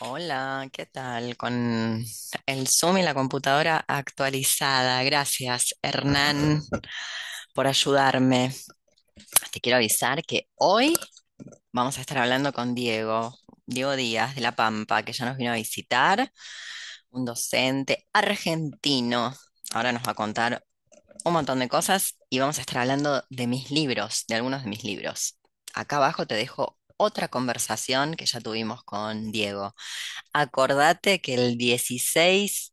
Hola, ¿qué tal? Con el Zoom y la computadora actualizada. Gracias, Hernán, por ayudarme. Te quiero avisar que hoy vamos a estar hablando con Diego, Diego Díaz de La Pampa, que ya nos vino a visitar, un docente argentino. Ahora nos va a contar un montón de cosas y vamos a estar hablando de mis libros, de algunos de mis libros. Acá abajo te dejo otra conversación que ya tuvimos con Diego. Acordate que el 16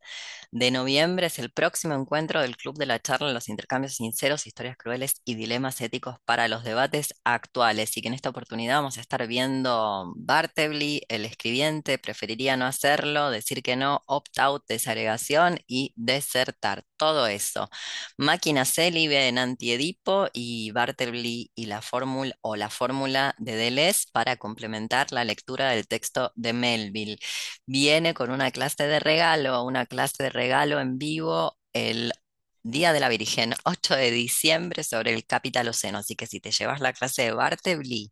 de noviembre es el próximo encuentro del Club de la Charla en los intercambios sinceros, historias crueles y dilemas éticos para los debates actuales. Y que en esta oportunidad vamos a estar viendo Bartleby, el escribiente, preferiría no hacerlo, decir que no, opt-out, desagregación y desertar. Todo eso. Máquina C, en Antiedipo y Bartleby y la fórmula o la fórmula de Deleuze para complementar la lectura del texto de Melville. Viene con una clase de regalo, una clase de regalo en vivo el Día de la Virgen, 8 de diciembre, sobre el Capital Océano. Así que si te llevas la clase de Bartebli,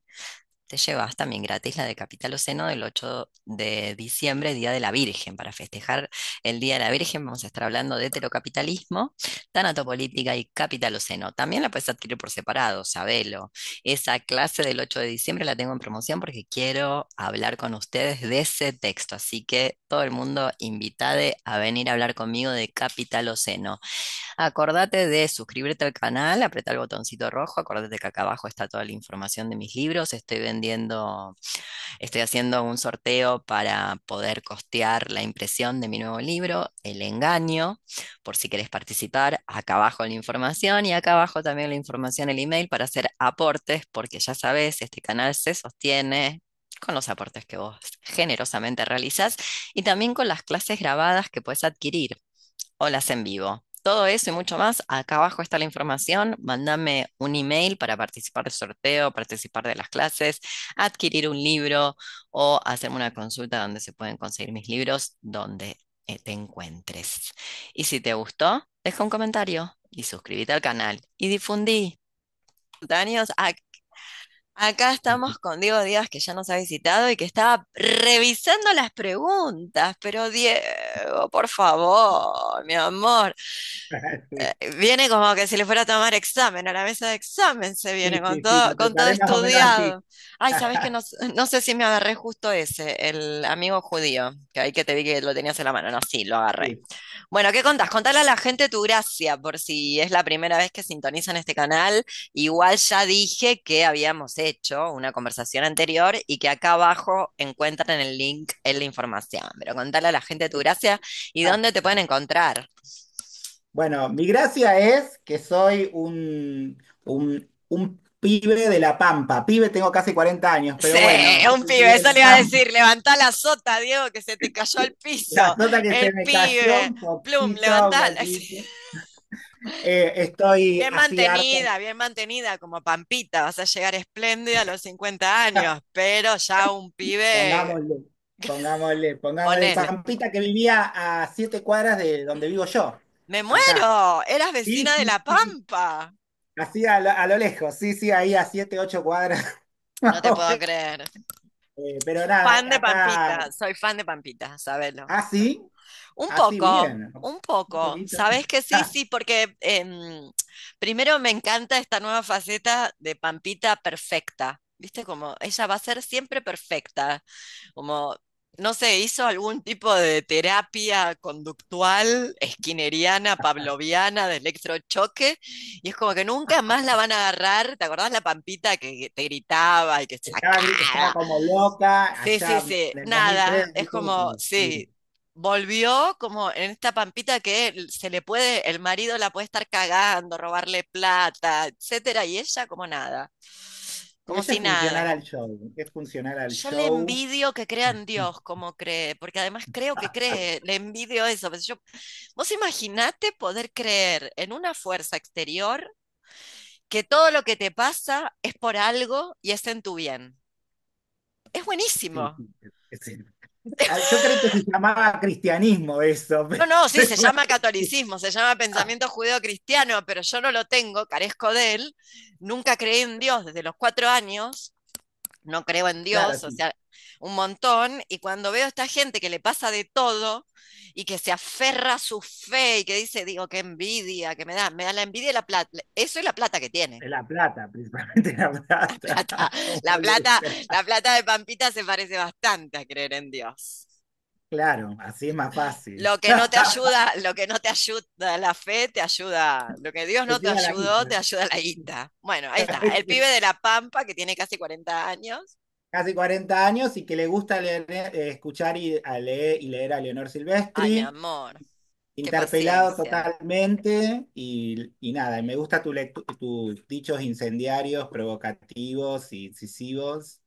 te llevas también gratis la de Capital Oceno del 8 de diciembre, Día de la Virgen. Para festejar el Día de la Virgen vamos a estar hablando de heterocapitalismo, tanatopolítica y Capital Oceno, También la puedes adquirir por separado, sabelo. Esa clase del 8 de diciembre la tengo en promoción porque quiero hablar con ustedes de ese texto. Así que todo el mundo invitade a venir a hablar conmigo de Capital Oceno, Acordate de suscribirte al canal, apretar el botoncito rojo, acordate que acá abajo está toda la información de mis libros. Estoy estoy haciendo un sorteo para poder costear la impresión de mi nuevo libro, El Engaño, por si querés participar, acá abajo la información y acá abajo también la información, el email para hacer aportes, porque ya sabes, este canal se sostiene con los aportes que vos generosamente realizás y también con las clases grabadas que puedes adquirir o las en vivo. Todo eso y mucho más, acá abajo está la información. Mándame un email para participar del sorteo, participar de las clases, adquirir un libro o hacerme una consulta donde se pueden conseguir mis libros, donde eh, te encuentres. Y si te gustó, deja un comentario y suscríbete al canal y difundí. Acá estamos con Diego Díaz, que ya nos ha visitado y que estaba revisando las preguntas. Pero Diego, por favor, mi amor. Eh, viene como que si le fuera a tomar examen, a la mesa de examen se viene con todo, con todo estudiado. Ay, sabes que no, sé si me agarré justo ese, el amigo judío, que ahí que te vi que lo tenías en la mano. No, sí, lo agarré. Bueno, ¿qué contás? Contale a la gente tu gracia, por si es la primera vez que sintonizan este canal. Igual ya dije que habíamos hecho hecho una conversación anterior y que acá abajo encuentran el link en la información. Pero contale a la gente tu gracia y ah. dónde te pueden encontrar. Bueno, mi gracia es que soy un, un, pibe de la Pampa. Pibe tengo casi 40 años, pero sí, un pibe, eso le iba a decir. Levantá la sota, Diego, que se te cayó al piso. Eh, estoy bien mantenida, bien mantenida, como Pampita, vas a llegar espléndida a los 50 años, pero ya un pibe. Pongámosle, pongámosle, pongámosle. Pampita que vivía a siete cuadras de donde vivo yo. ¡Me muero! Eras vecina de La Pampa. Así a lo, lejos, sí, sí, ahí a siete, ocho cuadras. No te puedo creer. Eh, pero nada. Fan de Pampita, soy fan de Pampita, sabelo. ¿Ah, sí? Un poco, un poco. Sabes que sí, ah. sí, porque em, primero me encanta esta nueva faceta de Pampita perfecta. Viste, como ella va a ser siempre perfecta. Como, no sé, hizo algún tipo de terapia conductual, esquineriana, pavloviana, de electrochoque, y es como que nunca más la van a agarrar. ¿Te acordás la Pampita que te gritaba y que estaba, estaba como loca? Sí, sí, sí, nada, es como, sí volvió como en esta pampita que se le puede, el marido la puede estar cagando, robarle plata, etcétera, y ella como nada. Como si nada. funcionar al show. Es al yo le envidio que crea en Dios como cree, porque además creo que cree, le envidio eso. Pues vos imaginate poder creer en una fuerza exterior que todo lo que te pasa es por algo y es en tu bien. Es buenísimo. Ah, yo creo que se llamaba cristianismo eso. No, no, sí, se llama catolicismo, se llama pensamiento judeo-cristiano, pero yo no lo tengo, carezco de él. Nunca creí en Dios desde los cuatro años, no creo en Dios, o sea, un montón y cuando veo a esta gente que le pasa de todo y que se aferra a su fe y que dice, digo, qué envidia, que me da, me da la envidia y la plata, eso es la plata que tiene. La plata, principalmente la plata. La plata, de Pampita se parece bastante a creer en Dios. Claro, así es más fácil. Lo que no te ayuda, lo que no te ayuda la fe, te ayuda, lo que Dios no te, ayudó, te ayuda la guita. Bueno, ahí está, el pibe de la Pampa que tiene casi 40 años casi 40 años y que le gusta leer, eh, escuchar y, leer, a Leonor Silvestri. mi amor. Interpelado totalmente y, y, nada, me gusta tus dichos incendiarios, provocativos y incisivos.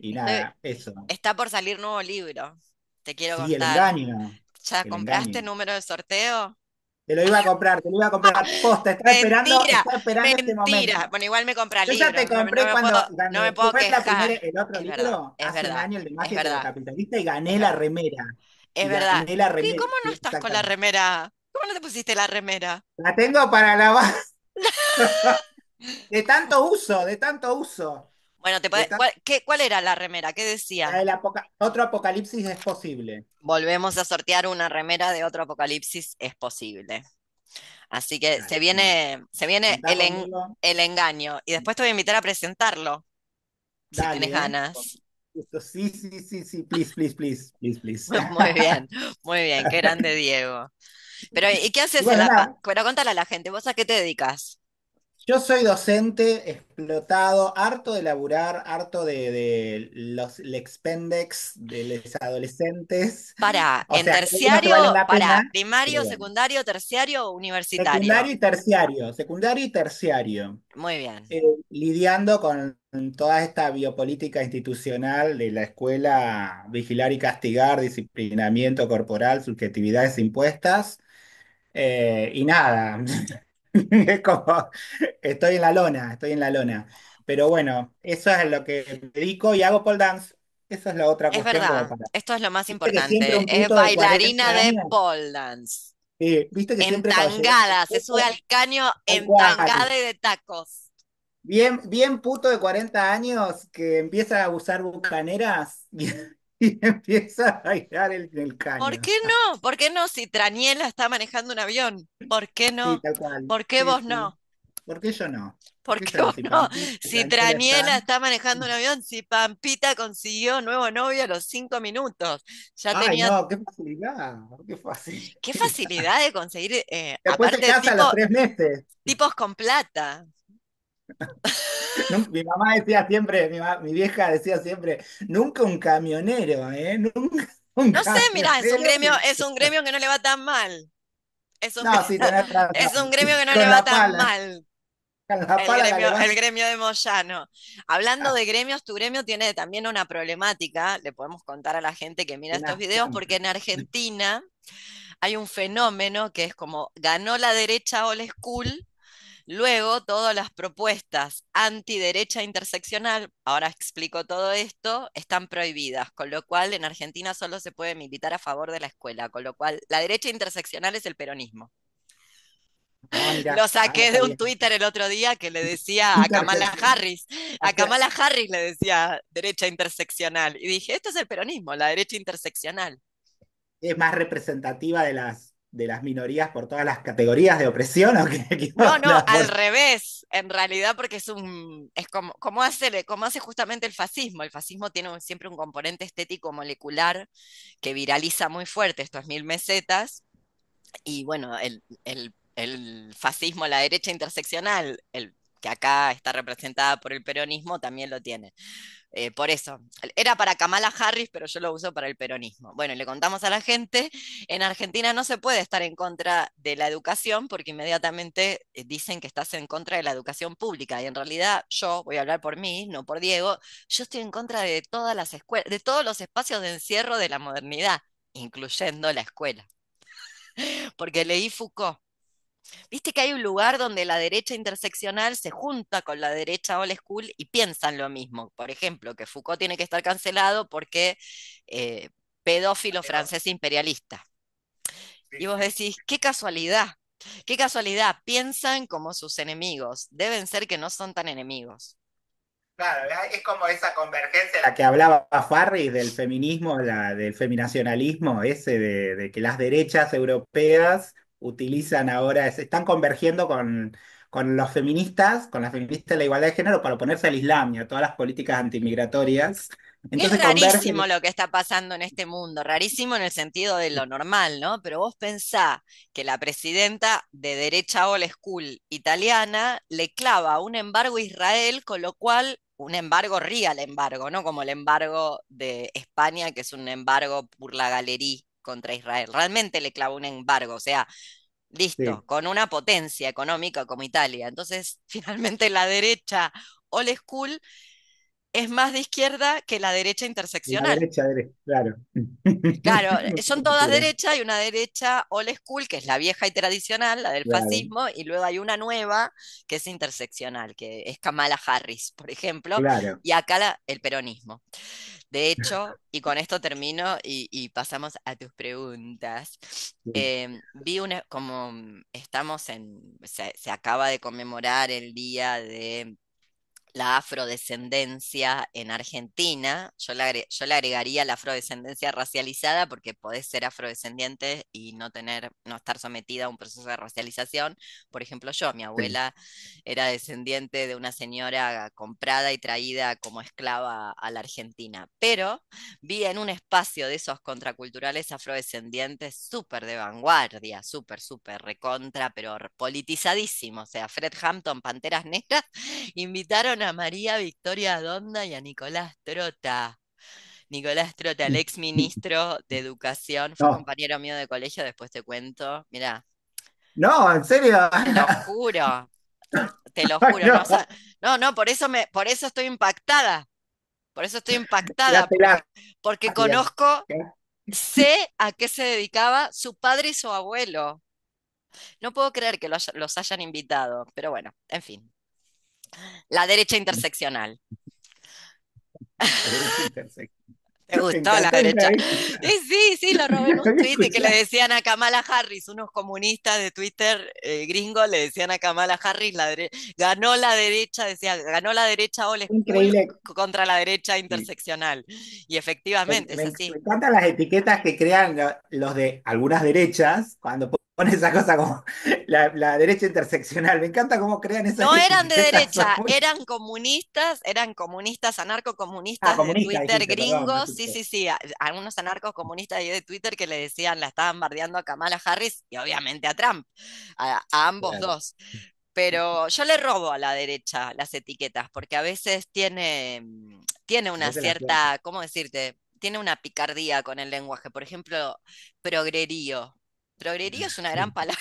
Y eh, nada, eso. Está por salir nuevo libro, te quiero contar. El engaño. ¿Ya compraste número de sorteo? Te lo iba a comprar, te lo iba a comprar posta. Estaba esperando, estaba esperando en este momento. Bueno, igual me compré Yo ya te compré cuando, No me puedo el otro libro, hace un año, el de Magia la Capitalista, y gané la remera. Es verdad. Gané la remera. ¿Y cómo no estás con la remera? ¿Cómo no te pusiste la remera? La tengo para lavar. de tanto uso, de tanto uso. Bueno, te ¿cuál, era la remera? ¿Qué decía? otro apocalipsis es posible. Volvemos a sortear una remera de otro apocalipsis es posible. Así que se viene, se viene el, el, engaño. Y después te voy a invitar a presentarlo. si tienes ganas. Sí, sí, sí, sí, please, please, please, please, please. Muy bien, muy bien, qué grande Diego. Pero, ¿y qué haces? Bueno, en la... a la gente, ¿vos a qué te dedicas? Yo soy docente, explotado, harto de laburar, harto de, de los expendex de los adolescentes. Para, en terciario, para primario, secundario, terciario, o universitario. Secundario y terciario, secundario y terciario. Muy bien. Eh, lidiando con toda esta biopolítica institucional de la escuela, vigilar y castigar, disciplinamiento corporal, subjetividades impuestas. Eh, y nada. Es como, estoy en la lona, estoy en la lona. Pero bueno, eso es lo que dedico y hago pole dance. Esa es la otra Es verdad, esto es lo más importante. Es bailarina de pole dance. sí, viste que siempre Entangada, se sube al caño y de tacos. Bien, bien puto de 40 años que empieza a usar bucaneras y empieza a bailar el, ¿Por qué no? ¿Por qué no? Si Traniela está manejando un avión, ¿por qué no? ¿Por qué vos no? ¿Por qué yo no? ¿Por qué, no? si Traniela está... manejando un avión, si Pampita consiguió nuevo novio a los cinco minutos. Ya Ay, tenía... no, qué facilidad, qué facilidad. Qué facilidad de conseguir. Eh, aparte, de Tipos con plata. mi mamá decía siempre, mi, vieja decía siempre, nunca un camionero, ¿eh? Nunca. no sé, mirá, es un gremio, es un gremio que no le va tan mal. Es un, gremio que no le va tan mal. El gremio, de Moyano. Hablando ah. de gremios, tu gremio tiene también una problemática, le podemos contar a la gente que mira estos videos, porque en Argentina hay un fenómeno que es como ganó la derecha old school Luego, todas las propuestas antiderecha interseccional, ahora explico todo esto, están prohibidas, con lo cual en Argentina solo se puede militar a favor de la escuela, con lo cual la derecha interseccional es el peronismo. Ah, lo saqué de un Twitter el otro día que le decía a Kamala Harris, a Kamala Harris le decía derecha interseccional, y dije, esto es el peronismo, la derecha interseccional. Es más representativa de las de las minorías por todas las categorías de opresión? ¿o no, no, al revés, en realidad, porque es un. es como, cómo hace, hace justamente el fascismo. El fascismo tiene siempre un componente estético molecular que viraliza muy fuerte estos mil mesetas. Y bueno, el, el, el fascismo, la derecha interseccional, el que acá está representada por el peronismo, también lo tiene. Eh, por eso, era para Kamala Harris, pero yo lo uso para el peronismo. Bueno, le contamos a la gente, en Argentina no se puede estar en contra de la educación porque inmediatamente eh, dicen que estás en contra de la educación pública. Y en realidad yo, voy a hablar por mí, no por Diego, yo estoy en contra de todas las escuelas, de todos los espacios de encierro de la modernidad, incluyendo la escuela. porque leí Foucault Viste que hay un lugar donde la derecha interseccional se junta con la derecha old school y piensan lo mismo. Por ejemplo, que Foucault tiene que estar cancelado porque eh, pedófilo francés imperialista. Y vos decís, qué casualidad, qué casualidad, piensan como sus enemigos, deben ser que no son tan enemigos. Claro, es como esa convergencia la que hablaba Farris del feminismo, del feminacionalismo, ese de que las derechas europeas utilizan ahora, están convergiendo con, con los feministas, con las feministas de la igualdad de género para oponerse al Islam y a todas las políticas antimigratorias. es rarísimo lo que está pasando en este mundo, rarísimo en el sentido de lo normal, ¿no? Pero vos pensá que la presidenta de derecha old school italiana le clava un embargo a Israel, con lo cual un embargo el embargo, ¿no? Como el embargo de España, que es un embargo por la galería contra Israel. Realmente le clava un embargo, o sea, listo, con una potencia económica como Italia. Entonces, finalmente la derecha old school es más de izquierda que la derecha interseccional. La derecha, claro. Claro, eh, son todas derechas hay una derecha old school, que es la vieja y tradicional, la del fascismo, y luego hay una nueva que es interseccional, que es Kamala Harris, por ejemplo, y acá el peronismo. De hecho, y con esto termino y, pasamos a tus preguntas. Em, vi una, como mm, estamos en, se, acaba de conmemorar el día de la afrodescendencia en Argentina. Yo le, yo le agregaría la afrodescendencia racializada porque podés ser afrodescendiente y no tener, no estar sometida a un proceso de racialización. Por ejemplo, yo, mi abuela era descendiente de una señora comprada y traída como esclava a la Argentina. Pero vi en un espacio de esos contraculturales afrodescendientes súper de vanguardia, súper, súper recontra, pero politizadísimo. O sea, Fred Hampton, Panteras Negras, invitaron a María Victoria Donda y a Nicolás Trota. Nicolás Trota, el ex ministro de Educación, fue compañero mío de colegio, después te cuento. mira No, en serio. Te lo juro. Te lo juro. no. No, por eso me, por eso estoy impactada. Por eso estoy impactada. Porque, conozco, sé a qué se dedicaba su padre y su abuelo. No puedo creer que los hayan invitado, pero bueno, en fin. La derecha interseccional. Te gustó la derecha. Sí, sí, sí, lo robé en un tweet que le decían a Kamala Harris, unos comunistas de Twitter eh, gringo le decían a Kamala Harris, la ganó la derecha, decía, ganó la derecha Ole contra la derecha interseccional. Y efectivamente, es así. Me encantan las etiquetas que crean los de algunas derechas cuando con esa cosa como la, derecha interseccional. Me encanta cómo crean eso. No eran de derecha, eran comunistas, eran comunistas, anarcocomunistas ah, comunistas de Twitter gringos. sí, sí, sí. Algunos anarcos comunistas de Twitter que le decían, la estaban bardeando a Kamala Harris y obviamente a Trump, a, ambos dos. Pero yo le robo a la derecha las etiquetas, porque a veces tiene, tiene una cierta, ¿cómo decirte? Tiene una picardía con el lenguaje. Por ejemplo, progrerío Progrerío es una gran palabra.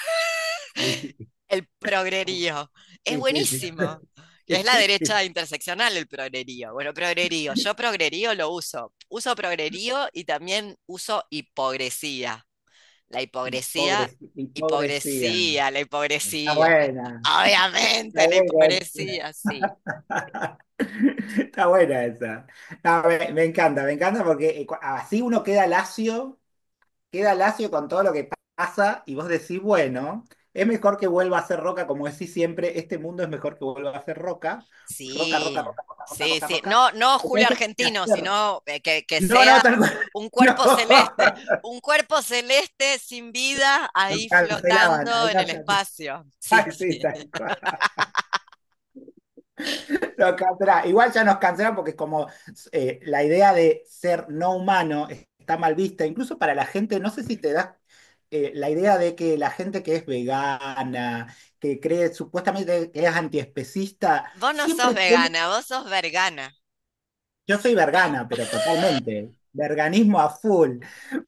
el progrerío. Es buenísimo. Es la derecha interseccional el progrerío. Bueno, progrerío. Yo progrerío lo uso. Uso progrerío y también uso hipogresía. La hipocresía, Hipogresía. La la hipocresía. Buena. Obviamente, la hipogresía, sí. Está buena esa. me, encanta, me encanta porque eh, así uno queda lacio, queda lacio con todo lo que pasa y vos decís, bueno, es mejor que vuelva a ser roca, como decís siempre, este mundo es mejor que vuelva a ser roca. Sí, sí, sí. No, Julio Argentino, sino eh, que, sea un cuerpo celeste, un cuerpo celeste sin vida ahí flotando en el espacio. Igual ya nos cancelan porque es como eh, la idea de ser no humano está mal vista, incluso para la gente, no sé si te das eh, la idea de que la gente que es vegana, que cree supuestamente que es antiespecista. Vos no sos vegana, vos sos vergana. Yo soy vergana, pero totalmente organismo a full.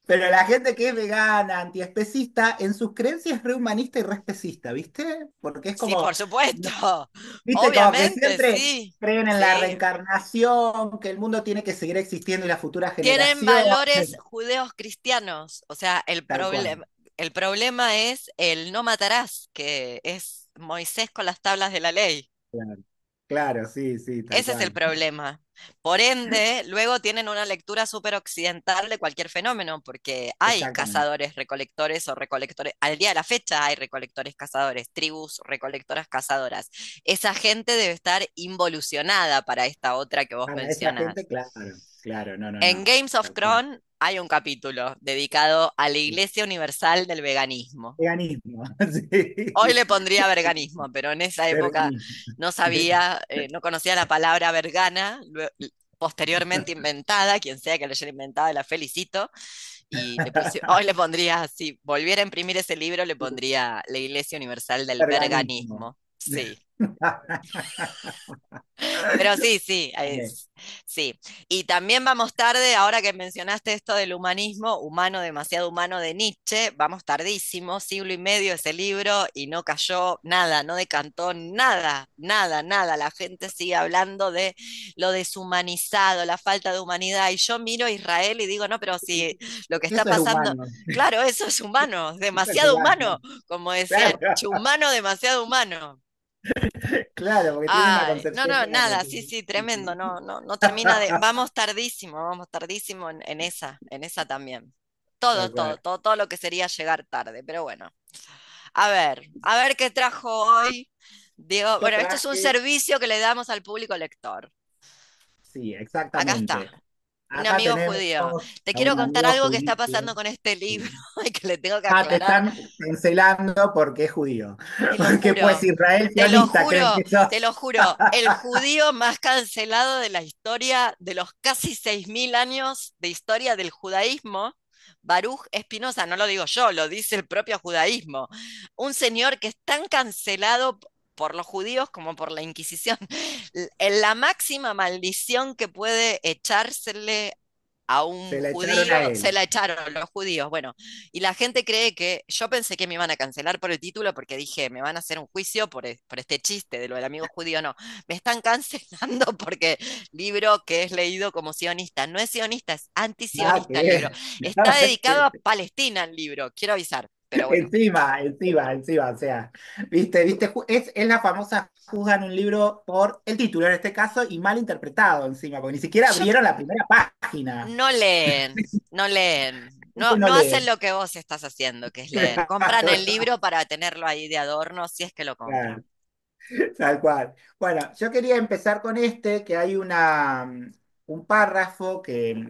Pero la gente que es vegana, antiespecista, en sus creencias es rehumanista y respecista ¿viste? Porque es como. Sí, por supuesto. ¿Viste? Obviamente, siempre creen en la reencarnación, que el mundo tiene que seguir existiendo y la futura generación... Tienen valores judeos cristianos. O sea, el, problema el problema es el no matarás, que es Moisés con las tablas de la ley. Claro. Claro, sí, sí. Ese es el problema. Por ende, luego tienen una lectura súper occidental de cualquier fenómeno, porque hay cazadores, recolectores o recolectores. Al día de la fecha hay recolectores, cazadores, tribus, recolectoras, cazadoras. Esa gente debe estar involucionada para esta otra que vos mencionas. claro, claro, En Games of Thrones hay un capítulo dedicado a la Iglesia Universal del Veganismo. Veganismo, Hoy le pondría veganismo, pero en esa época no sabía, eh, no conocía la palabra vergana, posteriormente inventada, quien sea que lo haya inventado, la felicito. Y hoy le pondría, si volviera a imprimir ese libro, le pondría la Iglesia Universal del Veganismo. veganismo. Sí. Pero sí, sí, sí. Y también vamos tarde, ahora que mencionaste esto del humanismo, humano, demasiado humano de Nietzsche, vamos tardísimo, siglo y medio ese libro y no cayó nada, no decantó nada, nada, nada. La gente sigue hablando de lo deshumanizado, la falta de humanidad. Y yo miro a Israel y digo, no, pero si lo que está pasando, claro, eso es humano, demasiado humano, como decía, humano, demasiado humano. claro, porque tiene una No, no, nada, sí, sí, tremendo. No, no, no termina de. Vamos tardísimo, vamos tardísimo en, esa, en esa también. Todo, todo, todo, todo lo que sería llegar tarde, pero bueno. A ver, a ver qué trajo hoy. Digo, bueno, esto es un servicio que le damos al público lector. Sí, exactamente. Acá está un amigo judío. Te quiero contar algo que está pasando con este libro y que le tengo que aclarar. Ah, te están cancelando porque es judío. Porque pues Israel te lo juro, te lo juro, el judío más cancelado de la historia de los casi 6000 años de historia del judaísmo. Baruch Espinosa, no lo digo yo, lo dice el propio judaísmo, un señor que es tan cancelado por los judíos como por la Inquisición. La máxima maldición que puede echársele a un judío, se la echaron los judíos. Bueno, y la gente cree que yo pensé que me iban a cancelar por el título porque dije, me van a hacer un juicio por, e, este chiste de lo del amigo judío. No, me están cancelando porque libro que es leído como sionista, no es sionista, es ah, antisionista el libro. Está ah, dedicado a Palestina el libro, quiero avisar encima, encima, encima, o sea, viste, viste, es, la famosa juzgan un libro por el título en este caso y mal interpretado encima, porque ni siquiera abrieron la primera página. No leen, no leen. No, no, hacen lo que vos estás haciendo, que es leer. Compran el libro para tenerlo ahí de adorno, si es que lo compran. Tal cual. Bueno, yo quería empezar con este, que hay una, un párrafo que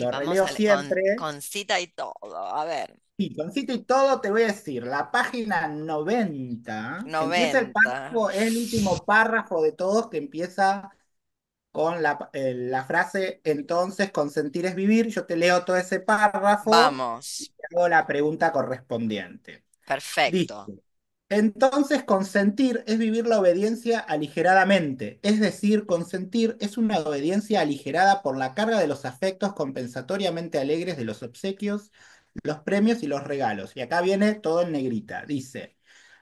lo releo siempre. con cita y todo, a ver y todo, te voy a decir, la página 90, 90. el, último párrafo de todos que empieza con eh, la, frase, entonces consentir es vivir, yo te leo todo ese párrafo Vamos. y te hago la pregunta correspondiente. Perfecto. entonces, consentir es vivir la obediencia aligeradamente, es decir, consentir es una obediencia aligerada por la carga de los afectos compensatoriamente alegres de los obsequios, los premios y los regalos. Y acá viene todo en negrita. Dice,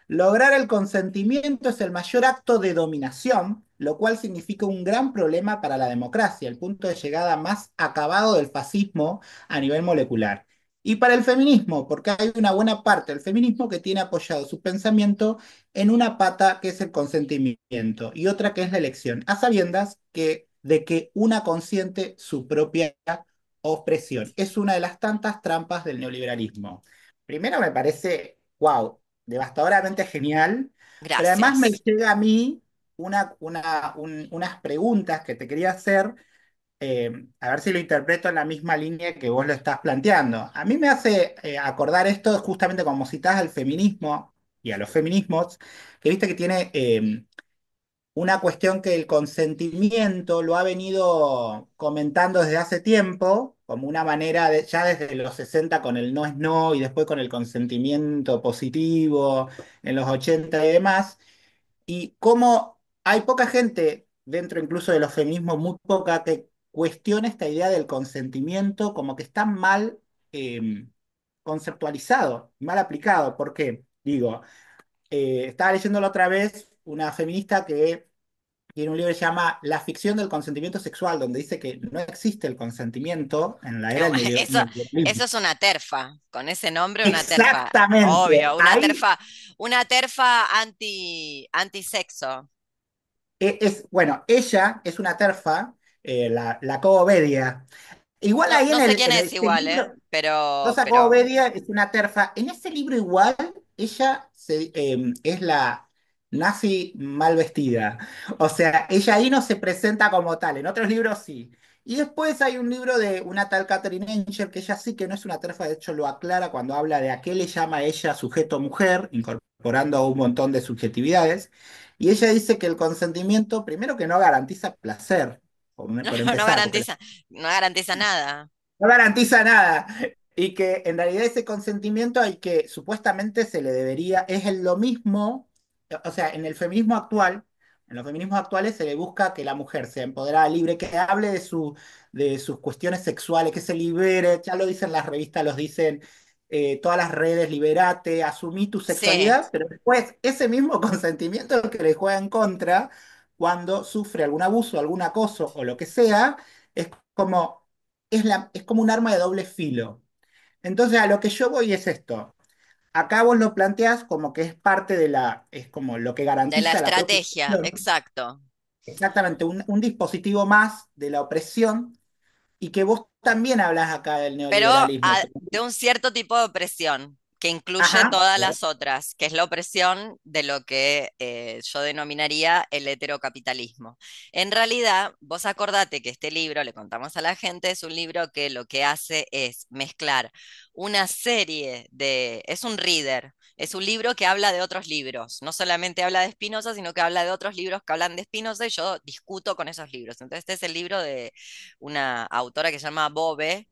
lograr el consentimiento es el mayor acto de dominación, lo cual significa un gran problema para la democracia, el punto de llegada más acabado del fascismo a nivel molecular. Y para el feminismo, porque hay una buena parte del feminismo que tiene apoyado su pensamiento en una pata que es el consentimiento y otra que es la elección, a sabiendas que, de que una consciente su propia opresión. Es una de las tantas trampas del neoliberalismo. Primero me parece, wow, devastadoramente genial, Gracias. pero además me llega a mí unas preguntas que te quería hacer, eh, a ver si lo interpreto en la misma línea que vos lo estás planteando. A mí me hace eh, acordar esto justamente como citás al feminismo y a los feminismos, que viste que tiene... Eh, una cuestión que el consentimiento lo ha venido comentando desde hace tiempo, como una manera, de, ya desde los 60 con el no es no y después con el consentimiento positivo en los 80 y demás, y como hay poca gente dentro incluso de los feminismos, muy poca que cuestiona esta idea del consentimiento como que está mal em, conceptualizado, mal aplicado, ¿Por qué? digo, eh, estaba leyéndolo otra vez una feminista que tiene un libro que se llama La ficción del consentimiento sexual, donde dice que no existe el consentimiento en la era eso, es una terfa, con ese nombre una terfa. Obvio, una terfa, anti, antisexo. E, es, bueno, ella es una terfa, eh, la, la obedia Igual ahí en sé quién es este igual, eh, pero. es una terfa. En ese libro, igual, ella em, es la nazi mal vestida. O sea, ella ahí no se presenta como tal, en otros libros sí. Y después hay un libro de una tal Catherine Engel, que ella sí que no es una trefa, de hecho lo aclara cuando habla de a qué le llama ella sujeto mujer, incorporando un montón de subjetividades. Y ella dice que el consentimiento, primero que no garantiza placer. no, garantiza, no garantiza nada. No garantiza nada y que en realidad ese consentimiento hay que supuestamente se le debería es lo mismo o sea, en el feminismo actual, en los feminismos actuales se le busca que la mujer sea empoderada, libre, que hable de, su, de sus cuestiones sexuales, que se libere, ya lo dicen las revistas, los dicen eh, todas las redes, liberate, asumí tu sexualidad, pero después ese mismo consentimiento que le juega en contra cuando sufre algún abuso, algún acoso o lo que sea, es como, es, la, es como un arma de doble filo. Entonces a lo que yo voy es esto. Acá vos lo planteás como que es parte de la, es como lo que garantiza. la estrategia, exacto. Exactamente, un, dispositivo más de la opresión y que vos también hablas acá del neoliberalismo. Pero de un cierto tipo de opresión que incluye todas las otras, que es la opresión de lo que eh, yo denominaría el heterocapitalismo. En realidad, vos acordate que este libro, le contamos a la gente, es un libro que lo que hace es mezclar una serie de, es un reader, es un libro que habla de otros libros, no solamente habla de Spinoza, sino que habla de otros libros que hablan de Spinoza y yo discuto con esos libros. Entonces, este es el libro de una autora que se llama Bobe,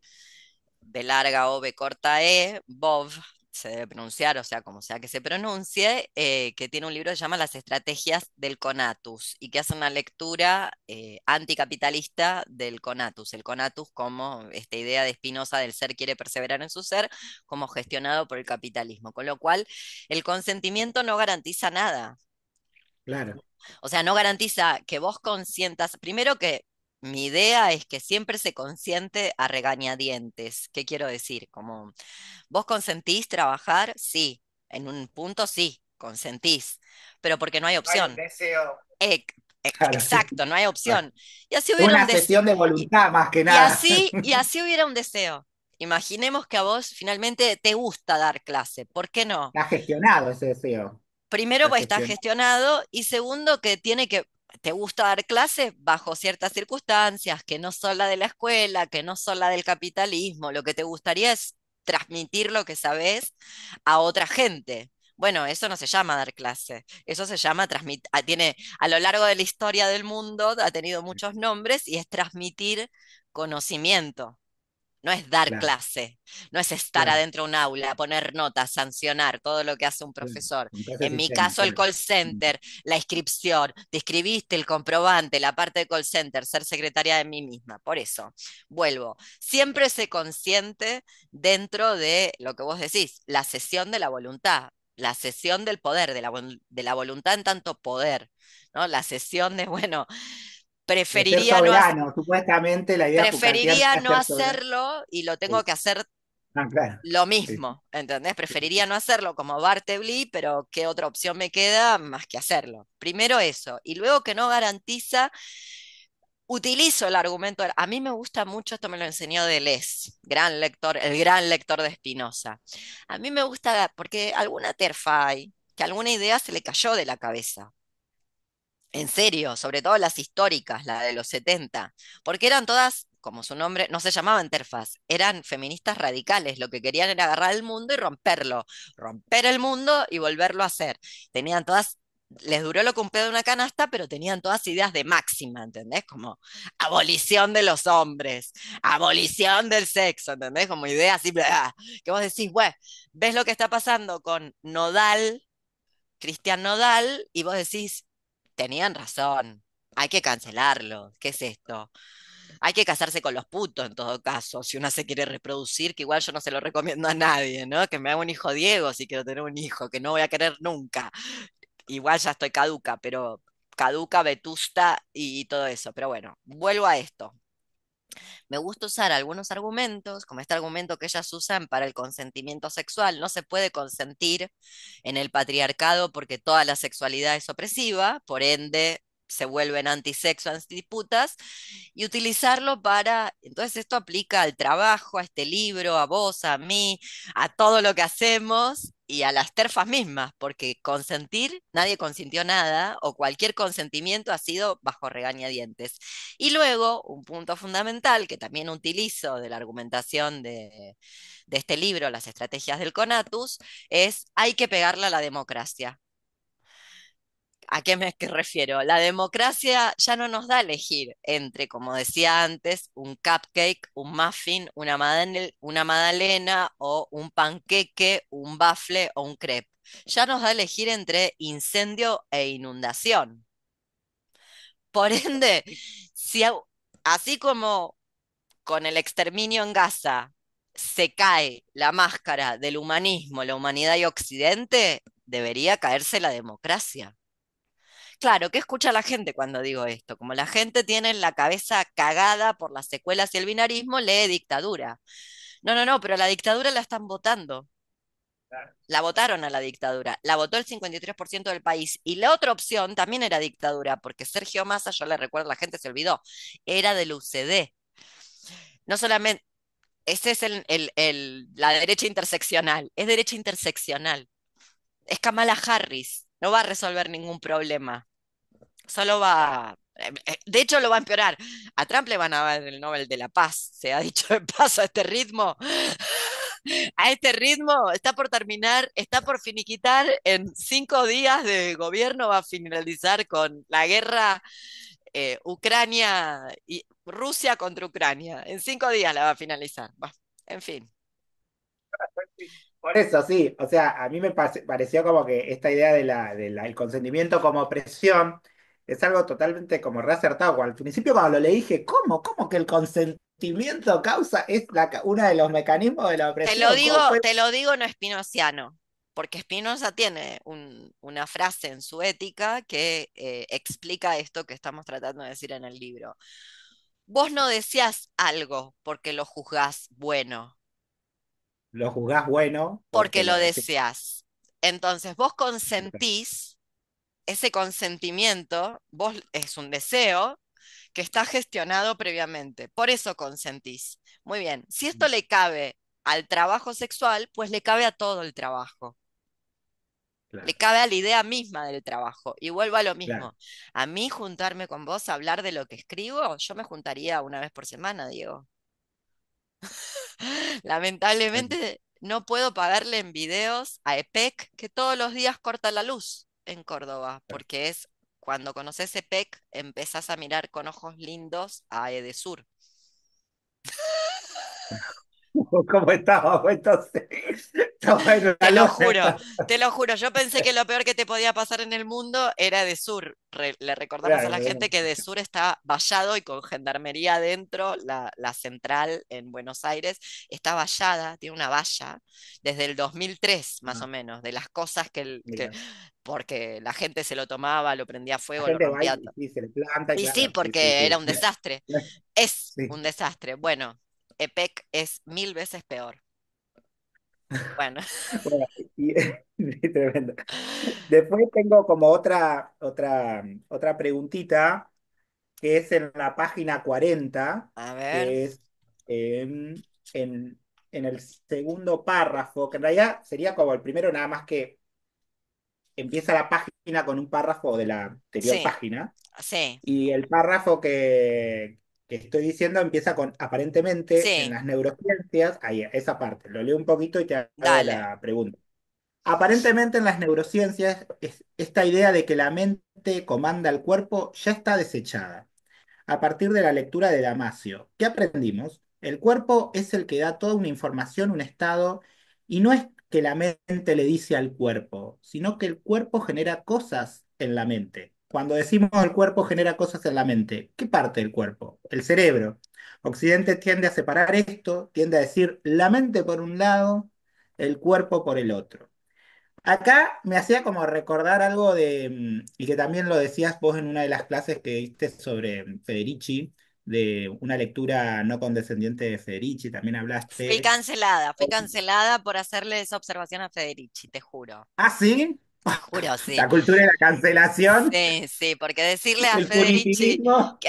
de larga O, corta E, Bob, se debe pronunciar, o sea, como sea que se pronuncie, eh, que tiene un libro que se llama Las estrategias del CONATUS y que hace una lectura eh, anticapitalista del CONATUS. El CONATUS como esta idea de Spinoza del ser quiere perseverar en su ser, como gestionado por el capitalismo. Con lo cual, el consentimiento no garantiza nada. Claro. O sea, no garantiza que vos consientas, primero que mi idea es que siempre se consiente a regañadientes. ¿Qué quiero decir? Como, ¿vos consentís trabajar? Sí, en un punto sí, consentís, pero porque no hay opción. deseo. E, exacto, no hay opción. Y así hubiera Una sesión de voluntad más que nada. Y así, y así hubiera un deseo. Imaginemos que a vos finalmente te gusta dar clase, ¿por qué no? Está gestionado ese deseo. Primero, pues está gestionado y segundo, que tiene que, te gusta dar clases bajo ciertas circunstancias, que no son la de la escuela, que no son la del capitalismo, lo que te gustaría es transmitir lo que sabes a otra gente. Bueno, eso no se llama dar clase, eso se llama transmitir, ah, tiene, a lo largo de la historia del mundo ha tenido muchos nombres y es transmitir conocimiento. No es dar clase, no es estar adentro de un aula, poner notas, sancionar todo lo que hace un profesor. en mi caso, el call mm". center, la inscripción, te escribiste el comprobante, la parte de call center, ser secretaria de mí misma. Por eso, vuelvo. Siempre se consciente dentro de lo que vos decís, la sesión de la voluntad, la sesión del poder, de la, voluntad en tanto poder, ¿no? La sesión de, bueno Preferiría no, supuestamente preferiría no hacerlo y lo tengo que hacer ah, lo mismo, ¿entendés? Preferiría no hacerlo como Bartleby pero ¿qué otra opción me queda más que hacerlo? Primero eso, y luego que no garantiza utilizo el argumento, a mí me gusta mucho, esto me lo enseñó Deleuze, gran lector, el gran lector de Spinoza. A mí me gusta, porque alguna terfa hay, que alguna idea se le cayó de la cabeza. En serio, sobre todo las históricas, la de los 70, porque eran todas, como su nombre, no se llamaba Interfaz, eran feministas radicales, lo que querían era agarrar el mundo y romperlo, romper el mundo y volverlo a hacer. Tenían todas, les duró lo que un pedo de una canasta, pero tenían todas ideas de máxima, ¿entendés? Como abolición de los hombres, abolición del sexo, ¿entendés? Como ideas así, que vos decís, güey, ves lo que está pasando con Nodal, Cristian Nodal, y vos decís, tenían razón, hay que cancelarlo, ¿qué es esto? Hay que casarse con los putos en todo caso, si una se quiere reproducir, que igual yo no se lo recomiendo a nadie, ¿no? Que me haga un hijo Diego si quiero tener un hijo, que no voy a querer nunca. Igual ya estoy caduca, pero caduca, vetusta y todo eso. Pero bueno, vuelvo a esto. Me gusta usar algunos argumentos, como este argumento que ellas usan para el consentimiento sexual. No se puede consentir en el patriarcado porque toda la sexualidad es opresiva, por ende se vuelven antisexo, disputas, y utilizarlo para, entonces esto aplica al trabajo, a este libro, a vos, a mí, a todo lo que hacemos, y a las terfas mismas, porque consentir, nadie consintió nada, o cualquier consentimiento ha sido bajo regañadientes. Y luego, un punto fundamental que también utilizo de la argumentación de, este libro, Las estrategias del Conatus, es hay que pegarla a la democracia. ¿A qué me refiero? La democracia ya no nos da elegir entre, como decía antes, un cupcake, un muffin, una, una o un panqueque, un bafle o un crepe. Ya nos da elegir entre incendio e inundación. Por ende, si así como con el exterminio en Gaza se cae la máscara del humanismo, la humanidad y Occidente, debería caerse la democracia claro, ¿qué escucha la gente cuando digo esto? Como la gente tiene la cabeza cagada por las secuelas y el binarismo, lee dictadura. No, no, no, pero la dictadura la están votando. La votaron a la dictadura, la votó el 53% del país. Y la otra opción también era dictadura, porque Sergio Massa, yo le recuerdo, la gente se olvidó, era del UCD. No solamente, Esa es la derecha interseccional, es derecha interseccional. Es Kamala Harris, no va a resolver ningún problema solo va, eh, eh, de hecho lo va a empeorar. A Trump le van a dar el Nobel de la Paz, se ha dicho de paso a este ritmo. A este ritmo está por terminar, está por finiquitar en cinco días de gobierno, va a finalizar con la guerra eh, Ucrania y Rusia contra Ucrania. En cinco días la va a finalizar. En fin. Por eso, sí. O sea, a mí me pareció como que esta idea del de consentimiento como presión es algo totalmente como reacertado. Al principio cuando le dije, ¿cómo? ¿Cómo que el consentimiento causa es la, uno de los mecanismos de la opresión? Te lo digo, te lo digo no espinosiano porque Spinoza tiene una frase en su ética que eh, explica esto que estamos tratando de decir en el libro. Vos no deseás algo porque lo juzgás bueno. Lo juzgás bueno. Porque, lo deseás. Entonces vos consentís ese consentimiento, vos es un deseo que está gestionado previamente. Por eso consentís. Muy bien, si esto le cabe al trabajo sexual, pues le cabe a todo el trabajo. Le cabe a la idea misma del trabajo. Y vuelvo a lo mismo. A mí juntarme con vos a hablar de lo que escribo, yo me juntaría una vez por semana, Diego. Lamentablemente no puedo pagarle en videos a EPEC que todos los días corta la luz en Córdoba, porque es cuando conoces EPEC, empezás a mirar con ojos lindos a Edesur. ¿Cómo estábamos entonces? te lo juro, te lo juro. Yo pensé que lo peor que te podía pasar en el mundo era de sur. le recordamos a la gente que de sur está vallado y con gendarmería adentro, la, central en Buenos Aires, está vallada, tiene una valla, desde el 2003 más ah. o menos, de las cosas que, porque la gente se lo tomaba, lo prendía fuego, lo rompía. y, sí, porque era un desastre. Es un desastre. Bueno, EPEC es mil veces peor. Bueno. tremendo. Después tengo como otra, otra, otra preguntita que es en la página 40, A ver. que es en, el segundo párrafo, que en realidad sería como el primero, nada más que empieza la página con un párrafo de la anterior página. Sí. Y el párrafo que, que estoy diciendo empieza con aparentemente en las neurociencias, ahí esa parte, lo leo un poquito y te hago la pregunta. Aparentemente en las neurociencias esta idea de que la mente comanda al cuerpo ya está desechada. A partir de la lectura de Damasio, ¿qué aprendimos? El cuerpo es el que da toda una información, un estado, y no es que la mente le dice al cuerpo, sino que el cuerpo genera cosas en la mente. Cuando decimos el cuerpo genera cosas en la mente, ¿qué parte del cuerpo? El cerebro. Occidente tiende a separar esto, tiende a decir la mente por un lado, el cuerpo por el otro. Acá me hacía como recordar algo de, mm, y que también lo decías vos en una de las clases que diste sobre mm, Federici, de una lectura no condescendiente de Federici, también hablaste. Fue cancelada, fui cancelada por hacerle esa observación a Federici, te juro. ¿Ah, sí? Juro, sí. La cultura de la cancelación. Sí, sí, porque decirle a Federici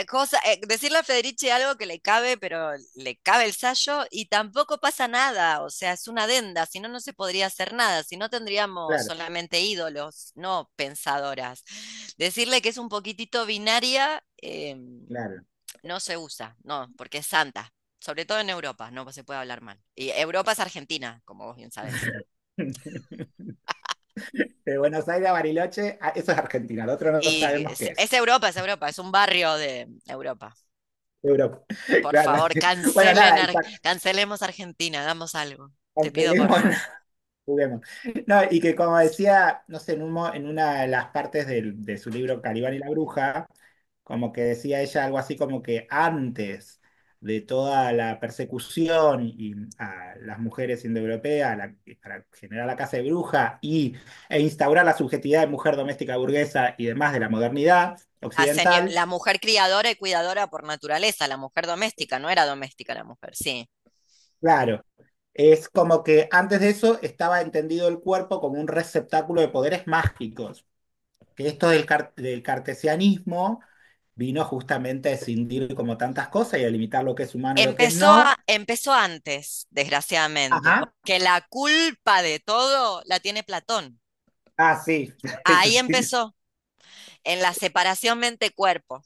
cosa, eh, decirle a Federici algo que le cabe, pero le cabe el sallo y tampoco pasa nada, o sea, es una adenda, si no no se podría hacer nada, si no tendríamos solamente ídolos, no pensadoras. Decirle que es un poquitito binaria em, no se usa, no, porque es santa, sobre todo en Europa, no se puede hablar mal. Y Europa es Argentina, como vos bien sabes. de Buenos Aires a Bariloche, ah, eso es Argentina, lo otro no sabemos es, qué es. Europa, es Europa, es un barrio de Europa. Por favor, cancelemos Argentina, damos algo. Te pido por favor. No, y que como decía, no sé, en, un, en una de las partes de, de su libro Calibán y la Bruja, como que decía ella algo así como que antes de toda la persecución y a las mujeres indoeuropeas para generar la casa de bruja y, e instaurar la subjetividad de mujer doméstica burguesa y demás de la modernidad ah, occidental. la mujer criadora y cuidadora por naturaleza, la mujer doméstica, no era doméstica la mujer, sí. Claro. Es como que antes de eso estaba entendido el cuerpo como un receptáculo de poderes mágicos. Que esto del cartesianismo vino justamente a escindir como tantas cosas y a limitar lo que es humano. Empezó, empezó antes, desgraciadamente, que la culpa de todo la tiene Platón. Ah, sí. Ahí empezó, en la separación mente-cuerpo.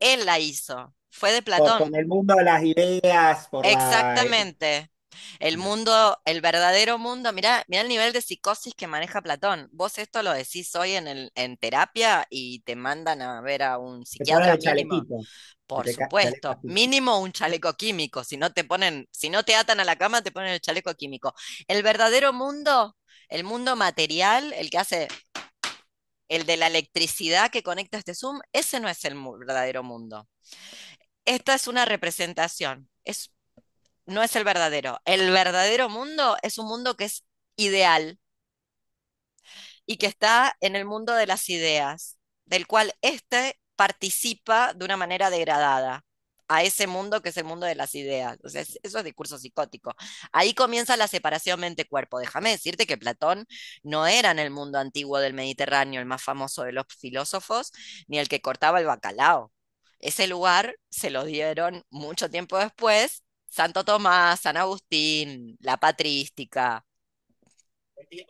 Él la hizo, fue de Platón. con el mundo de las ideas. Por Exactamente. El mundo, el verdadero mundo, mira, mira el nivel de psicosis que maneja Platón. Vos esto lo decís hoy en, el, en terapia y te mandan a ver a un psiquiatra mínimo. Por supuesto, mínimo un chaleco químico. Si no te ponen, si no te atan a la cama, te ponen el chaleco químico. El verdadero mundo, el mundo material, el que hace el de la electricidad que conecta este Zoom, ese no es el verdadero mundo. Esta es una representación, es no es el verdadero. El verdadero mundo es un mundo que es ideal y que está en el mundo de las ideas, del cual éste participa de una manera degradada a ese mundo que es el mundo de las ideas. eso es discurso psicótico. Ahí comienza la separación mente-cuerpo. Déjame decirte que Platón no era en el mundo antiguo del Mediterráneo el más famoso de los filósofos, ni el que cortaba el bacalao. Ese lugar se lo dieron mucho tiempo después Santo Tomás, San Agustín, la patrística.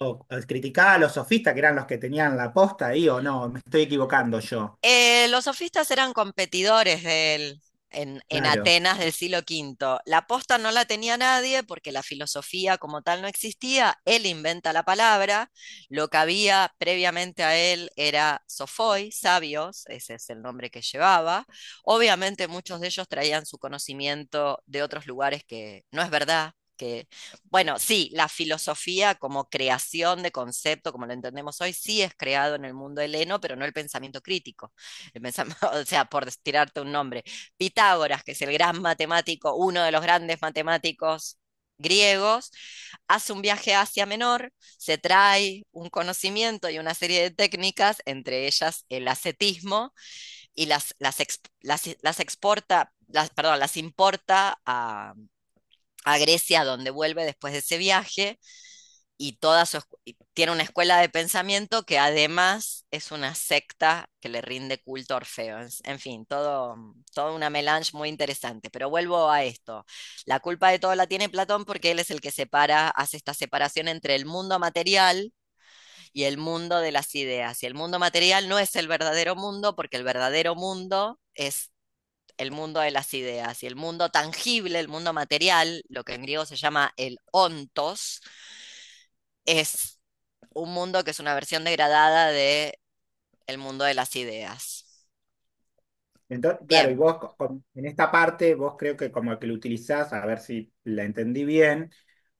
O, eh, criticaba a los sofistas, que eran los que tenían la posta ahí, o no, me estoy equivocando yo. Eh, los sofistas eran competidores de él en, Atenas del siglo V. La posta no la tenía nadie porque la filosofía como tal no existía. Él inventa la palabra. Lo que había previamente a él era sofoi, sabios, ese es el nombre que llevaba. Obviamente muchos de ellos traían su conocimiento de otros lugares que no es verdad, que, bueno, sí, la filosofía como creación de concepto, como lo entendemos hoy, sí es creado en el mundo heleno, pero no el pensamiento crítico. o sea, por tirarte un nombre. Pitágoras, que es el gran matemático, uno de los grandes matemáticos griegos, hace un viaje a Asia Menor, se trae un conocimiento y una serie de técnicas, entre ellas el ascetismo, y las, exporta, las, las importa a, a Grecia, donde vuelve después de ese viaje, y toda su, tiene una escuela de pensamiento que además es una secta que le rinde culto a Orfeo. En fin, todo, todo una melange muy interesante. Pero vuelvo a esto. La culpa de todo la tiene Platón porque él es el que separa, hace esta separación entre el mundo material y el mundo de las ideas. Y el mundo material no es el verdadero mundo porque el verdadero mundo es el mundo de las ideas y el mundo tangible, el mundo material, lo que en griego se llama el ontos, es un mundo que es una versión degradada de el mundo de las ideas. Entonces, claro, y vos en esta parte, vos creo que como que lo utilizás, a ver si la entendí bien,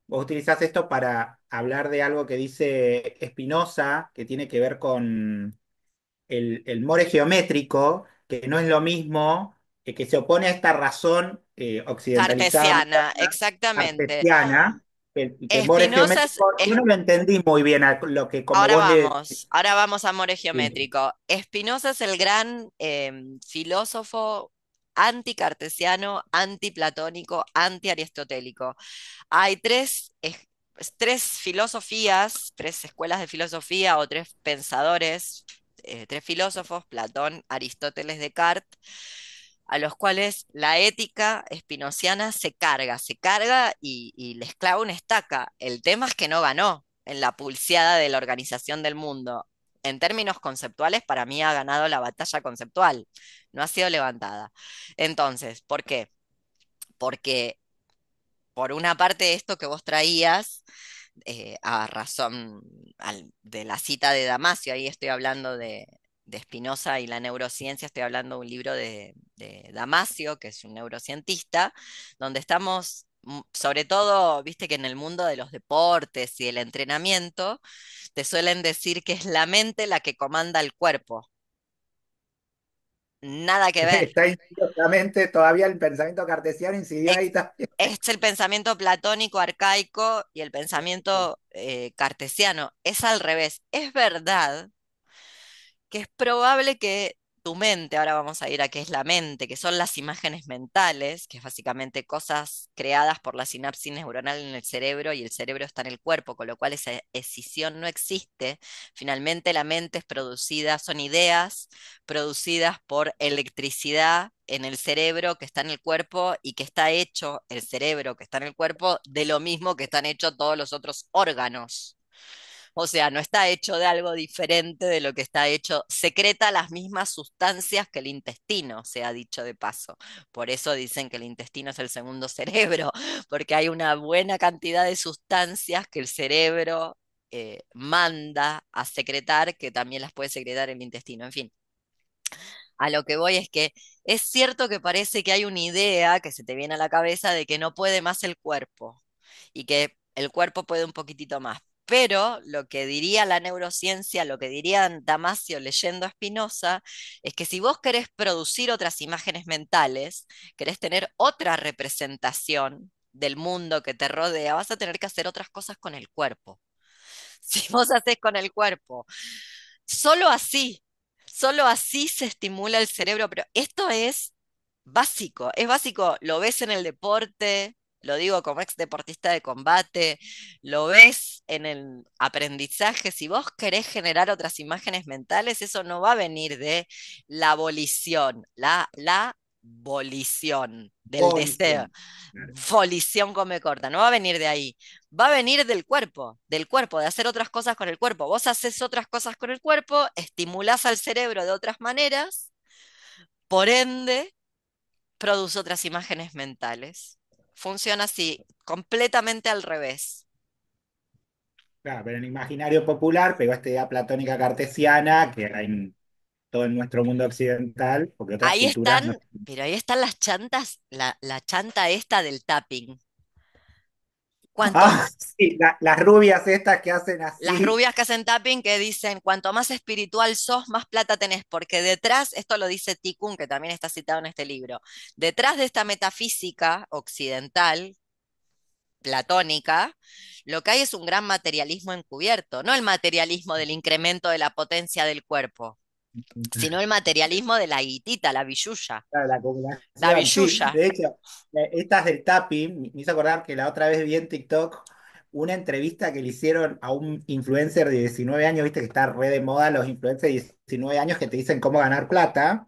vos utilizás esto para hablar de algo que dice Spinoza, que tiene que ver con el, el more geométrico, que no es lo mismo que se opone a esta razón eh, Cartesiana, exactamente. Cartesiana, Espinosa yo no lo entendí muy bien lo que ahora vamos, ahora vamos a More Geométrico. Spinoza es el gran em, filósofo anticartesiano, antiplatónico, antiaristotélico. Hay tres, tres filosofías, tres escuelas de filosofía o tres pensadores, eh, tres filósofos, Platón, Aristóteles, Descartes a los cuales la ética espinociana se carga, se carga y, y les clava una estaca. El tema es que no ganó en la pulseada de la organización del mundo. En términos conceptuales, para mí ha ganado la batalla conceptual, no ha sido levantada. Entonces, ¿por qué? Porque, por una parte, esto que vos traías, eh, a razón de la cita de Damasio, ahí estoy hablando de, de Spinoza y la neurociencia, estoy hablando de un libro de, Damasio, que es un neurocientista, donde estamos mm, sobre todo, viste que en el mundo de los deportes y el entrenamiento, te suelen decir que es la mente la que comanda el cuerpo. Nada que ver. Está mente, todavía el pensamiento cartesiano incidió ahí también. Es el pensamiento platónico, arcaico y el pensamiento eh, cartesiano. Es al revés. Es verdad que es probable que tu mente, ahora vamos a ir a qué es la mente, que son las imágenes mentales, que es básicamente cosas creadas por la sinapsis neuronal en el cerebro y el cerebro está en el cuerpo, con lo cual esa escisión no existe. Finalmente la mente es producida, son ideas producidas por electricidad en el cerebro que está en el cuerpo y que está hecho el cerebro que está en el cuerpo de lo mismo que están hechos todos los otros órganos o sea, no está hecho de algo diferente de lo que está hecho, secreta las mismas sustancias que el intestino, se ha dicho de paso. Por eso dicen que el intestino es el segundo cerebro, porque hay una buena cantidad de sustancias que el cerebro eh, manda a secretar, que también las puede secretar el intestino, en fin. A lo que voy es que es cierto que parece que hay una idea que se te viene a la cabeza de que no puede más el cuerpo y que el cuerpo puede un poquitito más, pero lo que diría la neurociencia, lo que diría Damasio leyendo a Spinoza, es que si vos querés producir otras imágenes mentales, querés tener otra representación del mundo que te rodea, vas a tener que hacer otras cosas con el cuerpo. Si vos haces con el cuerpo, solo así, solo así se estimula el cerebro, pero esto es básico, es básico, lo ves en el deporte, lo digo como ex deportista de combate, lo ves en el aprendizaje, si vos querés generar otras imágenes mentales, eso no va a venir de la abolición, la, la volición del deseo. Volición come corta, no va a venir de ahí. Va a venir del cuerpo, del cuerpo, de hacer otras cosas con el cuerpo. Vos haces otras cosas con el cuerpo, estimulás al cerebro de otras maneras, por ende, produce otras imágenes mentales funciona así, completamente al revés. Claro, pero en imaginario popular pegó esta idea platónica cartesiana que hay en todo en nuestro mundo occidental. ahí están, pero ahí están las chantas, la, la chanta esta del tapping. Ah, sí, las rubias estas que hacen así. Las rubias que hacen tapping que dicen, cuanto más espiritual sos, más plata tenés, porque detrás, esto lo dice Tikun, que también está citado en este libro, detrás de esta metafísica occidental, platónica, lo que hay es un gran materialismo encubierto, no el materialismo del incremento de la potencia del cuerpo, sino el materialismo de la guitita, la billulla. la, de hecho, eh, estas del TAPI me hizo acordar que la otra vez vi en TikTok una entrevista que le hicieron a un influencer de 19 años, viste que está re de moda los influencers de 19 años que te dicen cómo ganar plata,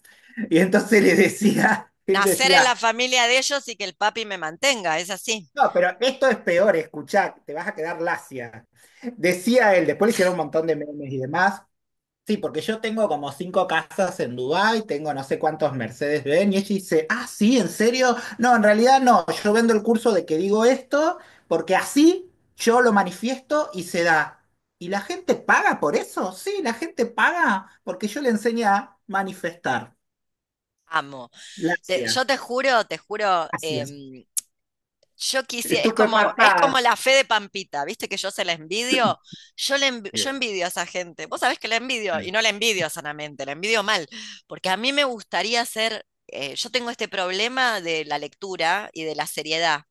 y entonces le decía... Nacer en la familia de ellos y que el papi me mantenga, es así. No, pero esto es peor, escuchá, te vas a quedar lacia. Decía él, después le hicieron un montón de memes y demás, Sí, porque yo tengo como cinco casas en Dubái, tengo no sé cuántos Mercedes Benz, y ella dice, ah, sí, ¿en serio? No, en realidad no, yo vendo el curso de que digo esto, porque así yo lo manifiesto y se da. ¿Y la gente paga por eso? Sí, la gente paga porque yo le enseño a manifestar. Amo. yo te juro, te juro, em, yo quisiera, es como, como la fe de Pampita, ¿viste que yo se la envidio? Yo, le envidio a esa gente. Vos sabés que la envidio y no la envidio sanamente, la envidio mal, porque a mí me gustaría ser, eh, yo tengo este problema de la lectura y de la seriedad.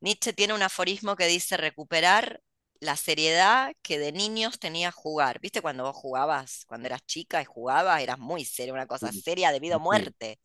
Nietzsche tiene un aforismo que dice recuperar la seriedad que de niños tenía jugar. ¿Viste cuando vos jugabas, cuando eras chica y jugabas, eras muy seria, una cosa seria, debido a muerte?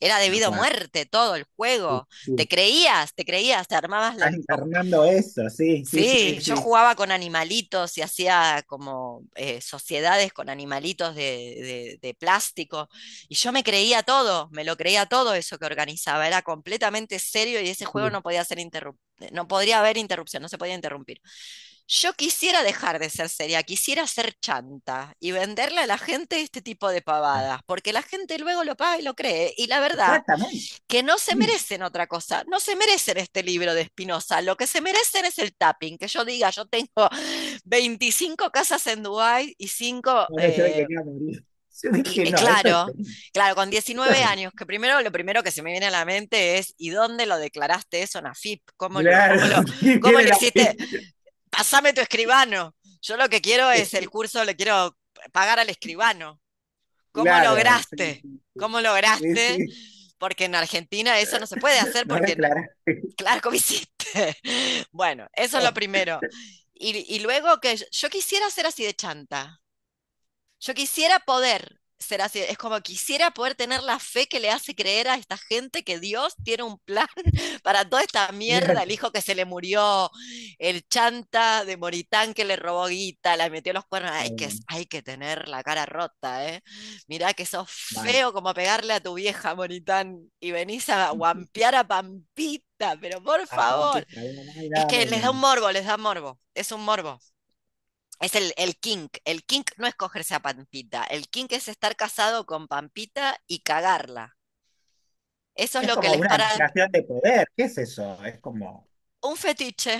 Era debido a muerte todo el juego. Te creías, te creías, te armabas la. encarnando eso, sí. Sí, yo jugaba con animalitos y hacía como eh, sociedades con animalitos de, de plástico. Y yo me creía todo, me lo creía todo eso que organizaba. Era completamente serio y ese juego no podía ser interrumpido no podría haber interrupción, no se podía interrumpir. Yo quisiera dejar de ser seria, quisiera ser chanta y venderle a la gente este tipo de pavadas, porque la gente luego lo paga y lo cree. Y la verdad, que no se merecen otra cosa, no se merecen este libro de Espinosa, lo que se merecen es el tapping, que yo diga, yo tengo 25 casas en Dubái y 5... Eh, claro, claro, con 19 años, que primero lo primero que se me viene a la mente es, ¿y dónde lo declaraste eso en AFIP? ¿Cómo, lo, hiciste? Pásame tu escribano. Yo lo que quiero es el curso, le quiero pagar al escribano. ¿Cómo lograste? ¿Cómo lograste? porque en Argentina eso no se puede hacer porque... claro, claro, ¿cómo hiciste? Bueno, eso es lo primero. Y, luego que yo quisiera ser así de chanta. Yo quisiera poder ser así, es como quisiera poder tener la fe que le hace creer a esta gente que Dios tiene un plan para toda esta mierda, el hijo que se le murió, el chanta de Moritán que le robó guita, la metió los cuernos, hay que, hay que tener la cara rota, ¿eh? Mirá que sos feo como pegarle a tu vieja Moritán y venís a guampear a Pampita, pero por favor, es que les da un morbo, les da morbo, es un morbo es el, el kink. El kink no es cogerse a Pampita. El kink es estar casado con Pampita y cagarla. Eso es, lo que les para. de poder. ¿Qué es eso? Es como. Un fetiche.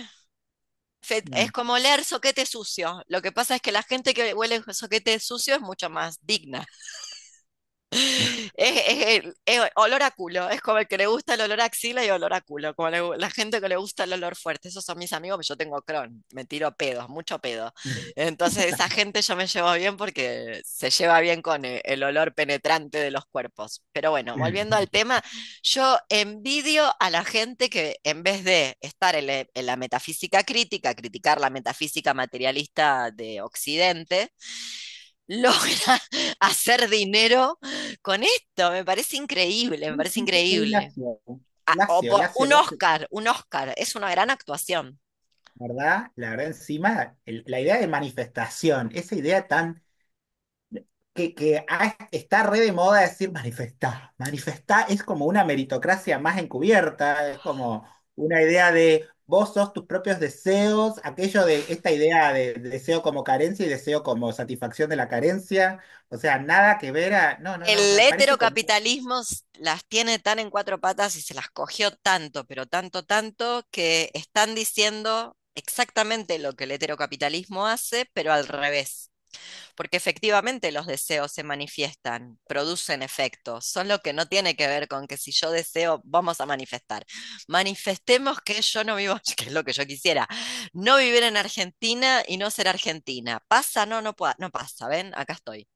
Mm. Es como leer soquete sucio. Lo que pasa es que la gente que huele soquete sucio es mucho más digna. Es, olor a culo, es como el que le gusta el olor a axila y olor a culo, como la gente que le gusta el olor fuerte, esos son mis amigos, pero yo tengo Crohn, me tiro pedos, mucho pedo. Entonces esa gente yo me llevo bien porque se lleva bien con eh, el, olor penetrante de los cuerpos. Pero bueno, volviendo al tema, yo envidio a la gente que en vez de estar en la metafísica crítica, criticar la metafísica materialista de Occidente, logra hacer dinero con esto. Me parece increíble, me parece increíble. un Oscar, un Oscar, es una gran actuación. ¿Verdad? La verdad, encima, la idea de manifestación, esa idea tan que, que está re de moda decir manifestar. Manifestar es como una meritocracia más encubierta, es como una idea de vos sos tus propios deseos, aquello de esta idea de, deseo como carencia y deseo como satisfacción de la carencia, o sea, nada que ver a... el heterocapitalismo las tiene tan en cuatro patas y se las cogió tanto, pero tanto, tanto, que están diciendo exactamente lo que el heterocapitalismo hace, pero al revés. Porque efectivamente los deseos se manifiestan, producen efectos, son lo que no tiene que ver con que si yo deseo, vamos a manifestar. Manifestemos que yo no vivo, que es lo que yo quisiera, no vivir en Argentina y no ser argentina. ¿Pasa? No, no, no pasa, ¿ven? Acá estoy.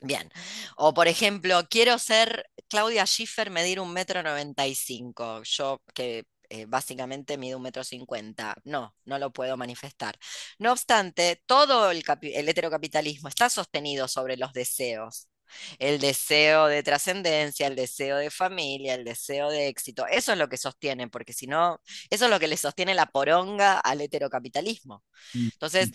Bien. O por ejemplo, quiero ser Claudia Schiffer, medir un metro noventa y cinco. Yo que eh, básicamente mide un metro cincuenta. No, no lo puedo manifestar. No obstante, todo el, el heterocapitalismo está sostenido sobre los deseos. El deseo de trascendencia, el deseo de familia, el deseo de éxito. Eso es lo que sostiene, porque si no, eso es lo que le sostiene la poronga al heterocapitalismo. Mm, Entonces, mm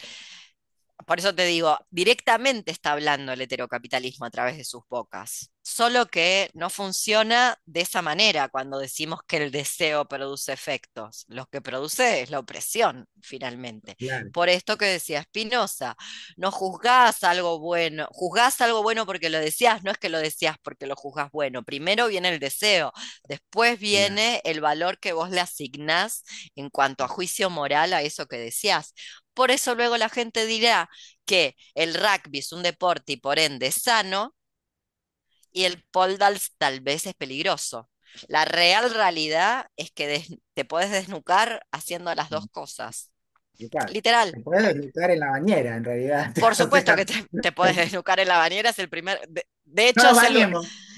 por eso te digo, directamente está hablando el heterocapitalismo a través de sus bocas. Solo que no funciona de esa manera cuando decimos que el deseo produce efectos. Lo que produce es la opresión, finalmente. Por esto que decía Spinoza, no juzgás algo bueno, juzgás algo bueno porque lo decías, no es que lo decías porque lo juzgás bueno. Primero viene el deseo, después viene el valor que vos le asignás en cuanto a juicio moral a eso que decías. Por eso luego la gente dirá que el rugby es un deporte y por ende sano y el pole tal vez es peligroso. La real realidad es que te puedes desnucar haciendo las dos mm. cosas. Literal. Te puedes desnucar en la bañera, en realidad. Por supuesto que te, puedes desnucar en la bañera, es el primer. De, hecho,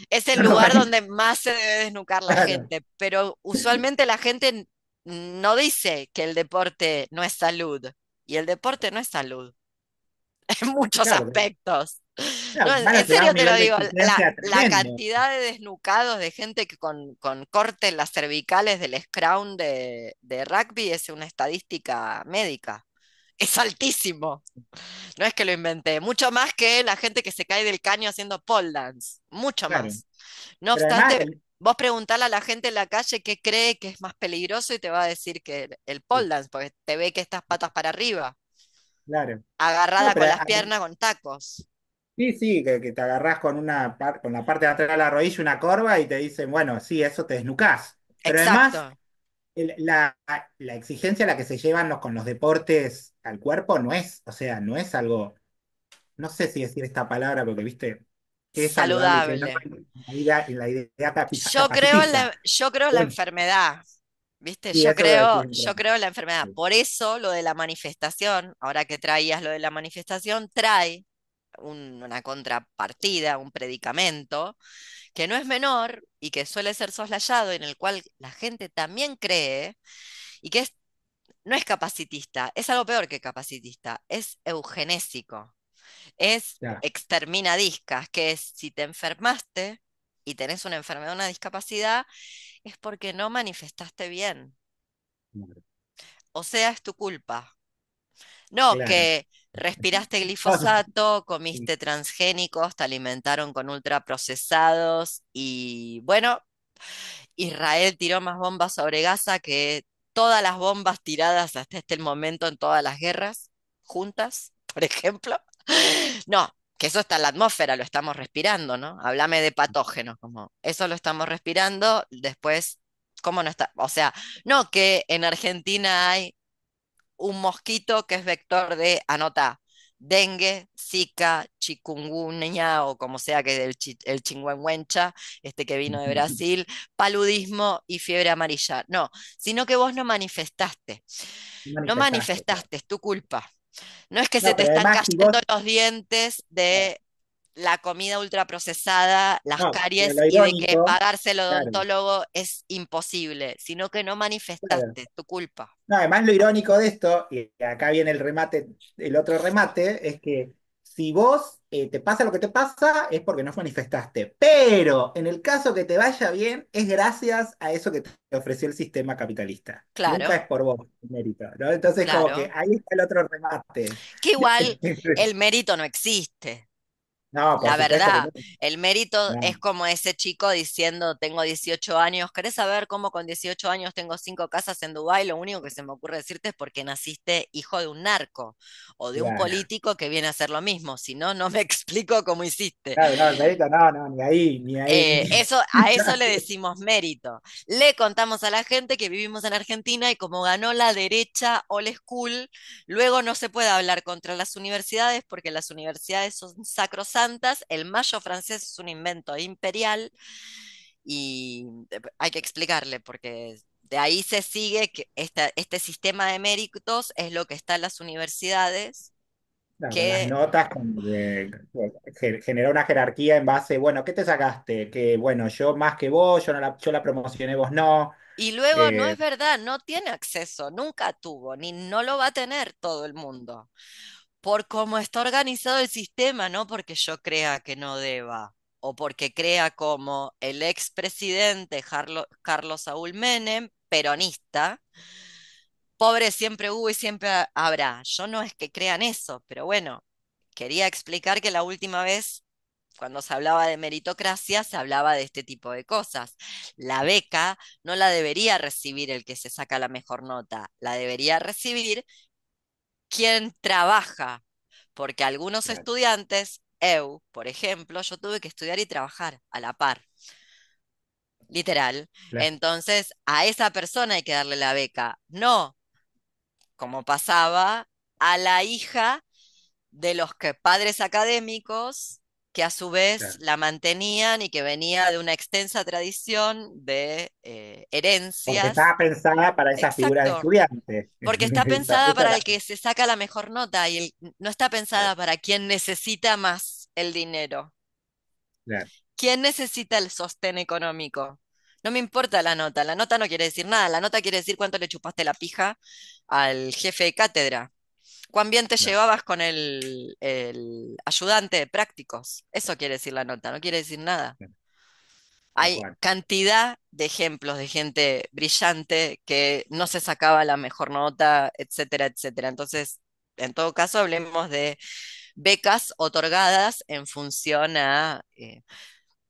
es, el, lugar donde más se debe desnucar la gente. Pero usualmente la gente no dice que el deporte no es salud. Y el deporte no es salud. En muchos aspectos. en serio te lo digo, la, cantidad de desnucados de gente que con, con corte en las cervicales del scrum de, rugby es una estadística médica es altísimo. No es que lo inventé, mucho más que la gente que se cae del caño haciendo pole dance, mucho más. No obstante, Vos preguntale a la gente en la calle qué cree que es más peligroso y te va a decir que el, pole dance, porque te ve que estás patas para arriba. Claro. Agarrada con las piernas, con tacos. Sí, sí, que, te agarras con, una con la parte de atrás de la rodilla una corva y te dicen, bueno, sí, eso te desnucas Pero además, la, exigencia a la que se llevan con los deportes al cuerpo no es, o sea, no es algo, no sé si decir esta palabra porque, viste, saludable. yo, creo yo creo en la enfermedad. ¿Viste? yo creo, yo creo en la enfermedad. Por eso lo de la manifestación, ahora que traías lo de la manifestación, trae una contrapartida, un predicamento, que no es menor y que suele ser soslayado, en el cual la gente también cree, y que no es capacitista, es algo peor que capacitista, es eugenésico es exterminadiscas, que es si te enfermaste y tenés una enfermedad, una discapacidad, es porque no manifestaste bien. O sea, es tu culpa. No, que respiraste glifosato, comiste transgénicos, te alimentaron con ultraprocesados y bueno, Israel tiró más bombas sobre Gaza que todas las bombas tiradas hasta este momento en todas las guerras juntas, por ejemplo. No, que eso está en la atmósfera, lo estamos respirando, ¿no? Háblame de patógenos, como eso lo estamos respirando, después, ¿cómo no está? O sea, no que en Argentina hay un mosquito que es vector de, anota, dengue, zika, chikungunya o como sea que el, chi, el este que vino de Brasil, paludismo y fiebre amarilla. No, sino que vos no manifestaste. No manifestaste, no manifestaste es tu culpa. No es que se te están cayendo los dientes de la comida ultraprocesada, las caries y de que pagárselo el odontólogo es imposible, sino que no manifestaste tu culpa. además lo irónico de esto, y acá viene el remate, el otro remate, es que si vos eh, te pasa lo que te pasa, es porque no manifestaste. Pero en el caso que te vaya bien, es gracias a eso que te ofreció el sistema capitalista. Claro. Nunca es por vos el mérito, Entonces, como que ahí está el otro remate. Que igual el mérito no existe. No, la verdad, el mérito es como ese chico diciendo, tengo 18 años, ¿querés saber cómo con 18 años tengo cinco casas en Dubái? Lo único que se me ocurre decirte es porque naciste hijo de un narco o de un político que viene a hacer lo mismo, si no, no me explico cómo hiciste. Claro, no, el mérito no, no, ni ahí, ni ahí. Eh, eso, a eso le decimos mérito. Le contamos a la gente que vivimos en Argentina y como ganó la derecha all school, luego no se puede hablar contra las universidades porque las universidades son sacrosantas el mayo francés es un invento imperial y eh, hay que explicarle porque de ahí se sigue que este sistema de méritos es lo que está en las universidades. que... Las notas genera una jerarquía en base, bueno, ¿qué te sacaste? Que bueno, yo más que vos, yo, no la, yo la promocioné, vos no. Y luego no eh, es verdad, no tiene acceso, nunca tuvo, ni no lo va a tener todo el mundo por cómo está organizado el sistema, no porque yo crea que no deba o porque crea como el expresidente Carlos Saúl Menem, peronista, pobre siempre hubo y siempre habrá. Yo no es que crean eso, pero bueno, quería explicar que la última vez, cuando se hablaba de meritocracia, se hablaba de este tipo de cosas. La beca no la debería recibir el que se saca la mejor nota, la debería recibir quien trabaja, porque algunos estudiantes, eu, por ejemplo, yo tuve que estudiar y trabajar a la par, literal. Entonces, a esa persona hay que darle la beca, no como pasaba a la hija de los que padres académicos que a su vez la mantenían y que venía de una extensa tradición de eh, herencias. Porque estaba pensada para esa figura de estudiantes. Porque está pensada para el que se saca la mejor nota y no está pensada para quien necesita más el dinero. ¿Quién necesita el sostén económico? No me importa la nota, la nota no quiere decir nada, la nota quiere decir cuánto le chupaste la pija al jefe de cátedra. ¿Cuán bien te llevabas con el, ayudante de prácticos? Eso quiere decir la nota, no quiere decir nada. Hay cantidad de ejemplos de gente brillante que no se sacaba la mejor nota, etcétera, etcétera. Entonces, en todo caso, hablemos de becas otorgadas en función a... Eh,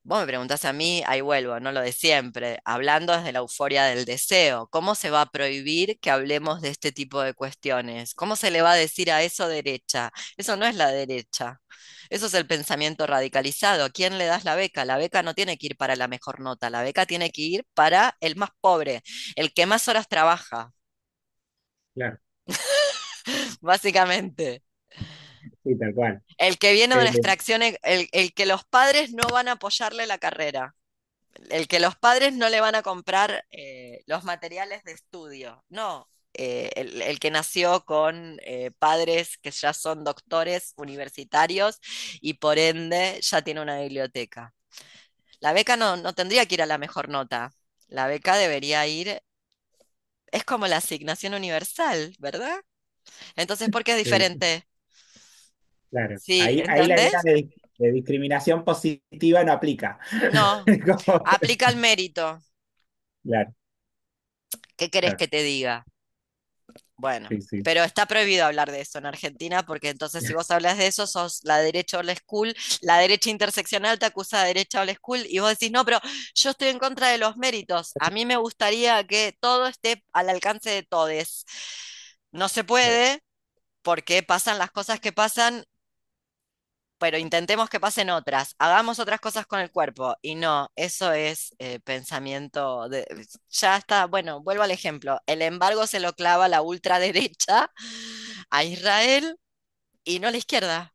Vos me preguntás a mí, ahí vuelvo, no lo de siempre, hablando desde la euforia del deseo. ¿Cómo se va a prohibir que hablemos de este tipo de cuestiones? ¿Cómo se le va a decir a eso derecha? Eso no es la derecha. Eso es el pensamiento radicalizado. quién le das la beca? La beca no tiene que ir para la mejor nota, la beca tiene que ir para el más pobre, el que más horas trabaja. Claro. Básicamente cual. El que viene de una eh, extracción, el, el, que los padres no van a apoyarle la carrera. El que los padres no le van a comprar eh, los materiales de estudio. No, eh, el, que nació con padres que ya son doctores universitarios y por ende ya tiene una biblioteca. La beca no, no tendría que ir a la mejor nota. La beca debería ir, es como la asignación universal, ¿verdad? Entonces, ¿por qué es diferente? Claro. Sí, ahí, la idea de, discriminación positiva no aplica. No, aplica el mérito. Claro. ¿Qué querés que te diga? Bueno, pero está prohibido hablar de eso en Argentina, porque entonces si vos hablas de eso, sos la derecha la school, la derecha interseccional te acusa de derecha old school, y vos decís, no, pero yo estoy en contra de los méritos. A mí me gustaría que todo esté al alcance de todes. No se puede, porque pasan las cosas que pasan pero intentemos que pasen otras, hagamos otras cosas con el cuerpo. Y no, eso es eh, pensamiento de... Ya está, bueno, vuelvo al ejemplo. El embargo se lo clava la ultraderecha a Israel y no a la izquierda.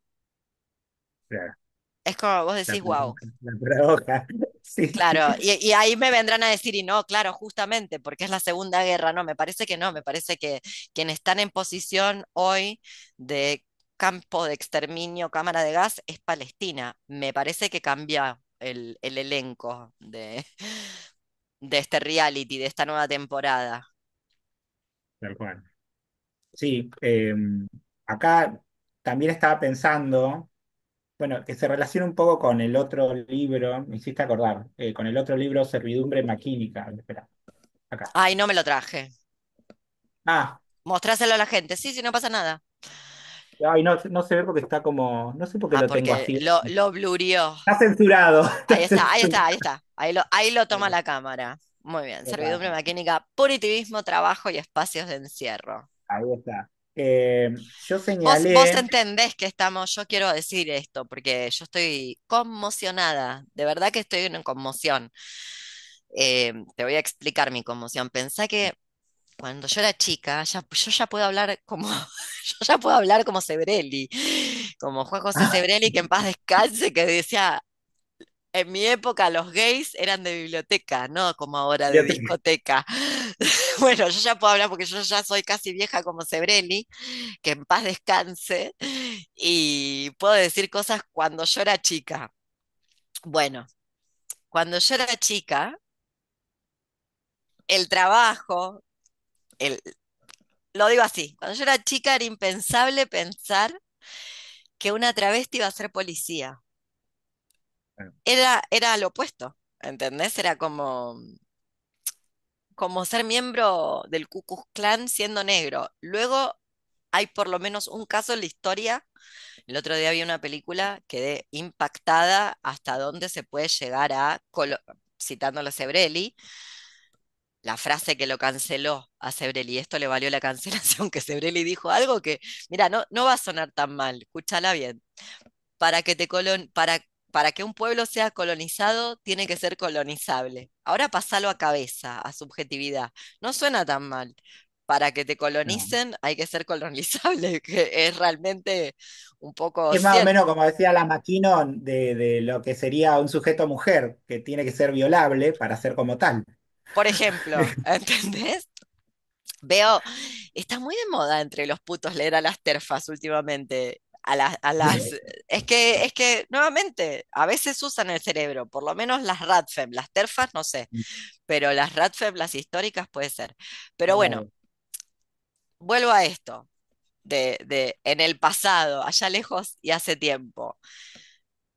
Es como vos decís, wow. sí. Claro, y, ahí me vendrán a decir, y no, claro, justamente, porque es la Segunda Guerra, no, me parece que no, me parece que quienes están en posición hoy de campo de exterminio, cámara de gas, es Palestina. Me parece que cambia el, elenco de, de este reality, de esta nueva temporada. Sí, em, acá también estaba pensando, bueno, que se relaciona un poco con el otro libro, me hiciste acordar, eh, con el otro libro Servidumbre Maquínica. Espera, acá. Ay, no me lo traje. Ah. Mostráselo a la gente, sí, si no pasa nada. Ay, no, no se ve porque está como. No sé por qué ah, lo tengo así. Lo, blurió. Está censurado. Ahí está, ahí está, ahí está. Ahí lo, toma la cámara. Muy bien. Servidumbre mecánica, puritivismo, trabajo y espacios de encierro. Ahí está. Eh, yo ¿Vos, entendés que estamos, yo quiero decir esto, porque yo estoy conmocionada, de verdad que estoy en conmoción. Eh, te voy a explicar mi conmoción. Pensá que cuando yo era chica, yo ya puedo hablar como, yo ya puedo hablar como Sebrelli, como Juan José ah, Sebrelli, que en paz descanse, que decía, en mi época los gays eran de biblioteca, no como ahora de discoteca. bueno, yo ya puedo hablar porque yo ya soy casi vieja como Sebrelli, que en paz descanse, y puedo decir cosas cuando yo era chica. Bueno, cuando yo era chica, el trabajo el, lo digo así, cuando yo era chica era impensable pensar que una travesti iba a ser policía. Era, era lo opuesto, ¿entendés? Era como, como ser miembro del Ku Klux Klan siendo negro. Luego hay por lo menos un caso en la historia. El otro día vi una película, quedé impactada hasta dónde se puede llegar a, citando a Sebrelli, la frase que lo canceló a Sebrelli, esto le valió la cancelación, que Sebreli dijo algo que, mira, no, no va a sonar tan mal, escúchala bien. Para que, te para, para que un pueblo sea colonizado, tiene que ser colonizable. Ahora pasalo a cabeza, a subjetividad. No suena tan mal. Para que te colonicen hay que ser colonizable, que es realmente un poco... Es más o menos como decía la Maquinón de, de lo que sería un sujeto mujer, que tiene que ser violable para ser como tal. Por ejemplo, ¿entendés? Veo, está muy de moda entre los putos leer a las terfas últimamente. A a las, es que, es que, nuevamente, a veces usan el cerebro, por lo menos las Radfem, las terfas, no sé, mm. pero las Radfem, las históricas, puede ser. Pero bueno, vuelvo a esto, de, en el pasado, allá lejos y hace tiempo.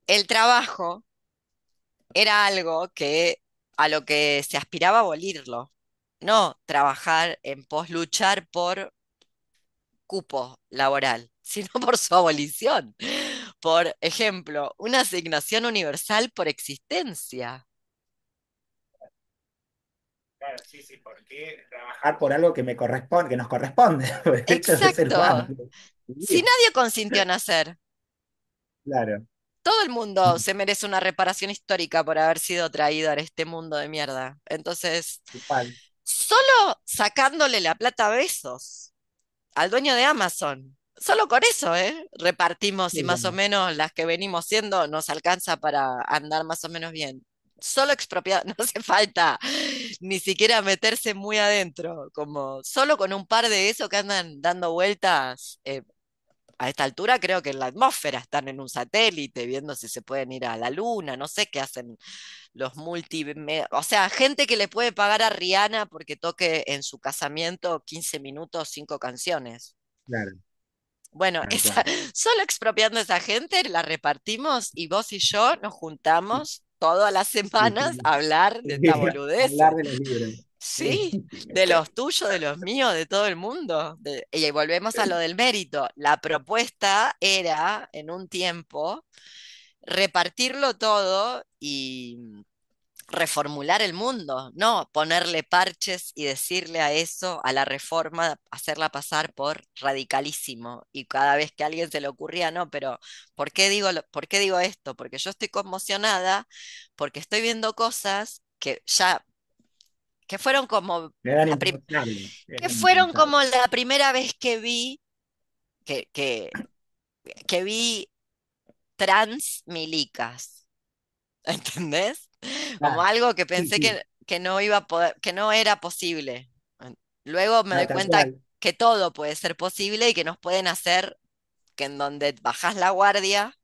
El trabajo era algo que a lo que se aspiraba a abolirlo, no trabajar en posluchar luchar por cupo laboral, sino por su abolición. Por ejemplo, una asignación universal por existencia. Claro, sí, sí, ¿por qué trabajar por algo que me corresponde, que nos corresponde? Exacto. si nadie consintió nacer. Claro todo el mundo se merece una reparación histórica por haber sido traído a este mundo de mierda. Entonces, solo sacándole la plata a besos al dueño de Amazon, solo con eso, ¿eh? Repartimos y más o menos las que venimos siendo nos alcanza para andar más o menos bien. Solo expropiado, no hace falta ni siquiera meterse muy adentro, como solo con un par de eso que andan dando vueltas, eh, a esta altura creo que en la atmósfera están en un satélite viendo si se pueden ir a la luna, no sé qué hacen los multi... O sea, gente que le puede pagar a Rihanna porque toque en su casamiento 15 minutos, cinco canciones. Claro. Bueno, solo expropiando a esa gente la repartimos y vos y yo nos juntamos todas las semanas a hablar de esta boludez. hablar de los libros. Sí, de los tuyos, de los míos, de todo el mundo. y volvemos a lo del mérito. La propuesta era, en un tiempo, repartirlo todo y reformular el mundo, no ponerle parches y decirle a eso, a la reforma, hacerla pasar por radicalísimo. Y cada vez que a alguien se le ocurría, no, pero ¿por qué digo, por qué digo esto? Porque yo estoy conmocionada, porque estoy viendo cosas que ya que fueron como la que fueron como la primera vez que vi que, que, vi trans ¿Entendés? Como algo que pensé Que, que, no iba a poder, que no era posible. Luego me doy cuenta que todo puede ser posible y que nos pueden hacer que en donde bajas la guardia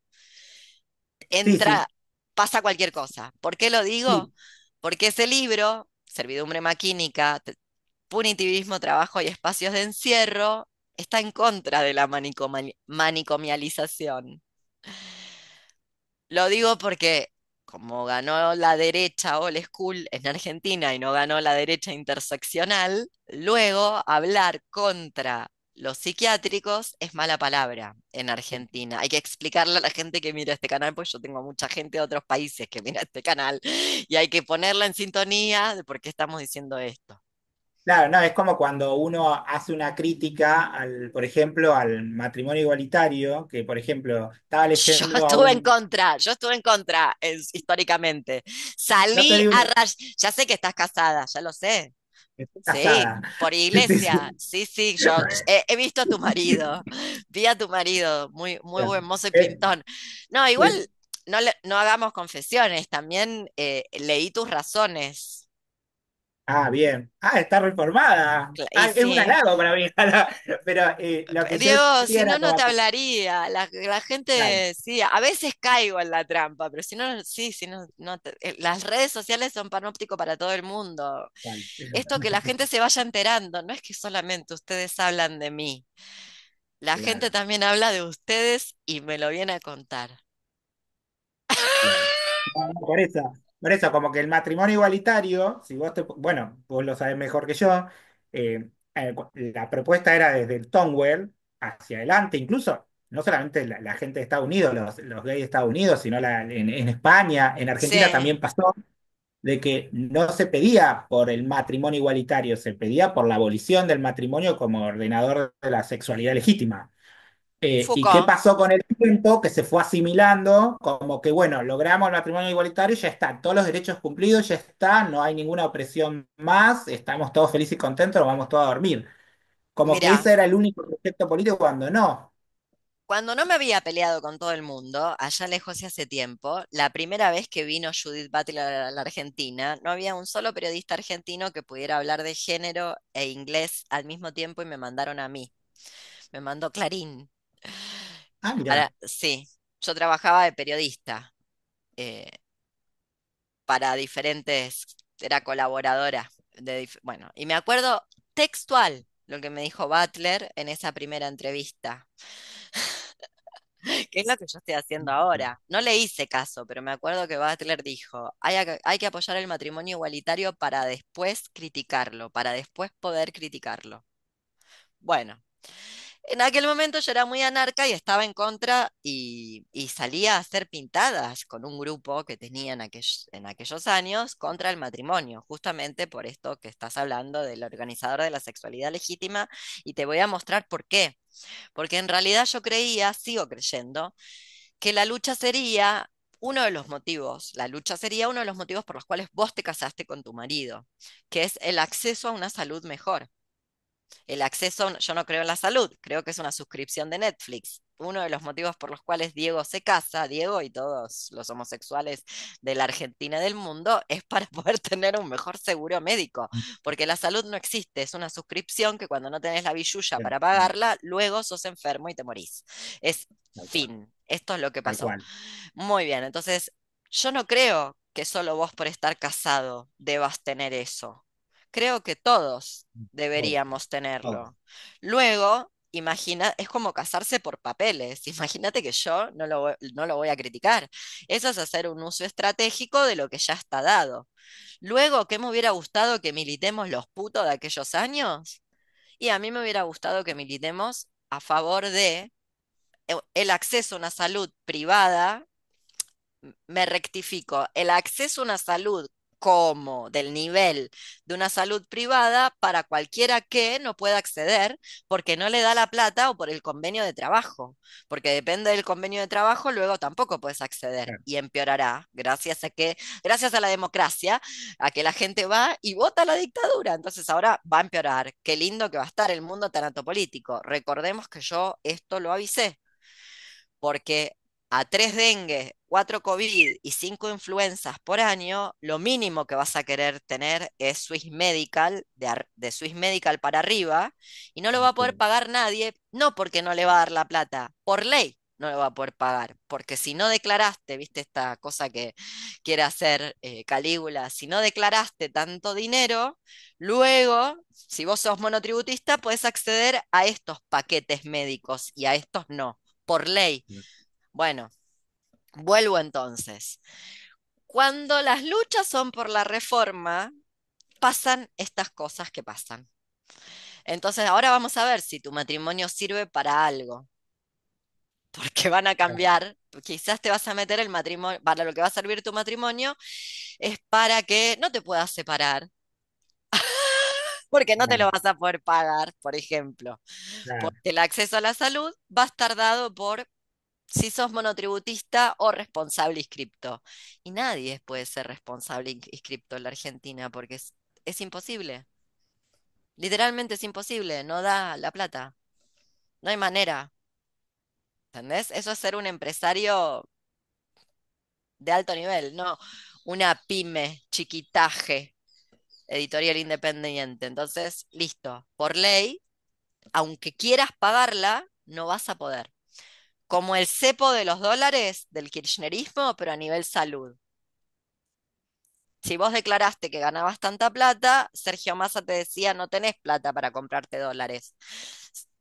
entra pasa cualquier cosa. ¿Por qué lo digo? Porque ese libro servidumbre maquínica, punitivismo, trabajo y espacios de encierro, está en contra de la manicomialización. Lo digo porque como ganó la derecha old School en Argentina y no ganó la derecha interseccional, luego hablar contra los psiquiátricos es mala palabra en Argentina. Hay que explicarle a la gente que mira este canal, pues yo tengo mucha gente de otros países que mira este canal y hay que ponerla en sintonía de por qué estamos diciendo esto. Claro, no, es como cuando uno hace una crítica, al, por ejemplo, al matrimonio igualitario, que por ejemplo, estaba leyendo. Yo estuve en contra, yo estuve en contra históricamente. Salí a rayar. Ya sé que estás casada, ya lo sé. Sí, por iglesia. Sí, sí, yo eh, he, visto a tu marido. Vi a tu marido, muy, muy buen mozo y eh, pintón. No, igual no, no hagamos confesiones, también eh, leí tus razones Ah, bien. Ah, está reformada. Ah, es un halago para mí. Pero eh, si no, no te hablaría. La, gente, sí, a veces caigo en la trampa, pero si no, sí, si no, eh, las redes sociales son panóptico para todo el mundo. Esto que la gente se vaya enterando, no es que solamente ustedes hablan de mí. La gente también habla de ustedes y me lo viene a contar. por eso. Por eso, como que el matrimonio igualitario, si vos bueno, vos lo sabés mejor que yo, eh, eh, la propuesta era desde el Tonwell hacia adelante, incluso no solamente la, gente de Estados Unidos, los, gays de Estados Unidos, sino en, España, en Argentina también pasó, de que no se pedía por el matrimonio igualitario, se pedía por la abolición del matrimonio como ordenador de la sexualidad legítima. Eh, ¿Y qué pasó con el tiempo? Que se fue asimilando, como que bueno, logramos el matrimonio igualitario, ya está, todos los derechos cumplidos, ya está, no hay ninguna opresión más, estamos todos felices y contentos, nos vamos todos a dormir. Como que ese era el único proyecto político cuando no. Cuando no me había peleado con todo el mundo, allá lejos y hace tiempo, la primera vez que vino Judith Butler a la Argentina, no había un solo periodista argentino que pudiera hablar de género e inglés al mismo tiempo y me mandaron a mí. Me mandó Clarín. Ah, sí, yo trabajaba de periodista eh, para diferentes, era colaboradora bueno, y me acuerdo textual lo que me dijo Butler en esa primera entrevista. que es lo que yo estoy haciendo ahora. No le hice caso, pero me acuerdo que Butler dijo, hay que apoyar el matrimonio igualitario para después criticarlo, para después poder criticarlo. Bueno, en aquel momento yo era muy anarca y estaba en contra y, salía a hacer pintadas con un grupo que tenía en, en, aquellos años contra el matrimonio, justamente por esto que estás hablando del organizador de la sexualidad legítima y te voy a mostrar por qué. Porque en realidad yo creía, sigo creyendo, que la lucha sería uno de los motivos, la lucha sería uno de los motivos por los cuales vos te casaste con tu marido, que es el acceso a una salud mejor el acceso, yo no creo en la salud, creo que es una suscripción de Netflix. Uno de los motivos por los cuales Diego se casa, Diego y todos los homosexuales de la Argentina y del mundo, es para poder tener un mejor seguro médico, mm. porque la salud no existe, es una suscripción que cuando no tenés la billulla para pagarla, luego sos enfermo y te morís. Es fin, esto es lo que pasó. Muy bien, entonces yo no creo que solo vos por estar casado debas tener eso creo que todos mm, deberíamos tenerlo. Luego, imagina, es como casarse por papeles. Imagínate que yo no lo, no lo voy a criticar. Eso es hacer un uso estratégico de lo que ya está dado. Luego, ¿qué me hubiera gustado que militemos los putos de aquellos años? Y a mí me hubiera gustado que militemos a favor de eh, el acceso a una salud privada me rectifico, el acceso a una salud como del nivel de una salud privada para cualquiera que no pueda acceder porque no le da la plata o por el convenio de trabajo, porque depende del convenio de trabajo, luego tampoco puedes acceder y empeorará gracias a que gracias a la democracia, a que la gente va y vota la dictadura, entonces ahora va a empeorar. Qué lindo que va a estar el mundo tan tanatopolítico. Recordemos que yo esto lo avisé porque a tres dengue, cuatro COVID y cinco influenzas por año, lo mínimo que vas a querer tener es Swiss Medical, de, de Swiss Medical para arriba, y no lo va a poder pagar nadie, no porque no le va a dar la plata, por ley no lo va a poder pagar, porque si no declaraste, viste esta cosa que quiere hacer eh, Calígula, si no declaraste tanto dinero, luego, si vos sos monotributista, puedes acceder a estos paquetes médicos y a estos no, por ley. Bueno, vuelvo entonces. Cuando las luchas son por la reforma, pasan estas cosas que pasan. Entonces, ahora vamos a ver si tu matrimonio sirve para algo. Porque van a cambiar, quizás te vas a meter el matrimonio, para lo que va a servir tu matrimonio es para que no te puedas separar, porque no te lo vas a poder pagar, por ejemplo. Porque el acceso a la salud va a estar dado por si sos monotributista o responsable inscripto. Y nadie puede ser responsable inscripto en la Argentina porque es, imposible. Literalmente es imposible, no da la plata. No hay manera. ¿Entendés? Eso es ser un empresario de alto nivel, no una pyme, chiquitaje, editorial independiente. Entonces, listo, por ley, aunque quieras pagarla, no vas a poder como el cepo de los dólares del kirchnerismo, pero a nivel salud. Si vos declaraste que ganabas tanta plata, Sergio Massa te decía, no tenés plata para comprarte dólares,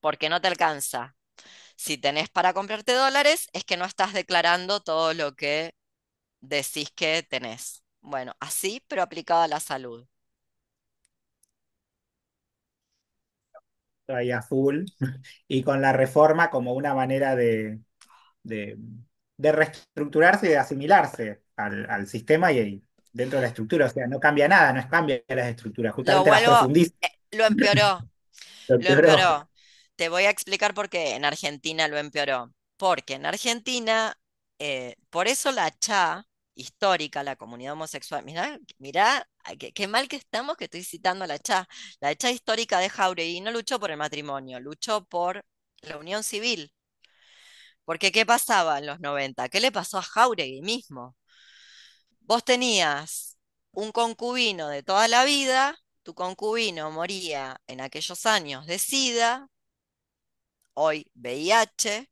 porque no te alcanza. Si tenés para comprarte dólares, es que no estás declarando todo lo que decís que tenés. Bueno, así, pero aplicado a la salud. ahí a full, y con la reforma como una manera de, de, reestructurarse y de asimilarse al, sistema y, dentro de la estructura. O sea, no cambia nada, no cambia las estructuras, justamente eh, lo, empeoró. Te voy a explicar por qué en Argentina lo empeoró. Porque en Argentina, eh, por eso la CHA, histórica, la comunidad homosexual. Mirá, qué, mal que estamos que estoy citando a la Chá. La Chá histórica de Jauregui no luchó por el matrimonio, luchó por la unión civil. Porque ¿qué pasaba en los 90? ¿Qué le pasó a Jauregui mismo? Vos tenías un concubino de toda la vida, tu concubino moría en aquellos años de SIDA, hoy VIH,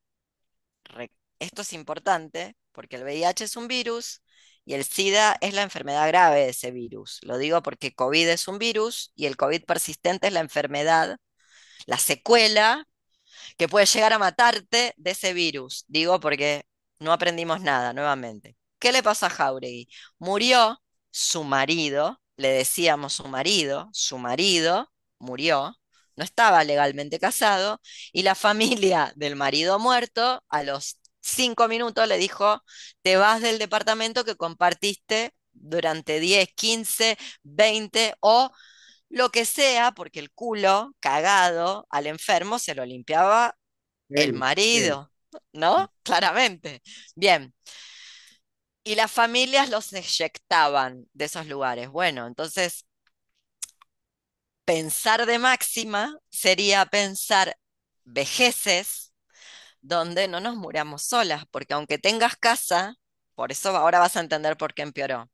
esto es importante, porque el VIH es un virus y el SIDA es la enfermedad grave de ese virus. Lo digo porque COVID es un virus y el COVID persistente es la enfermedad, la secuela que puede llegar a matarte de ese virus. Digo porque no aprendimos nada nuevamente. ¿Qué le pasa a Jauregui? Murió su marido, le decíamos su marido, su marido murió, no estaba legalmente casado, y la familia del marido muerto a los cinco minutos le dijo, te vas del departamento que compartiste durante 10, 15, 20 o lo que sea, porque el culo cagado al enfermo se lo limpiaba el marido, ¿no? Claramente. Bien. Y las familias los eyectaban de esos lugares. Bueno, entonces, pensar de máxima sería pensar vejeces donde no nos muramos solas, porque aunque tengas casa, por eso ahora vas a entender por qué empeoró.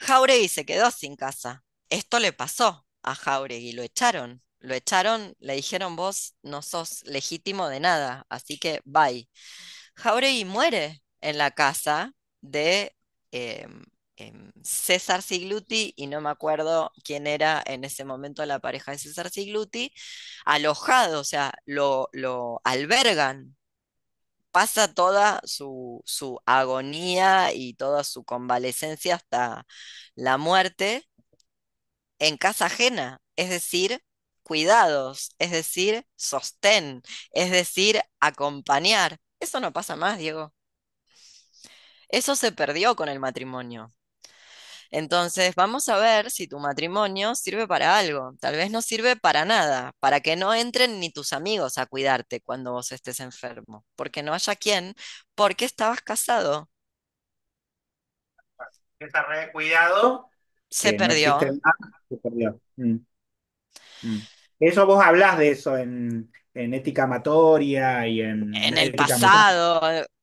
Jauregui se quedó sin casa. Esto le pasó a Jauregui, lo echaron. Lo echaron, le dijeron vos no sos legítimo de nada, así que bye. Jauregui muere en la casa de em, em, César Sigluti y no me acuerdo quién era en ese momento la pareja de César Sigluti, alojado, o sea, lo albergan pasa toda su, agonía y toda su convalecencia hasta la muerte en casa ajena, es decir, cuidados, es decir, sostén, es decir, acompañar. Eso no pasa más, Diego. Eso se perdió con el matrimonio. Entonces, vamos a ver si tu matrimonio sirve para algo. Tal vez no sirve para nada, para que no entren ni tus amigos a cuidarte cuando vos estés enfermo, porque no haya quien, porque estabas casado. Esa red de cuidado se perdió. Mm. Mm. Eso vos hablás de eso en, ética amatoria y en... En el pasado,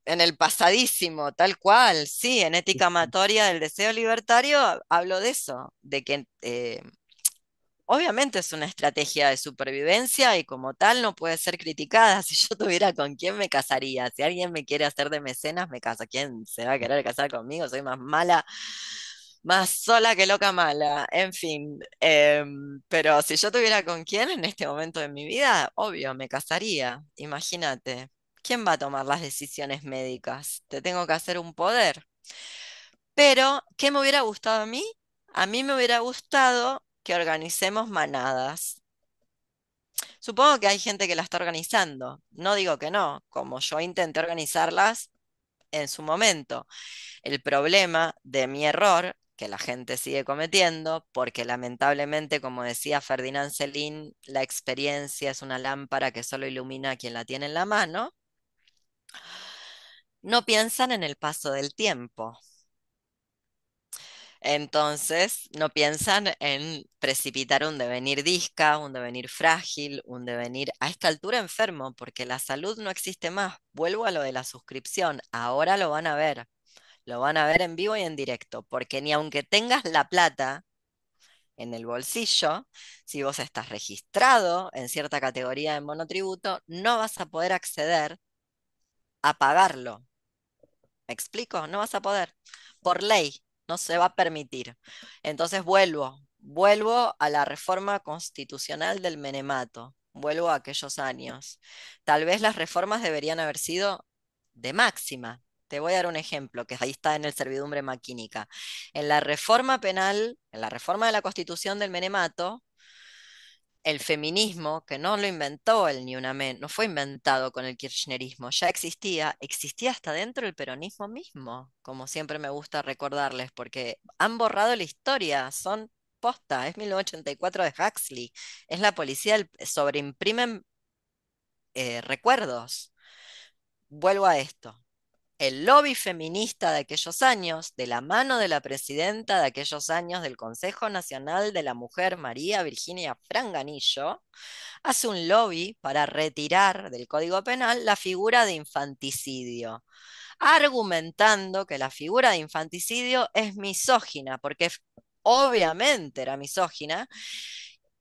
en el pasadísimo, tal cual, sí, en Ética Amatoria del Deseo Libertario hablo de eso, de que eh, obviamente es una estrategia de supervivencia y como tal no puede ser criticada. Si yo tuviera con quién me casaría, si alguien me quiere hacer de mecenas, me casa, ¿Quién se va a querer casar conmigo? Soy más mala, más sola que loca mala, en fin. Em, pero si yo tuviera con quién en este momento de mi vida, obvio, me casaría, imagínate. ¿quién va a tomar las decisiones médicas? Te tengo que hacer un poder. Pero, ¿qué me hubiera gustado a mí? A mí me hubiera gustado que organicemos manadas. Supongo que hay gente que la está organizando. No digo que no, como yo intenté organizarlas en su momento. El problema de mi error, que la gente sigue cometiendo, porque lamentablemente, como decía Ferdinand Celín, la experiencia es una lámpara que solo ilumina a quien la tiene en la mano. No piensan en el paso del tiempo. Entonces, no piensan en precipitar un devenir disca, un devenir frágil, un devenir a esta altura enfermo, porque la salud no existe más. Vuelvo a lo de la suscripción, ahora lo van a ver, lo van a ver en vivo y en directo, porque ni aunque tengas la plata en el bolsillo, si vos estás registrado en cierta categoría de monotributo, no vas a poder acceder pagarlo. ¿Me explico? No vas a poder. Por ley, no se va a permitir. Entonces vuelvo, vuelvo a la reforma constitucional del Menemato, vuelvo a aquellos años. Tal vez las reformas deberían haber sido de máxima. Te voy a dar un ejemplo que ahí está en el servidumbre maquínica. En la reforma penal, en la reforma de la constitución del Menemato, el feminismo, que no lo inventó el Ni no fue inventado con el kirchnerismo, ya existía, existía hasta dentro del peronismo mismo, como siempre me gusta recordarles, porque han borrado la historia, son posta, es 1984 de Huxley, es la policía, sobreimprimen eh, recuerdos. Vuelvo a esto, el lobby feminista de aquellos años, de la mano de la presidenta de aquellos años del Consejo Nacional de la Mujer, María Virginia Franganillo, hace un lobby para retirar del Código Penal la figura de infanticidio, argumentando que la figura de infanticidio es misógina, porque obviamente era misógina,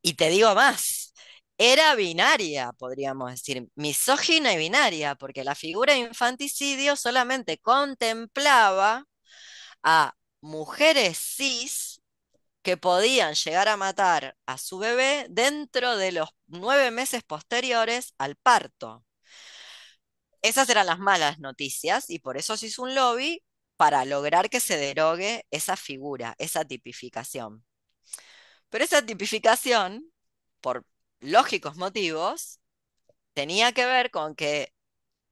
y te digo más, era binaria, podríamos decir, misógina y binaria, porque la figura de infanticidio solamente contemplaba a mujeres cis que podían llegar a matar a su bebé dentro de los nueve meses posteriores al parto. Esas eran las malas noticias y por eso se hizo un lobby para lograr que se derogue esa figura, esa tipificación. Pero esa tipificación, por lógicos motivos, tenía que ver con que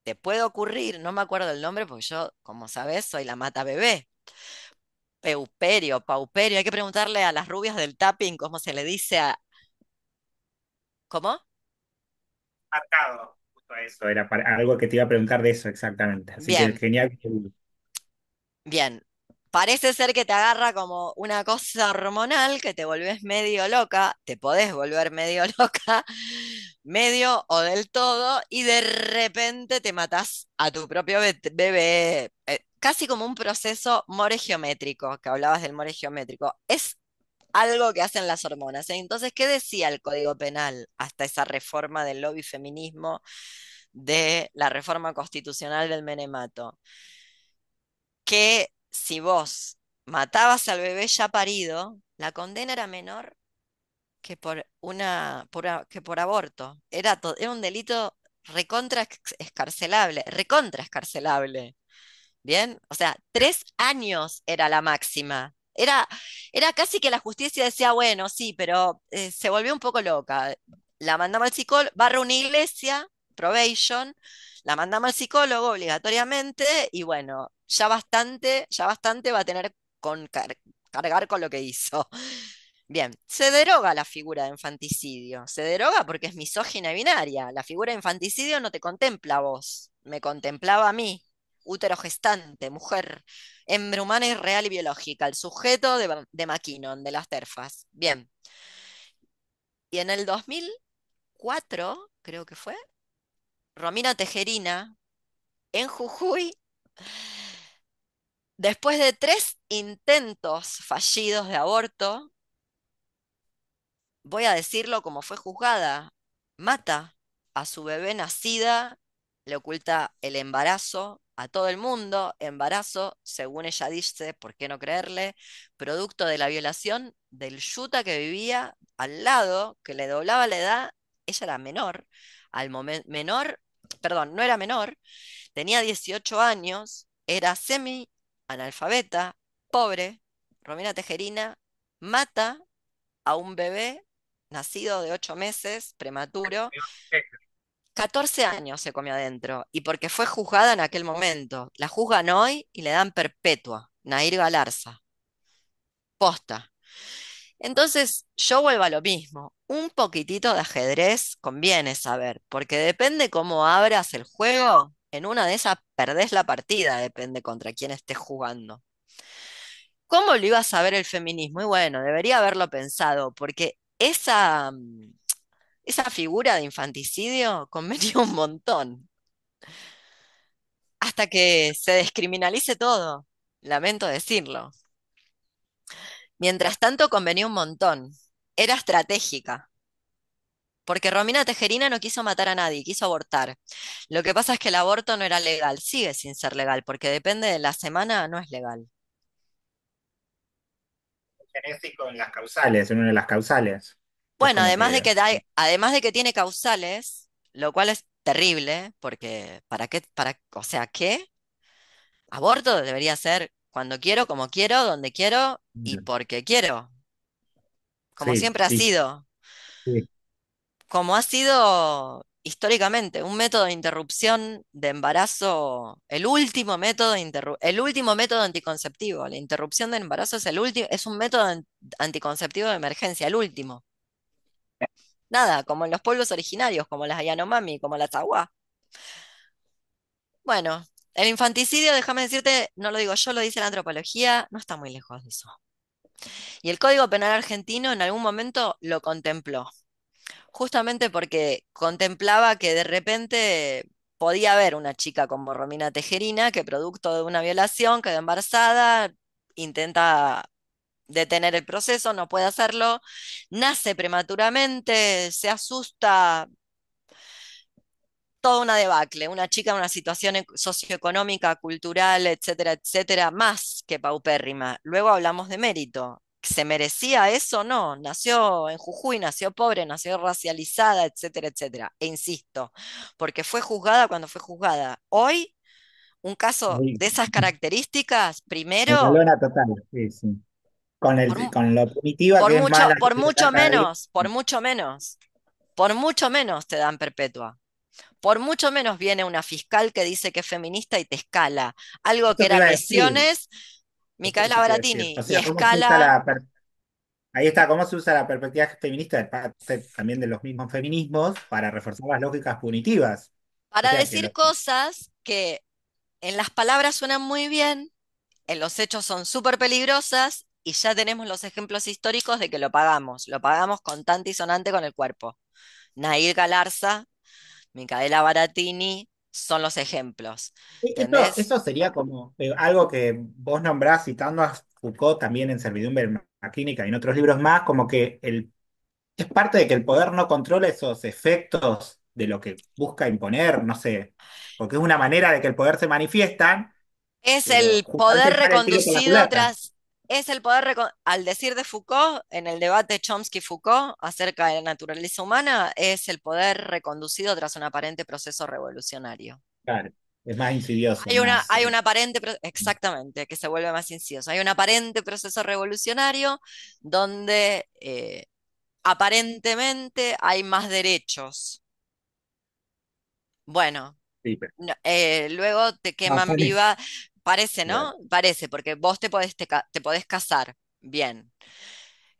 te puede ocurrir, no me acuerdo el nombre porque yo, como sabes, soy la mata bebé. Peuperio, pauperio, hay que preguntarle a las rubias del tapping cómo se le dice a... ¿Cómo? Marcado, justo eso, era algo que te iba a preguntar de eso exactamente. Así Bien. que genial. Bien, parece ser que te agarra como una cosa hormonal que te volvés medio loca, te podés volver medio loca, medio o del todo, y de repente te matás a tu propio bebé. Eh, casi como un proceso more geométrico, que hablabas del more geométrico. Es algo que hacen las hormonas. ¿eh? Entonces, ¿qué decía el Código Penal hasta esa reforma del lobby feminismo de la reforma constitucional del Menemato? Que si vos matabas al bebé ya parido, la condena era menor que por, una, que por aborto. Era, era un delito recontra escarcelable, recontra escarcelable. Bien, o sea, tres años era la máxima. Era, era casi que la justicia decía, bueno, sí, pero eh, se volvió un poco loca. La mandamos al psicólogo, barra una iglesia, probation, la mandamos al psicólogo obligatoriamente y bueno, ya bastante, ya bastante va a tener con cargar con lo que hizo. Bien, se deroga la figura de infanticidio, se deroga porque es misógina y binaria. La figura de infanticidio no te contempla a vos, me contemplaba a mí, útero gestante, mujer, hembra humana y real y biológica, el sujeto de, de de las terfas. Bien. Y en el 2004, creo que fue, Romina Tejerina en Jujuy después de tres intentos fallidos de aborto, voy a decirlo como fue juzgada, mata a su bebé nacida, le oculta el embarazo a todo el mundo, embarazo, según ella dice, ¿por qué no creerle? Producto de la violación del yuta que vivía al lado, que le doblaba la edad, ella era menor, al menor, perdón, no era menor, tenía 18 años, era semi analfabeta, pobre, Romina Tejerina mata a un bebé nacido de 8 meses, prematuro. 14 años se comió adentro y porque fue juzgada en aquel momento. La juzgan hoy y le dan perpetua, Nair Galarza. Posta. Entonces, yo vuelvo a lo mismo. Un poquitito de ajedrez conviene saber, porque depende cómo abras el juego, en una de esas perdés la partida, depende contra quién estés jugando. ¿Cómo lo iba a saber el feminismo? Y bueno, debería haberlo pensado, porque esa, mm, figura de infanticidio convenía un montón. Hasta que se descriminalice todo, lamento decirlo. Mientras tanto, convenía un montón. Era estratégica. Porque Romina Tejerina no quiso matar a nadie, quiso abortar. Lo que pasa es que el aborto no era legal, sigue sin ser legal, porque depende de la semana, no es legal. Genético en las causales, en una de las causales. Bueno, además de que además de que tiene causales, lo cual es terrible, porque ¿para qué? Para, o sea, ¿qué? Aborto debería ser cuando quiero, como quiero, donde quiero y porque quiero. Como siempre ha sido. Como ha sido históricamente un método de interrupción de embarazo, el último método, el último método anticonceptivo, la interrupción de embarazo es el último, es un método anticonceptivo de emergencia, el último. Nada, como en los pueblos originarios, como las Ayanomami, como las tahuá. Bueno, el infanticidio, déjame decirte, no lo digo yo, lo dice la antropología, no está muy lejos de eso. Y el Código Penal argentino en algún momento lo contempló, justamente porque contemplaba que de repente podía haber una chica con borromina Tejerina que producto de una violación quedó embarazada, intenta detener el proceso, no puede hacerlo, nace prematuramente, se asusta, toda una debacle, una chica en una situación socioeconómica, cultural, etcétera, etcétera, más que paupérrima. Luego hablamos de mérito. ¿Se merecía eso? No, nació en Jujuy, nació pobre, nació racializada, etcétera, etcétera. E insisto, porque fue juzgada cuando fue juzgada. Hoy, un caso de esas características, primero... Total, Con, el, con lo primitiva que Por mucho menos, por mucho menos. Por mucho menos te dan perpetua. Por mucho menos viene una fiscal que dice que es feminista y te escala. Algo que era lesiones, Micaela Baratini, Ahí está, cómo se usa la perspectiva feminista también de los mismos feminismos para reforzar las lógicas punitivas. Para decir cosas que en las palabras suenan muy bien, en los hechos son súper peligrosas y ya tenemos los ejemplos históricos de que lo pagamos, lo pagamos contante y sonante con el cuerpo. Nair Galarza Micaela Baratini, son los ejemplos. E-, eso sería como eh, algo que vos nombrás citando a Foucault también en Servidumbre en Clínica y en otros libros más, como que el, es parte de que el poder no controla esos efectos de lo que busca imponer, no sé, porque es una manera de que el poder se manifiesta. Es el poder reconducido tras, es el poder, al decir de Foucault, en el debate Chomsky-Foucault acerca de la naturaleza humana, es el poder reconducido tras un aparente proceso revolucionario. Claro, es más insidioso. Hay, una, hay eh, un aparente, exactamente, que se vuelve más insidioso. Hay un aparente proceso revolucionario donde eh, aparentemente hay más derechos. Bueno, eh, luego te queman viva, Parece, ¿no? Parece, porque vos te podés, te, podés casar. Bien.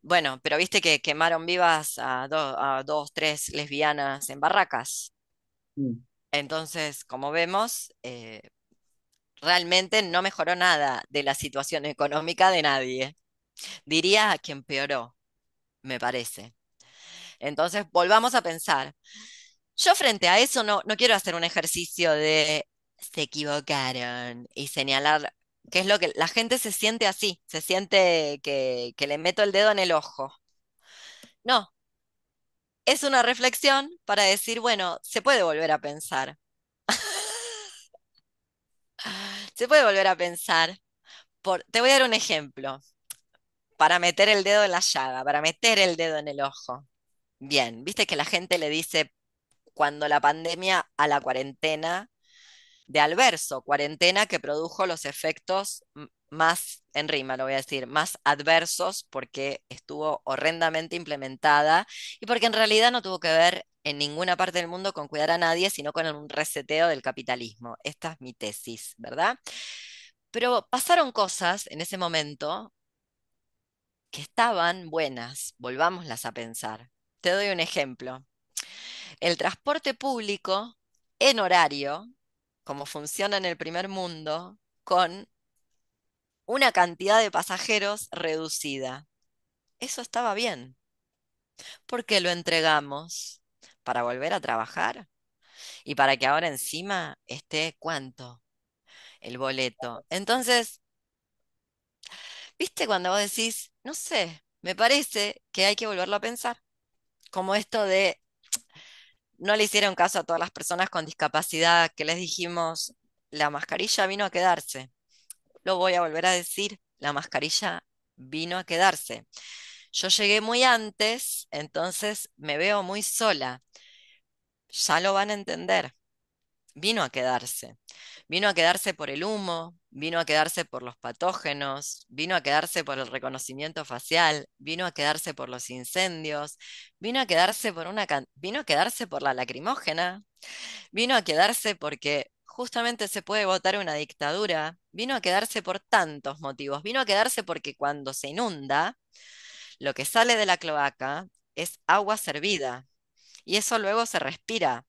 Bueno, pero viste que quemaron vivas a, a dos, tres lesbianas en barracas. Mm. Entonces, como vemos, eh, realmente no mejoró nada de la situación económica de nadie. Diría a quien peoró, me parece. Entonces, volvamos a pensar. Yo frente a eso no, no quiero hacer un ejercicio de se equivocaron y señalar qué es lo que la gente se siente así, se siente que, que le meto el dedo en el ojo. No, es una reflexión para decir, bueno, se puede volver a pensar. se puede volver a pensar. Por, te voy a dar un ejemplo para meter el dedo en la llaga, para meter el dedo en el ojo. Bien, viste que la gente le dice cuando la pandemia a la cuarentena de Alverso, cuarentena que produjo los efectos más, en rima lo voy a decir, más adversos porque estuvo horrendamente implementada y porque en realidad no tuvo que ver en ninguna parte del mundo con cuidar a nadie, sino con un reseteo del capitalismo. Esta es mi tesis, ¿verdad? Pero pasaron cosas en ese momento que estaban buenas, volvámoslas a pensar. Te doy un ejemplo. El transporte público en horario como funciona en el primer mundo, con una cantidad de pasajeros reducida. Eso estaba bien. porque lo entregamos? ¿Para volver a trabajar? Y para que ahora encima esté cuánto? El boleto. Entonces, ¿viste cuando vos decís, no sé, me parece que hay que volverlo a pensar? Como esto de no le hicieron caso a todas las personas con discapacidad que les dijimos, la mascarilla vino a quedarse. Lo voy a volver a decir, la mascarilla vino a quedarse. Yo llegué muy antes, entonces me veo muy sola. Ya lo van a entender. Vino a quedarse. Vino a quedarse por el humo, vino a quedarse por los patógenos, vino a quedarse por el reconocimiento facial, vino a quedarse por los incendios, vino a quedarse por una vino a quedarse por la lacrimógena, vino a quedarse porque justamente se puede votar una dictadura, vino a quedarse por tantos motivos, vino a quedarse porque cuando se inunda, lo que sale de la cloaca es agua servida, y eso luego se respira.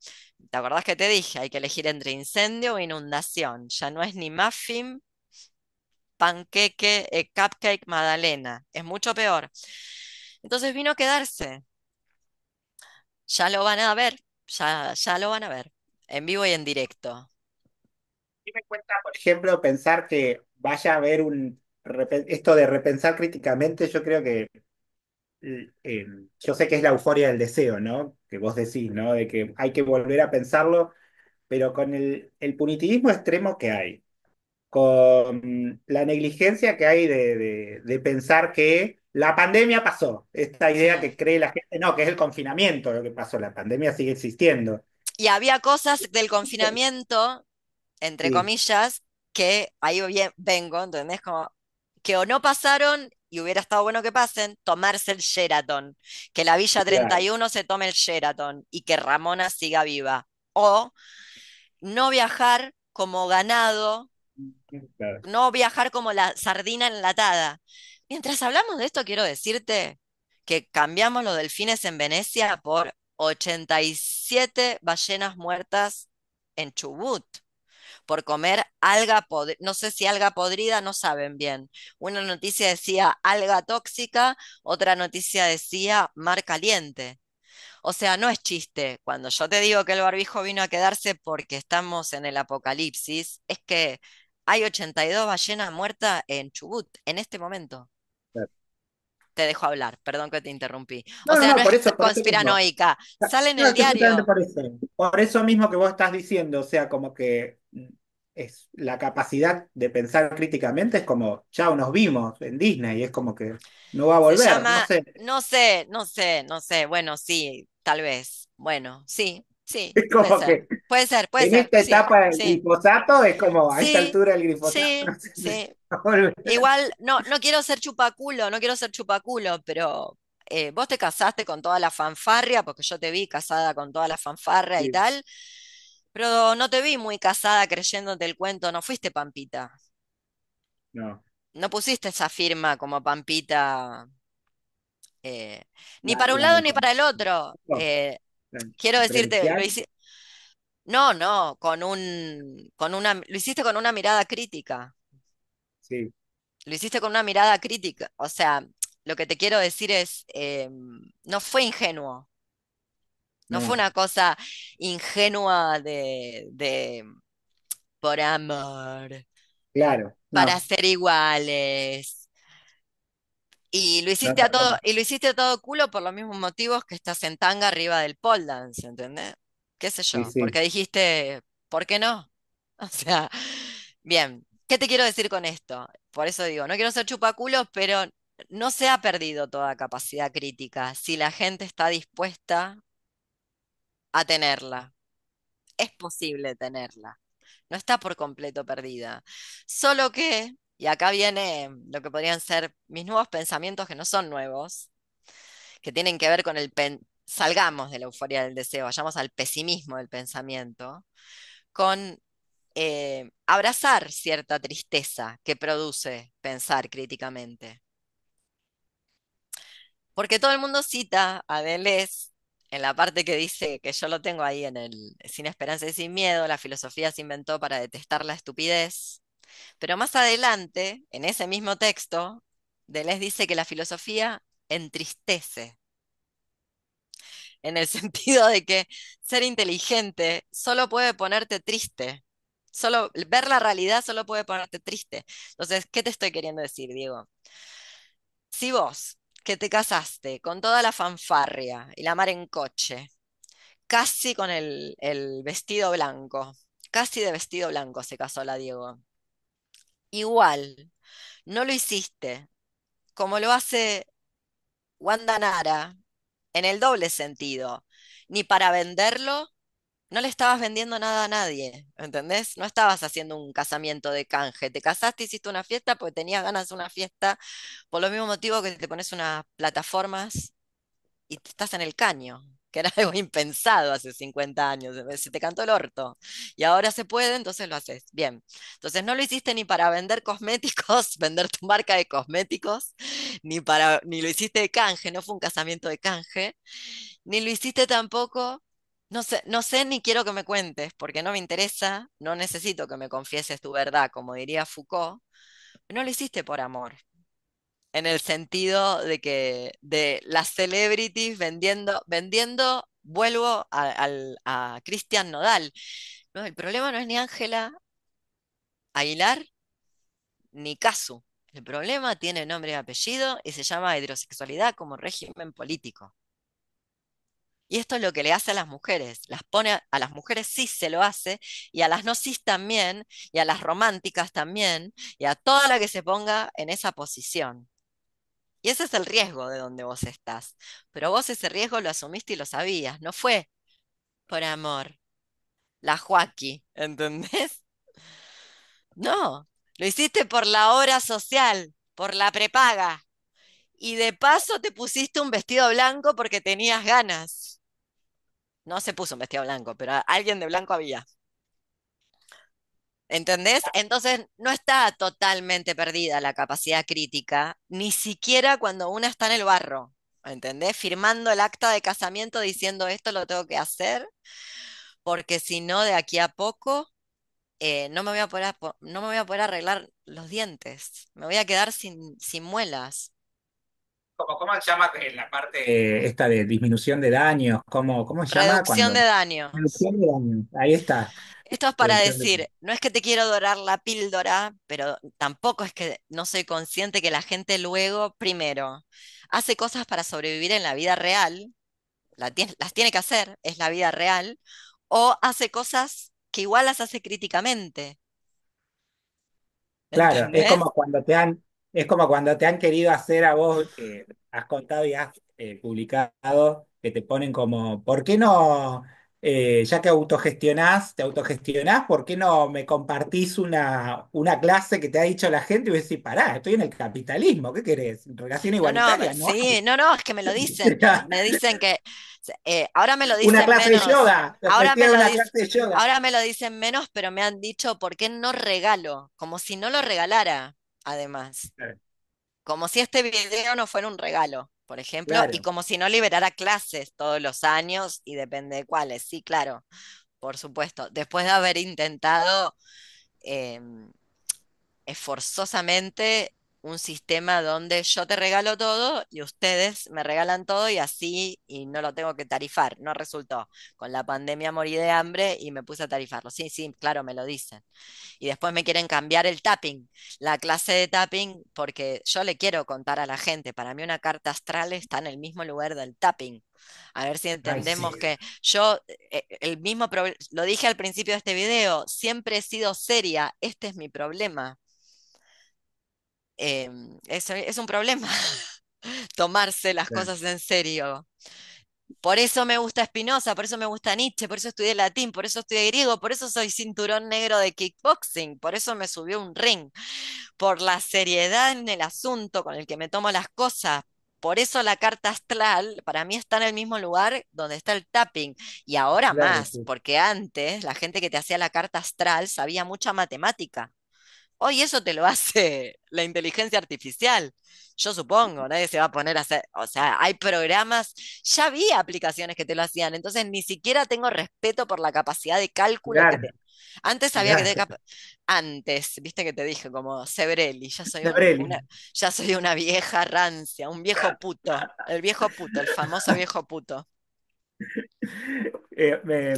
¿Te acordás que te dije? Hay que elegir entre incendio o inundación. Ya no es ni muffin, panqueque, eh, cupcake, madalena, Es mucho peor. Entonces vino a quedarse. Ya lo van a ver, ya, ya lo van a ver, en vivo y en directo. y me cuesta, por ejemplo, pensar que vaya a haber un... Esto de repensar críticamente, yo creo que yo sé que es la euforia del deseo, ¿no? Que vos decís, ¿no? De que hay que volver a pensarlo, pero con el, el punitivismo extremo que hay, con la negligencia que hay de, de, pensar que la pandemia pasó, esta idea que cree la gente, no, que es el confinamiento lo que pasó, la pandemia sigue existiendo. Y había cosas del confinamiento, entre comillas, que ahí vengo, ¿entendés? Como que o no pasaron y hubiera estado bueno que pasen, tomarse el Sheraton, que la Villa 31 se tome el Sheraton y que Ramona siga viva. O no viajar como ganado, no viajar como la sardina enlatada. Mientras hablamos de esto, quiero decirte que cambiamos los delfines en Venecia por 87 ballenas muertas en Chubut por comer alga no sé si alga podrida, no saben bien. Una noticia decía alga tóxica, otra noticia decía mar caliente. O sea, no es chiste. Cuando yo te digo que el barbijo vino a quedarse porque estamos en el apocalipsis, es que hay 82 ballenas muertas en Chubut en este momento te dejo hablar, perdón que te interrumpí. o sea, no, es eso, conspiranoica, ah, sale en el diario. Por eso. mismo que vos estás diciendo, o sea, como que mm, es la capacidad de pensar críticamente es como, chao, nos vimos en Disney, es como que no va a volver. sé. no sé, no sé, no sé, bueno, sí, tal vez, bueno, sí, Sí, puede, ser, puede ser, en esta etapa del es como a esta altura el glifosato. Sí, Igual, no, no quiero ser chupaculo, no quiero ser chupaculo, pero eh, vos te casaste con toda la fanfarria, porque yo te vi casada con toda la fanfarria y tal, pero no te vi muy casada creyéndote el cuento, no fuiste Pampita. No. No pusiste esa firma como Pampita. Eh, ni para un lado ni para el otro. Eh, Quiero decirte, no, no, con un, con una, lo hiciste con una mirada crítica. Sí. Lo hiciste con una mirada crítica. O sea, lo que te quiero decir es, em, no fue ingenuo. No, fue mm. una cosa ingenua de, de por amor. Claro. Para ser iguales. Y lo hiciste a todo, y lo hiciste todo culo por los mismos motivos que estás en tanga arriba del pole dance, ¿entendés? ¿Qué sé yo? Porque dijiste, ¿por qué no? O sea, bien, ¿qué te quiero decir con esto? Por eso digo, no quiero ser chupaculos, pero no se ha perdido toda capacidad crítica si la gente está dispuesta a tenerla. Es posible tenerla. No está por completo perdida. Solo que y acá viene lo que podrían ser mis nuevos pensamientos que no son nuevos, que tienen que ver con el salgamos de la euforia del deseo, vayamos al pesimismo del pensamiento, con eh, abrazar cierta tristeza que produce pensar críticamente. Porque todo el mundo cita a Deleuze en la parte que dice que yo lo tengo ahí en el Sin Esperanza y Sin Miedo, la filosofía se inventó para detestar la estupidez. Pero más adelante, en ese mismo texto, Deleuze dice que la filosofía entristece, en el sentido de que ser inteligente solo puede ponerte triste. Solo ver la realidad solo puede ponerte triste. Entonces, ¿qué te estoy queriendo decir, Diego? Si vos, que te casaste con toda la fanfarria y la mar en coche, casi con el vestido blanco, casi de vestido blanco se casó la Diego, igual. No lo hiciste, como lo hace Wanda Nara, en el doble sentido. Ni para venderlo, no le estabas vendiendo nada a nadie, ¿entendés? No estabas haciendo un casamiento de canje. Te casaste, hiciste una fiesta porque tenías ganas de una fiesta, por lo mismo motivo que te pones unas plataformas y te estás en el caño que era algo impensado hace 50 años, se te cantó el orto y ahora se puede, entonces lo haces. Bien, entonces no lo hiciste ni para vender cosméticos, vender tu marca de cosméticos, ni, para, ni lo hiciste de canje, no fue un casamiento de canje, ni lo hiciste tampoco no sé, no sé ni quiero que me cuentes, porque no me interesa, no necesito que me confieses tu verdad, como diría Foucault. No lo hiciste por amor, en el sentido de que de las celebrities vendiendo, vendiendo, vuelvo a, Cristian Nodal. el problema no es ni Ángela Aguilar ni Casu. El problema tiene nombre y apellido y se llama heterosexualidad como régimen político. Y esto es lo que le hace a las mujeres. Las pone a, las mujeres sí se lo hace, y a las no cis también, y a las románticas también, y a toda la que se ponga en esa posición. Y ese es el riesgo de donde vos estás. Pero vos ese riesgo lo asumiste y lo sabías, no fue por amor. La Joaquí, ¿entendés? No, lo hiciste por la hora social, por la prepaga. Y de paso te pusiste un vestido blanco porque tenías ganas. No se puso un vestido blanco, pero alguien de blanco había. ¿Entendés? Entonces no está totalmente perdida la capacidad crítica, ni siquiera cuando una está en el barro, ¿entendés? Firmando el acta de casamiento diciendo esto lo tengo que hacer, porque si no, de aquí a poco eh, no, me voy a poder, no me voy a poder arreglar los dientes, me voy a quedar sin, sin muelas. ¿Cómo, ¿Cómo, se llama eh, la parte eh, esta de disminución de daños? ¿Cómo, cómo se llama? Reducción de daño. Reducción de daños, ahí está. Esto es para decir, no es que te quiero dorar la píldora, pero tampoco es que no soy consciente que la gente luego, primero, hace cosas para sobrevivir en la vida real, las tiene que hacer, es la vida real, o hace cosas que igual las hace críticamente. Claro, es como cuando te han, es como cuando te han querido hacer a vos, eh, has contado y has eh, publicado, que te ponen como, ¿por qué no eh, ya que autogestionás, te autogestionás, ¿por qué no me compartís una, una clase que te ha dicho la gente? Y vos decís, pará, estoy en el capitalismo, ¿qué querés? Relación no, no, Sí, no, no, es que me lo dicen. me dicen que. Eh, ahora me lo dicen una Ahora me, lo clase de yoga. ahora me lo dicen menos, pero me han dicho, ¿por qué no regalo? Como si no lo regalara, además. Como si este video no fuera un regalo por ejemplo, y como si no liberara clases todos los años y depende de cuáles. Sí, claro, por supuesto. Después de haber intentado em, esforzosamente un sistema donde yo te regalo todo y ustedes me regalan todo y así y no lo tengo que tarifar. No resultó. Con la pandemia morí de hambre y me puse a tarifarlo. Sí, sí, claro, me lo dicen. Y después me quieren cambiar el tapping, la clase de tapping, porque yo le quiero contar a la gente. Para mí una carta astral está en el mismo lugar del tapping. A ver si entendemos que yo, eh, el mismo, lo dije al principio de este video, siempre he sido seria, este es mi problema. Em, es, un problema tomarse las cosas en serio. Por eso me gusta Spinoza, por eso me gusta Nietzsche, por eso estudié latín, por eso estudié griego, por eso soy cinturón negro de kickboxing, por eso me subió un ring, por la seriedad en el asunto con el que me tomo las cosas. Por eso la carta astral para mí está en el mismo lugar donde está el tapping. Y ahora más, porque antes la gente que te hacía la carta astral sabía mucha matemática. Hoy eso te lo hace la inteligencia artificial, yo supongo, nadie se va a poner a hacer, o sea, hay programas, ya vi aplicaciones que te lo hacían, entonces ni siquiera tengo respeto por la capacidad de cálculo que Antes sabía que te... Antes, viste que te dije, como Sebrelli, ya soy, ya soy una vieja rancia, un viejo puto, el viejo puto, el famoso viejo puto. Eh, eh,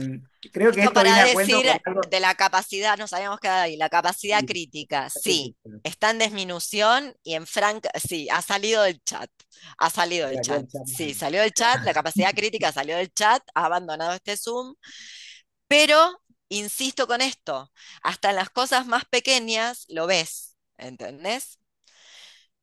creo que esto para decir de la capacidad, nos habíamos quedado ahí, la capacidad crítica, sí, está en disminución y en franca, sí, ha salido del chat, ha salido del chat. chat, sí, salió del chat, la capacidad crítica salió del chat, ha abandonado este Zoom, pero insisto con esto, hasta en las cosas más pequeñas lo ves, ¿entendés?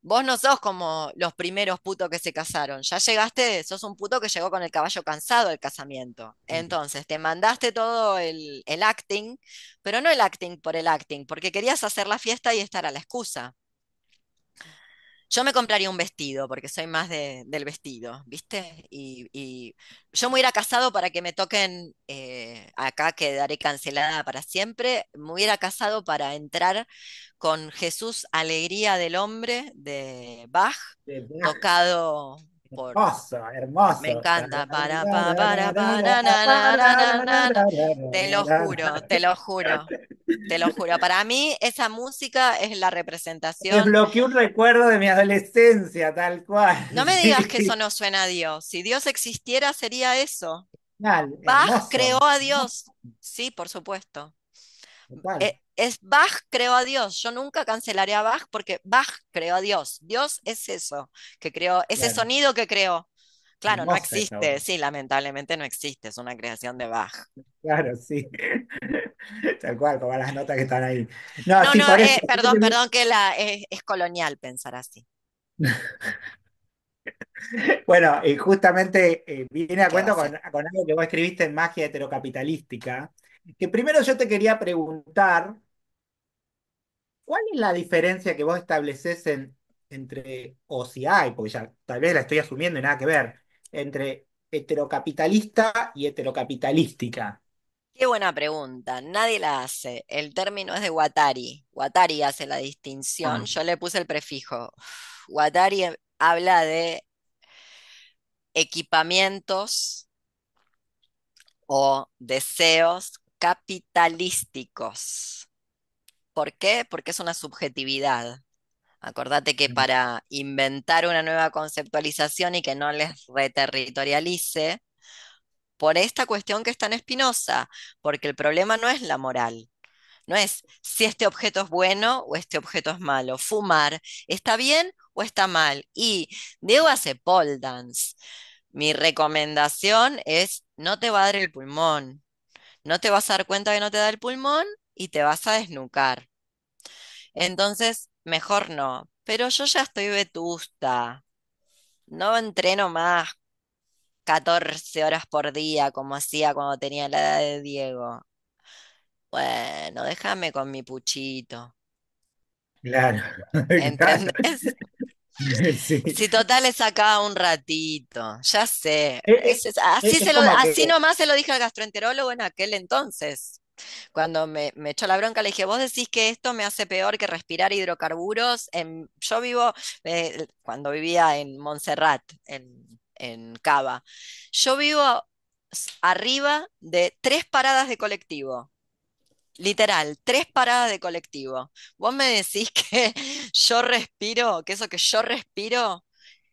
vos no sos como los primeros putos que se casaron. Ya llegaste, sos un puto que llegó con el caballo cansado al casamiento. Entonces, te mandaste todo el, el acting, pero no el acting por el acting, porque querías hacer la fiesta y estar a la excusa. Yo me compraría un vestido, porque soy más del vestido, ¿viste? Y, yo me hubiera casado para que me toquen, eh, acá quedaré cancelada para siempre, me hubiera casado para entrar con Jesús, Alegría del Hombre de Bach. tocado Hermoso, Me encanta. Para, para, para, para, Te lo juro, te lo juro. Te lo juro. Para mí, esa música es la representación. Desbloqueé un recuerdo de mi adolescencia, tal cual. No me digas que eso no suena a Dios. Si Dios existiera, sería eso. Bach creó a Dios. Sí, por supuesto. Eh, es Bach creo a Dios. Yo nunca cancelaré a Bach porque Bach creo a Dios. Dios es eso que creó, ese sonido que creó. Claro, no, existe, sí, lamentablemente no existe, es una creación de Bach. Claro, sí. Tal cual, como las notas que están ahí. No, no, eh, perdón, perdón, que la, es colonial pensar así. bueno, y eh, justamente viene a cuento con, con, algo que vos escribiste en Magia Heterocapitalística, que primero yo te quería preguntar, ¿cuál es la diferencia que vos estableces entre, o si hay, porque ya tal vez la estoy asumiendo y nada que ver, entre heterocapitalista y heterocapitalística? Qué buena pregunta, nadie la hace. El término es de Watari. Watari hace la distinción. Ah. Yo le puse el prefijo. Watari habla de equipamientos o deseos capitalísticos. ¿Por qué? Porque es una subjetividad. Acordate que para inventar una nueva conceptualización y que no les reterritorialice, por esta cuestión que es tan espinosa, porque el problema no es la moral, no es si este objeto es bueno o este objeto es malo. Fumar, ¿está bien o está mal? Y debo hace pole dance. Mi recomendación es, no te va a dar el pulmón, no te vas a dar cuenta que no te da el pulmón y te vas a desnucar. Entonces, mejor no. Pero yo ya estoy vetusta. No entreno más 14 horas por día como hacía cuando tenía la edad de Diego. Bueno, déjame con mi puchito. Claro. ¿Entendés? Si total es acá un ratito, ya sé. así, nomás se lo dije al gastroenterólogo en aquel entonces. Cuando me, echó la bronca, le dije, vos decís que esto me hace peor que respirar hidrocarburos. yo vivo, eh, cuando vivía en Montserrat, en Cava, yo vivo arriba de tres paradas de colectivo literal, tres paradas de colectivo. Vos me decís que yo respiro, que eso que yo respiro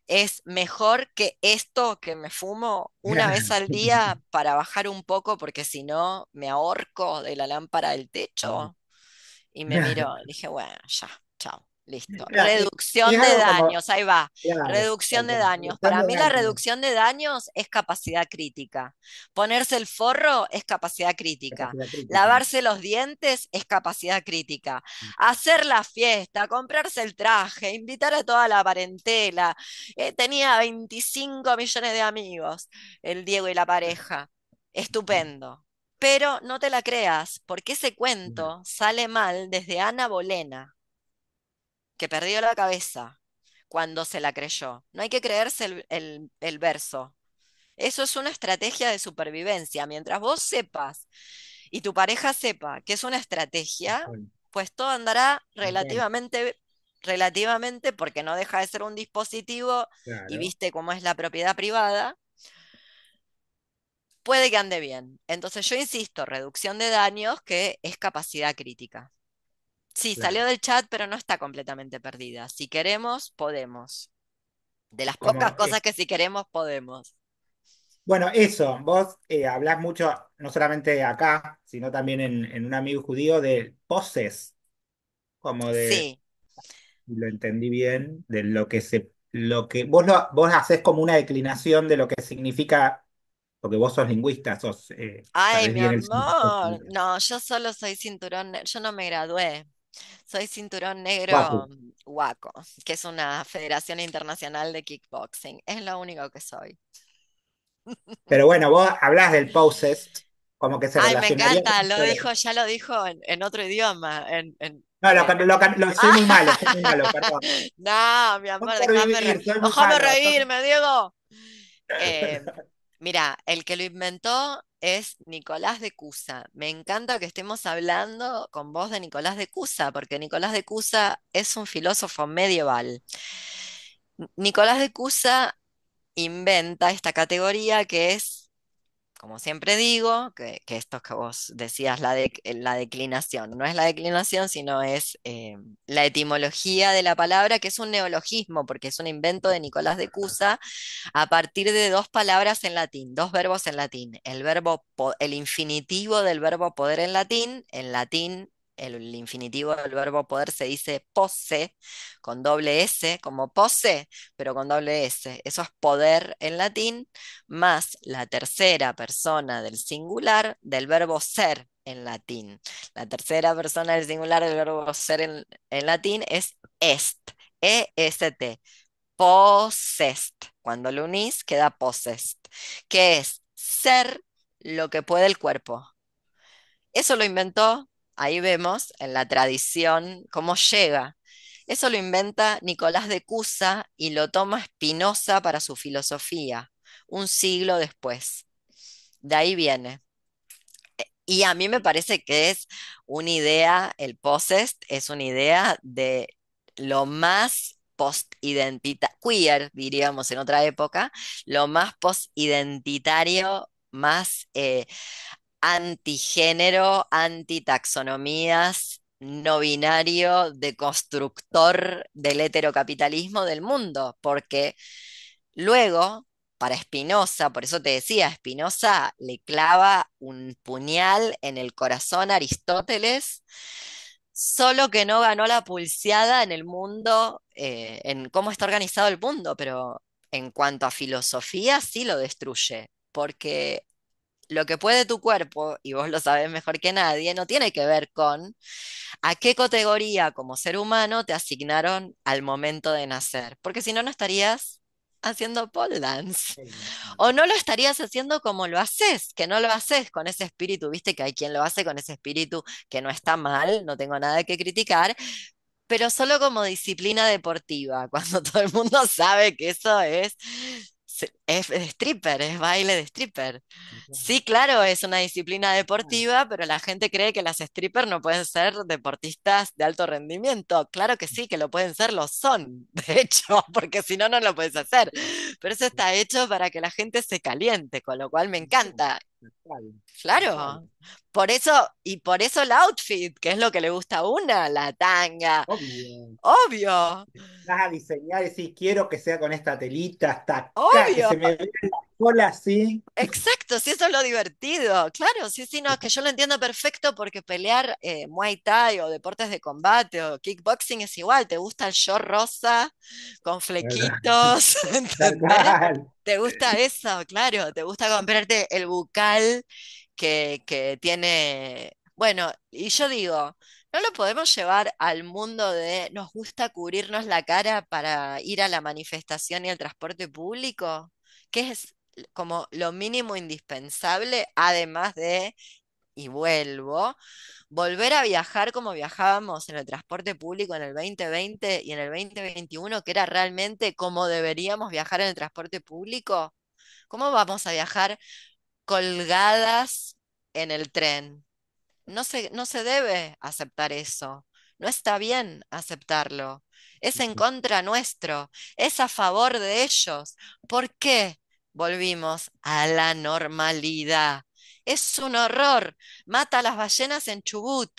es mejor que esto que me fumo una vez al día para bajar un poco, porque si no me ahorco de la lámpara del techo. Y me miró, dije, bueno, ya, chao. Listo. Reducción de daños, ahí va. Reducción de daños. Para mí la reducción de daños es capacidad crítica. Ponerse el forro es capacidad crítica. Lavarse los dientes es capacidad crítica. Mm. Hacer la fiesta, comprarse el traje, invitar a toda la parentela. Eh, tenía 25 millones de amigos, el Diego y la pareja. Estupendo. Pero no te la creas, porque ese cuento sale mal desde Ana Bolena que perdió la cabeza cuando se la creyó. No hay que creerse el, verso. Eso es una estrategia de supervivencia. Mientras vos sepas y tu pareja sepa que es una estrategia, pues todo andará relativamente relativamente, porque no deja de ser un dispositivo y viste cómo es la propiedad privada, puede que ande bien. Entonces yo insisto, reducción de daños que es capacidad crítica. Sí, salió del chat, pero no está completamente perdida. Si queremos, podemos. De las pocas cosas que si queremos, podemos. Bueno, eso, vos eh, hablás mucho, no solamente acá, sino también en, un amigo judío, de poses, como de... Sí. Lo entendí bien, de lo que se... Lo que, vos, lo, vos haces como una declinación de lo que significa porque vos sos lingüista, sos... Eh, Ay, mi amor, no, yo solo soy cinturón, yo no me gradué, soy cinturón negro Guaco. que es una federación internacional de kickboxing. Es lo único que soy. Pero bueno, vos hablas del poses, como que se Ay, me encanta, lo dijo, ya lo dijo en, otro idioma. No, lo, lo, lo, soy muy malo, soy perdón. No, mi amor, déjame reír, reírme, Diego. Eh, mira, el que lo inventó es Nicolás de Cusa. Me encanta que estemos hablando con vos de Nicolás de Cusa, porque Nicolás de Cusa es un filósofo medieval. Nicolás de Cusa inventa esta categoría que es como siempre digo, que, esto que vos decías, la, eh, la declinación, no es la declinación, sino es eh, la etimología de la palabra, que es un neologismo, porque es un invento de Nicolás de Cusa, a partir de dos palabras en latín, dos verbos en latín, el, verbo, el infinitivo del verbo poder en latín, en latín el infinitivo del verbo poder se dice pose, con doble S, como pose, pero con doble S. Eso es poder en latín, más la tercera persona del singular del verbo ser en latín. La tercera persona del singular del verbo ser en, latín es est, E-S-T, posest. Cuando lo unís queda posest, que es ser lo que puede el cuerpo. Eso lo inventó Ahí vemos en la tradición cómo llega. Eso lo inventa Nicolás de Cusa y lo toma Espinosa para su filosofía, un siglo después. De ahí viene. Eh, y a mí me parece que es una idea, el post es una idea de lo más post-identitario, queer, diríamos en otra época, lo más post-identitario, más eh, antigénero, antitaxonomías, no binario, deconstructor del heterocapitalismo del mundo, porque luego, para Spinoza, por eso te decía, Spinoza le clava un puñal en el corazón a Aristóteles, solo que no ganó la pulseada en el mundo, eh, en cómo está organizado el mundo, pero en cuanto a filosofía sí lo destruye, porque lo que puede tu cuerpo, y vos lo sabes mejor que nadie, no tiene que ver con a qué categoría como ser humano te asignaron al momento de nacer, porque si no, no estarías haciendo pole dance o no lo estarías haciendo como lo haces, que no lo haces con ese espíritu, viste que hay quien lo hace con ese espíritu que no está mal, no tengo nada que criticar, pero solo como disciplina deportiva, cuando todo el mundo sabe que eso es es stripper, es baile de stripper. Sí, claro, es una disciplina deportiva, pero la gente cree que las strippers no pueden ser deportistas de alto rendimiento. Claro que sí, que lo pueden ser, lo son, de hecho, porque si no, no lo puedes hacer. Pero eso está hecho para que la gente se caliente, con lo cual me encanta. Claro, por eso, y por eso el outfit, que es lo que le gusta a una, la tanga. Obvio. Obvio. Vas a diseñar y decís, quiero que sea con esta telita, está Obvio me Exacto, si eso es lo divertido. Claro, sí, sí, no, es que yo lo entiendo perfecto porque pelear eh, Muay Thai o deportes de combate o kickboxing es igual. Te gusta el yo rosa con flequitos. te gusta eso, claro. Te gusta comprarte el bucal que, que tiene. Bueno, y yo digo, no lo podemos llevar al mundo de nos gusta cubrirnos la cara para ir a la manifestación y al transporte público. ¿Qué es como lo mínimo indispensable, además de, y vuelvo, volver a viajar como viajábamos en el transporte público en el 2020 y en el 2021, que era realmente como deberíamos viajar en el transporte público? ¿Cómo vamos a viajar colgadas en el tren? No se, no se debe aceptar eso. No está bien aceptarlo. Es en contra nuestro. Es a favor de ellos. ¿Por qué? volvimos a la normalidad. Es un horror. Mata a las ballenas en Chubut.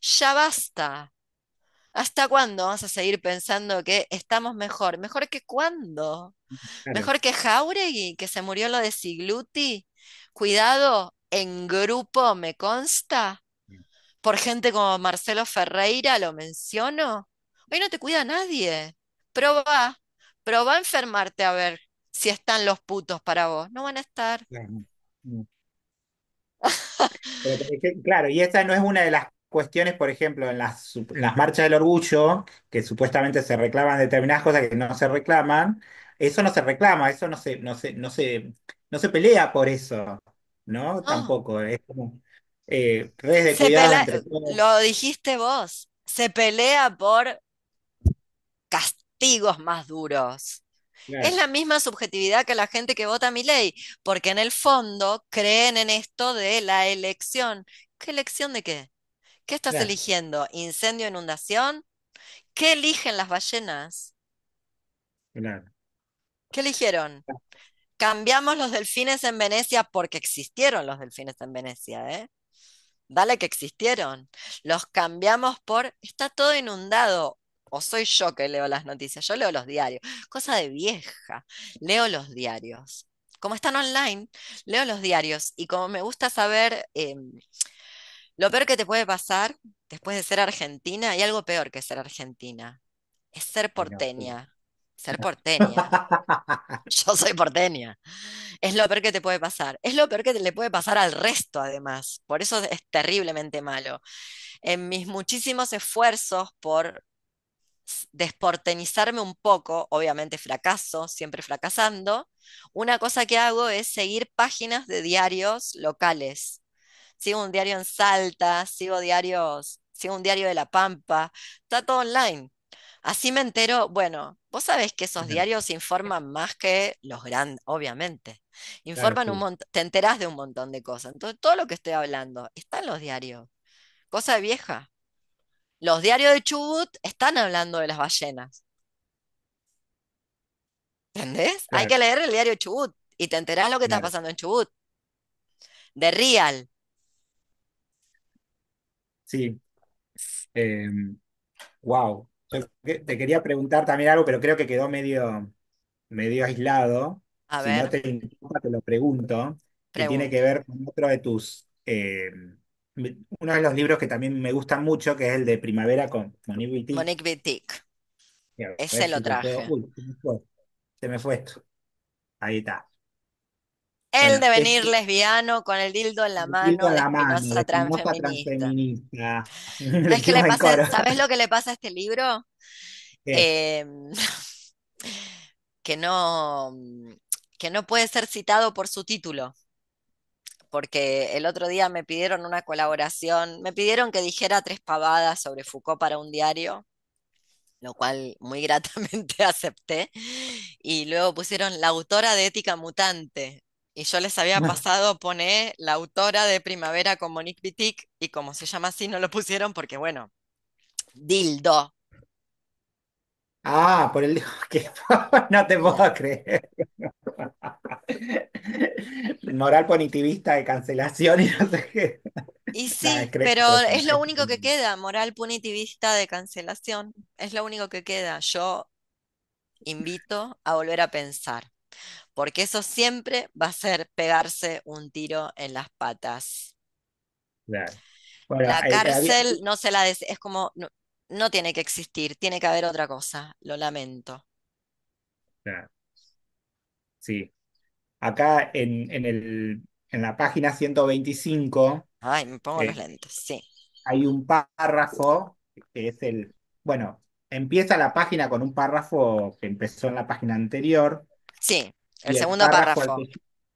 Ya basta. ¿Hasta cuándo vamos a seguir pensando que estamos mejor? ¿Mejor que cuándo? ¿Mejor que Jauregui, que se murió lo de Sigluti? Cuidado, en grupo me consta. Por gente como Marcelo Ferreira lo menciono. Hoy no te cuida nadie. Proba, proba a enfermarte a ver si están los putos para vos. No van a estar. Mm. Claro, y esta no es una de las cuestiones, por ejemplo, en las, las marchas del orgullo, que supuestamente se reclaman determinadas cosas que no se reclaman, eso no se reclama, eso no se, no se, no se, no se pelea por eso, ¿no? Tampoco. Eh, lo dijiste vos, se pelea por castigos más duros. Es la misma subjetividad que la gente que vota mi ley, porque en el fondo creen en esto de la elección. ¿Qué elección de qué? ¿Qué estás eligiendo? ¿Incendio, inundación? ¿Qué eligen las ballenas? Claro. ¿Qué eligieron? Cambiamos los delfines en Venecia porque existieron los delfines en Venecia, ¿eh? Dale que existieron. Los cambiamos por está todo inundado o soy yo que leo las noticias, yo leo los diarios, cosa de vieja, leo los diarios. Como están online, leo los diarios y como me gusta saber, em, lo peor que te puede pasar después de ser argentina, hay algo peor que ser argentina, es ser porteña. Ser porteña. Yo soy porteña. Es lo peor que te puede pasar. Es lo peor que te le puede pasar al resto, además. Por eso es terriblemente malo. En mis muchísimos esfuerzos por desportenizarme un poco, obviamente fracaso, siempre fracasando, una cosa que hago es seguir páginas de diarios locales. Sigo un diario en Salta, sigo diarios, sigo un diario de La Pampa, está todo online. Así me entero, bueno, vos sabés que esos diarios informan más que los grandes, obviamente. Informan un montón, te enterás de un montón de cosas. Entonces, todo lo que estoy hablando está en los diarios. Cosa vieja los diarios de Chubut están hablando de las ballenas. ¿Entendés? Hay que leer el diario Chubut y te enterás lo que está pasando en Chubut. De Real. Sí. wow. Em, te quería preguntar también algo, pero creo que quedó medio, medio aislado. A si no te importa, te lo pregunto. Que tiene que ver con otro de tus em, uno de los libros que también me gusta mucho, que es el de Primavera con Monique Wittig. Monique Wittig. Ese lo traje. se, me fue, esto. Ahí está. El devenir lesbiano con el dildo en la mano de la mano, transfeminista. ¿Sabes lo que le pasa a este libro? Em, que no que no puede ser citado por su título porque el otro día me pidieron una colaboración, me pidieron que dijera tres pavadas sobre Foucault para un diario, lo cual muy gratamente acepté, y luego pusieron la autora de Ética Mutante, y yo les había pasado poner la autora de Primavera con Monique Wittig, y como se llama así no lo pusieron porque, bueno, dildo, Ah, por el que no te puedo creer. Moral punitivista de cancelación y no sé qué. Y sí, pero es lo único que queda, moral punitivista de cancelación. Es lo único que queda. Yo invito a volver a pensar, porque eso siempre va a ser pegarse un tiro en las patas. la eh, cárcel no se la es como no tiene que existir, tiene que haber otra cosa, lo lamento. Sí. Acá en, la página 125. Ay, me pongo los eh, lentes, sí. Hay un párrafo que es el. Bueno, empieza la página con un párrafo que empezó en la página anterior. Sí, el segundo párrafo.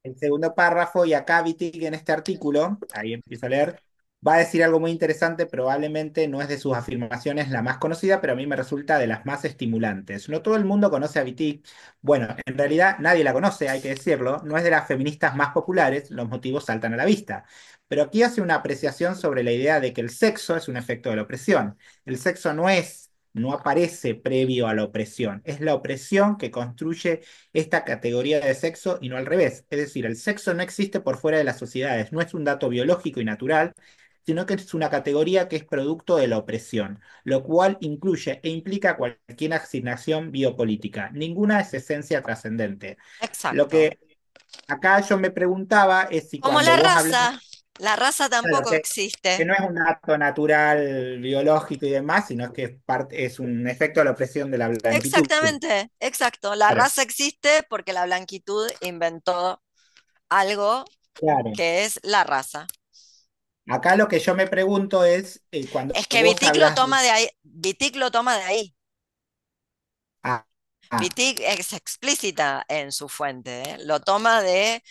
El, segundo párrafo, y acá Vitig en este artículo, ahí empiezo a leer, va a decir algo muy interesante, probablemente no es de sus afirmaciones la más conocida, pero a mí me resulta de las más estimulantes. No todo el mundo conoce a Viti, bueno, en realidad nadie la conoce, hay que decirlo, no es de las feministas más populares, los motivos saltan a la vista. Pero aquí hace una apreciación sobre la idea de que el sexo es un efecto de la opresión. El sexo no es no aparece previo a la opresión. Es la opresión que construye esta categoría de sexo y no al revés. Es decir, el sexo no existe por fuera de las sociedades, no es un dato biológico y natural, sino que es una categoría que es producto de la opresión, lo cual incluye e implica cualquier asignación biopolítica. Ninguna es esencia trascendente. Exacto. Lo que acá yo me preguntaba es si... Como la raza. La raza tampoco existe. Que no es un acto natural, biológico y demás, sino que es, parte, es un efecto de la opresión de la blanquitud. Exactamente, exacto. La raza existe porque la blanquitud inventó algo que es la raza. Acá lo que yo me pregunto es eh, cuando. Es que Vitic lo toma de ahí. Vitic lo toma de ahí. Ah, ah. es explícita en su fuente. ¿eh? Lo toma de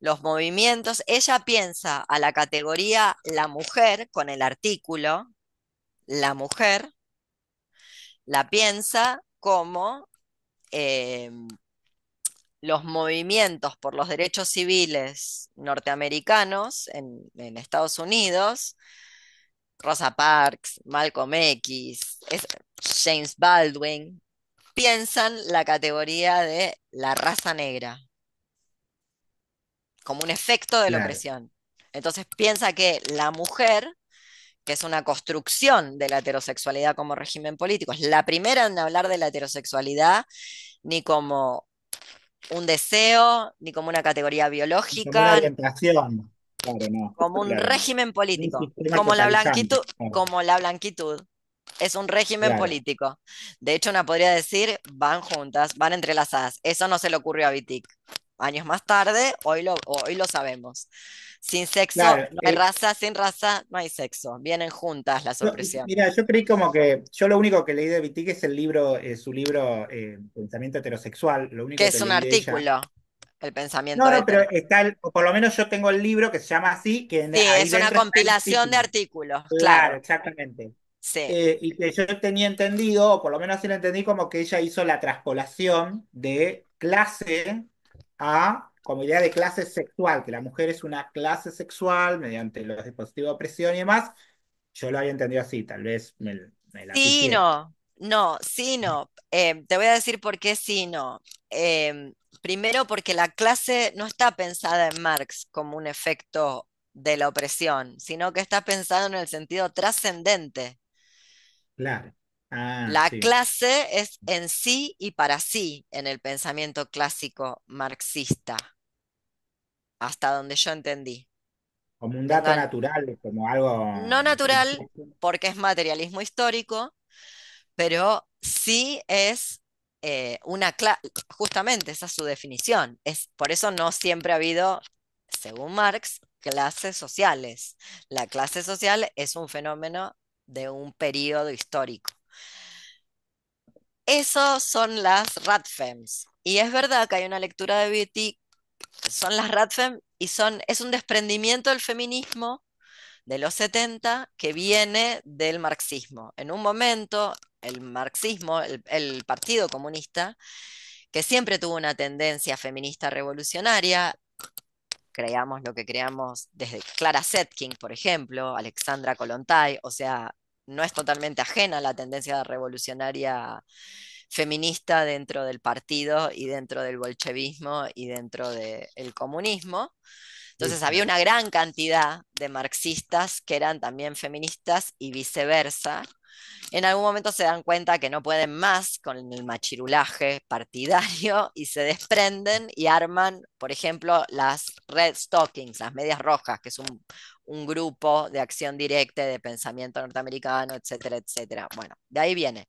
los movimientos. Ella piensa a la categoría la mujer con el artículo. La mujer la piensa como eh, los movimientos por los derechos civiles norteamericanos en, Estados Unidos, Rosa Parks, Malcolm X, James Baldwin, piensan la categoría de la raza negra como un efecto de la opresión. Entonces piensa que la mujer, que es una construcción de la heterosexualidad como régimen político, es la primera en hablar de la heterosexualidad ni como un deseo, ni como una categoría biológica. como un régimen político, como la blanquitud, como la blanquitud. Es un régimen político. De hecho, una podría decir, van juntas, van entrelazadas. Eso no se le ocurrió a Vitic años más tarde, hoy lo, hoy lo sabemos. Sin sexo, no hay eh. raza, sin raza, no hay sexo. Vienen juntas las opresiones. mira, yo creí como que, yo lo único que leí de Wittig es el libro, eh, su libro eh, Pensamiento heterosexual. Lo único que es un artículo. El pensamiento. No, no, pero está el, por lo menos yo tengo el libro que se llama así. Que sí, es una compilación de artículos. Claro, exactamente. Sí. y que yo tenía entendido, o por lo menos así lo entendí, como que ella hizo la traspolación de clase a como idea de clase sexual, que la mujer es una clase sexual mediante los dispositivos de opresión y demás, yo lo había entendido así, tal vez me, la Sí, no, no, sí, no. Em, te voy a decir por qué sí, no. Em, primero porque la clase no está pensada en Marx como un efecto de la opresión, sino que está pensada en el sentido trascendente. Claro. Ah, la clase es en sí y para sí en el pensamiento clásico marxista, hasta donde yo entendí. Como un dato natural, como algo... No natural, porque es materialismo histórico, pero sí es eh, una clase, justamente esa es su definición. Es, por eso no siempre ha habido, según Marx, clases sociales. La clase social es un fenómeno de un periodo histórico. Esos son las Radfems Y es verdad que hay una lectura de Beatty, son las Radfems y son, es un desprendimiento del feminismo de los 70 que viene del marxismo. En un momento, el marxismo, el, Partido Comunista, que siempre tuvo una tendencia feminista revolucionaria, creamos lo que creamos desde Clara Setkin, por ejemplo, Alexandra Kolontai, o sea, no es totalmente ajena a la tendencia revolucionaria feminista dentro del partido y dentro del bolchevismo y dentro del comunismo. Entonces había una gran cantidad de marxistas que eran también feministas y viceversa. En algún momento se dan cuenta que no pueden más con el machirulaje partidario y se desprenden y arman, por ejemplo, las red stockings, las medias rojas, que es un un grupo de acción directa de pensamiento norteamericano, etcétera, etcétera. Bueno, de ahí viene.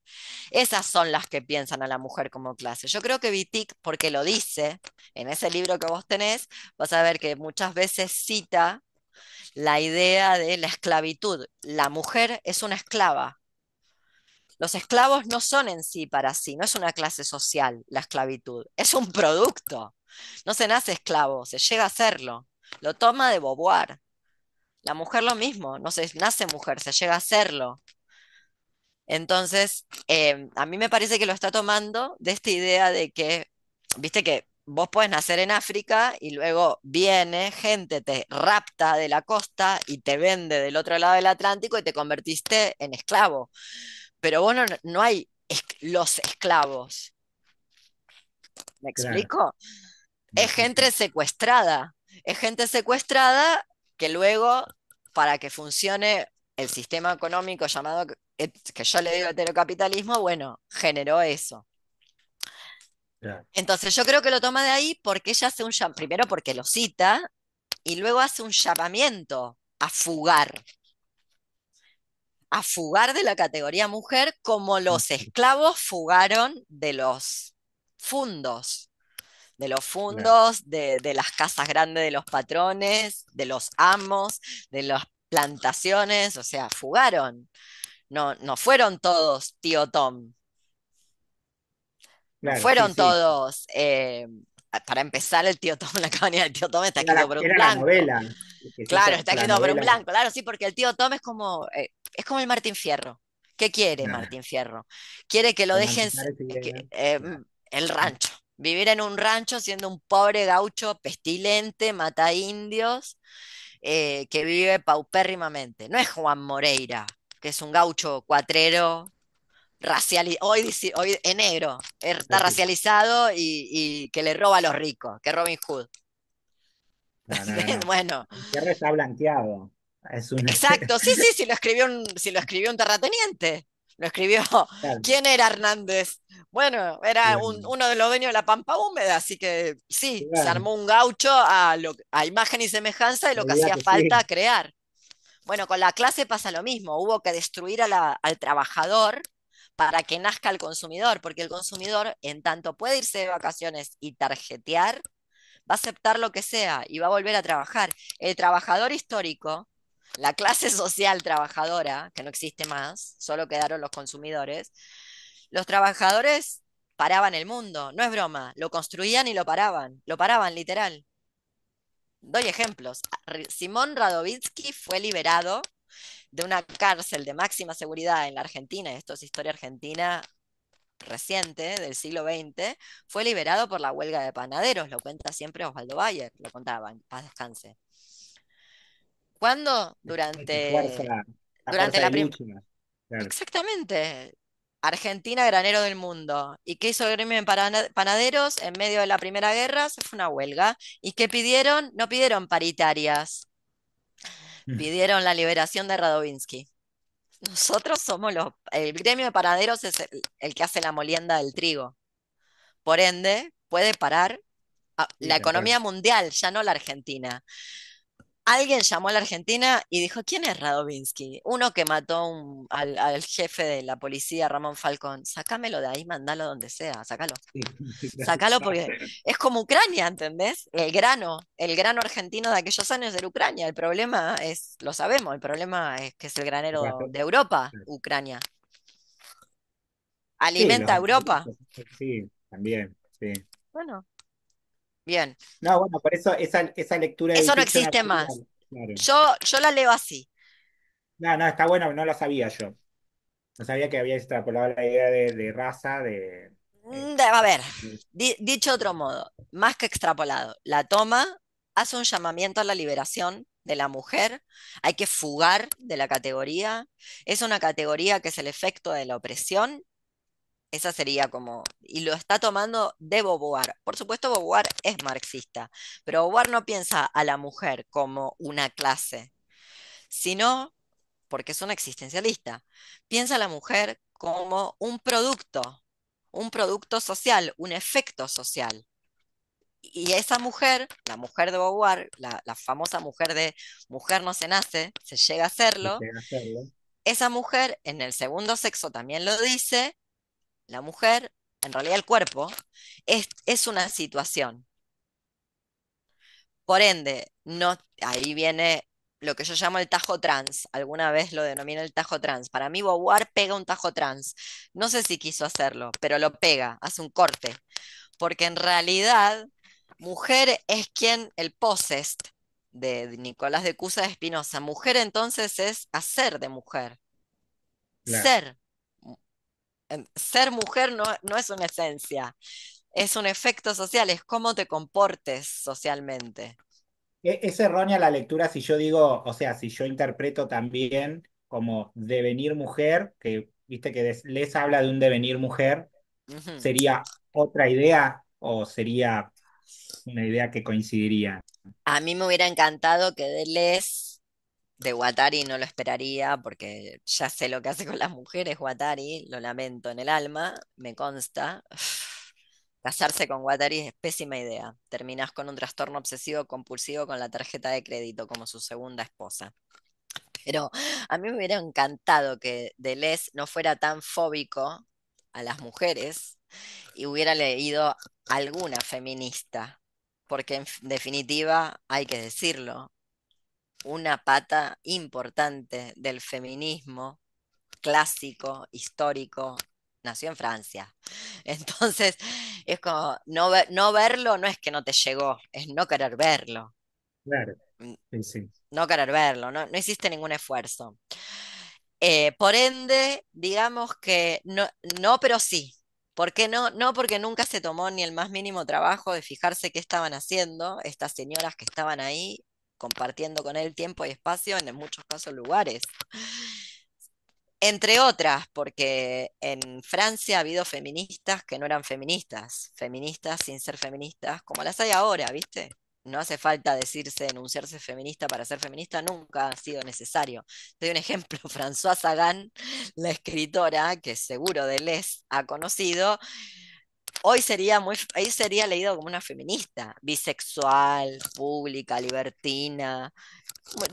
Esas son las que piensan a la mujer como clase. Yo creo que Vitic, porque lo dice en ese libro que vos tenés, vas a ver que muchas veces cita la idea de la esclavitud. La mujer es una esclava. Los esclavos no son en sí para sí, no es una clase social la esclavitud, es un producto. No se nace esclavo, se llega a serlo. Lo toma de boboar la mujer lo mismo, no se nace mujer, se llega a serlo. Entonces, em, a mí me parece que lo está tomando de esta idea de que, viste que vos podés nacer en África y luego viene gente, te rapta de la costa y te vende del otro lado del Atlántico y te convertiste en esclavo. Pero bueno, no hay los esclavos. ¿Me explico? Es gente secuestrada. Es gente secuestrada que luego, para que funcione el sistema económico llamado, que eh, yo le digo heterocapitalismo, bueno, generó eso. Entonces yo creo que lo toma de ahí porque ella hace un primero porque lo cita y luego hace un llamamiento a fugar, a fugar de la categoría mujer como los esclavos fugaron de los fundos de los fundos, de, las casas grandes de los patrones, de los amos, de las plantaciones, o sea, fugaron. No, no fueron todos tío Tom. No fueron todos. Eh, para empezar, el tío Tom, la cabaña del tío Tom está escrito por un blanco. claro, está escrito por un blanco, claro, sí, porque el tío Tom es como, eh, es como el Martín Fierro. ¿Qué quiere Martín Fierro? Quiere que lo dejen eh, el rancho. Vivir en un rancho siendo un pobre gaucho pestilente, mata indios, eh, que vive paupérrimamente. No es Juan Moreira, que es un gaucho cuatrero, racial hoy, hoy negro, er-, está racializado y, que le roba a los ricos, que Robin Hood. bueno. está blanqueado. Exacto, sí, sí, sí, lo escribió si lo escribió un terrateniente. Lo escribió. ¿Quién era Hernández? Bueno, era uno de los dueños de la Pampa Húmeda, así que sí, se armó un gaucho a, imagen y semejanza de lo que hacía falta crear. Bueno, con la clase pasa lo mismo, hubo que destruir al trabajador para que nazca el consumidor, porque el consumidor, en tanto puede irse de vacaciones y tarjetear, va a aceptar lo que sea y va a volver a trabajar. El trabajador histórico, la clase social trabajadora, que no existe más, solo quedaron los consumidores, los trabajadores paraban el mundo, no es broma, lo construían y lo paraban, lo paraban literal. Doy ejemplos. Simón Radovitsky fue liberado de una cárcel de máxima seguridad en la Argentina, esto es historia argentina reciente del siglo XX, fue liberado por la huelga de panaderos, lo cuenta siempre Osvaldo Bayer, lo contaba, paz descanse. ¿Cuándo? Durante, la durante la Exactamente. Argentina, granero del mundo. ¿Y qué hizo el gremio de panaderos en medio de la Primera Guerra? Se fue una huelga. ¿Y qué pidieron? No pidieron paritarias. Mm. Pidieron la liberación de Radovinsky. Nosotros somos los... El gremio de panaderos es el, el que hace la molienda del trigo. Por ende, puede parar la economía mundial, ya no la Argentina alguien llamó a la Argentina y dijo, ¿quién es Radovinsky? Uno que mató al, jefe de la policía, Ramón Falcón. Sácamelo de ahí, mándalo donde sea, sácalo, sácalo porque es como Ucrania, ¿entendés? El grano, el grano argentino de aquellos años de Ucrania. El problema es, lo sabemos, el problema es que es el granero de Europa, Ucrania. Alimenta a Europa. Sí, también, sí. Bueno, Bien. No, bueno, por eso esa, esa lectura. Eso no existe más. Yo, yo la leo así. No, no, está bueno, no lo sabía yo. No sabía que había extrapolado la idea de, raza, eh, mm, de, A ver, dicho otro modo, más que extrapolado, la toma hace un llamamiento a la liberación de la mujer, hay que fugar de la categoría, es una categoría que es el efecto de la opresión esa sería como, y lo está tomando de Beauvoir. Por supuesto, Beauvoir es marxista, pero Beauvoir no piensa a la mujer como una clase, sino, porque es una existencialista, piensa a la mujer como un producto, un producto social, un efecto social. Y esa mujer, la mujer de Beauvoir, la, famosa mujer de mujer no se nace, se llega a llega a serlo. esa mujer en el segundo sexo también lo dice, la mujer, en realidad el cuerpo, es, una situación. Por ende, no, ahí viene lo que yo llamo el tajo trans, alguna vez lo denomina el tajo trans. Para mí, Beauvoir pega un tajo trans. No sé si quiso hacerlo, pero lo pega, hace un corte. Porque en realidad, mujer es quien el possessed de Nicolás de Cusa de Espinosa. Mujer entonces es hacer de mujer. Ser ser mujer no, no es una esencia, es un efecto social, es cómo te comportes socialmente. E, es errónea la lectura si yo digo, o sea, si yo interpreto también como devenir mujer, que viste que les habla de un devenir mujer, ¿sería otra idea o sería una idea que coincidiría? A mí me hubiera encantado que Les de Watari no lo esperaría porque ya sé lo que hace con las mujeres Watari, lo lamento en el alma, me consta. Casarse con Watari es pésima idea. Terminas con un trastorno obsesivo compulsivo con la tarjeta de crédito como su segunda esposa. Pero a mí me hubiera encantado que Deleuze no fuera tan fóbico a las mujeres y hubiera leído alguna feminista, porque en definitiva hay que decirlo, una pata importante del feminismo clásico, histórico, nació en Francia. Entonces, es como, no, verlo no es que no te llegó, es no querer verlo. Claro. Mm, no querer verlo, no, hiciste ningún esfuerzo. Eh, por ende, digamos que no, no, pero sí. ¿Por qué no? No porque nunca se tomó ni el más mínimo trabajo de fijarse qué estaban haciendo estas señoras que estaban ahí compartiendo con él tiempo y espacio en muchos casos lugares. Entre otras, porque en Francia ha habido feministas que no eran feministas, feministas sin ser feministas, como las hay ahora, ¿viste? No hace falta decirse, denunciarse feminista para ser feminista, nunca ha sido necesario. Te doy un ejemplo, Françoise Sagan, la escritora que seguro Deleuze ha conocido, hoy sería muy, sería leído como una feminista, bisexual, pública, libertina,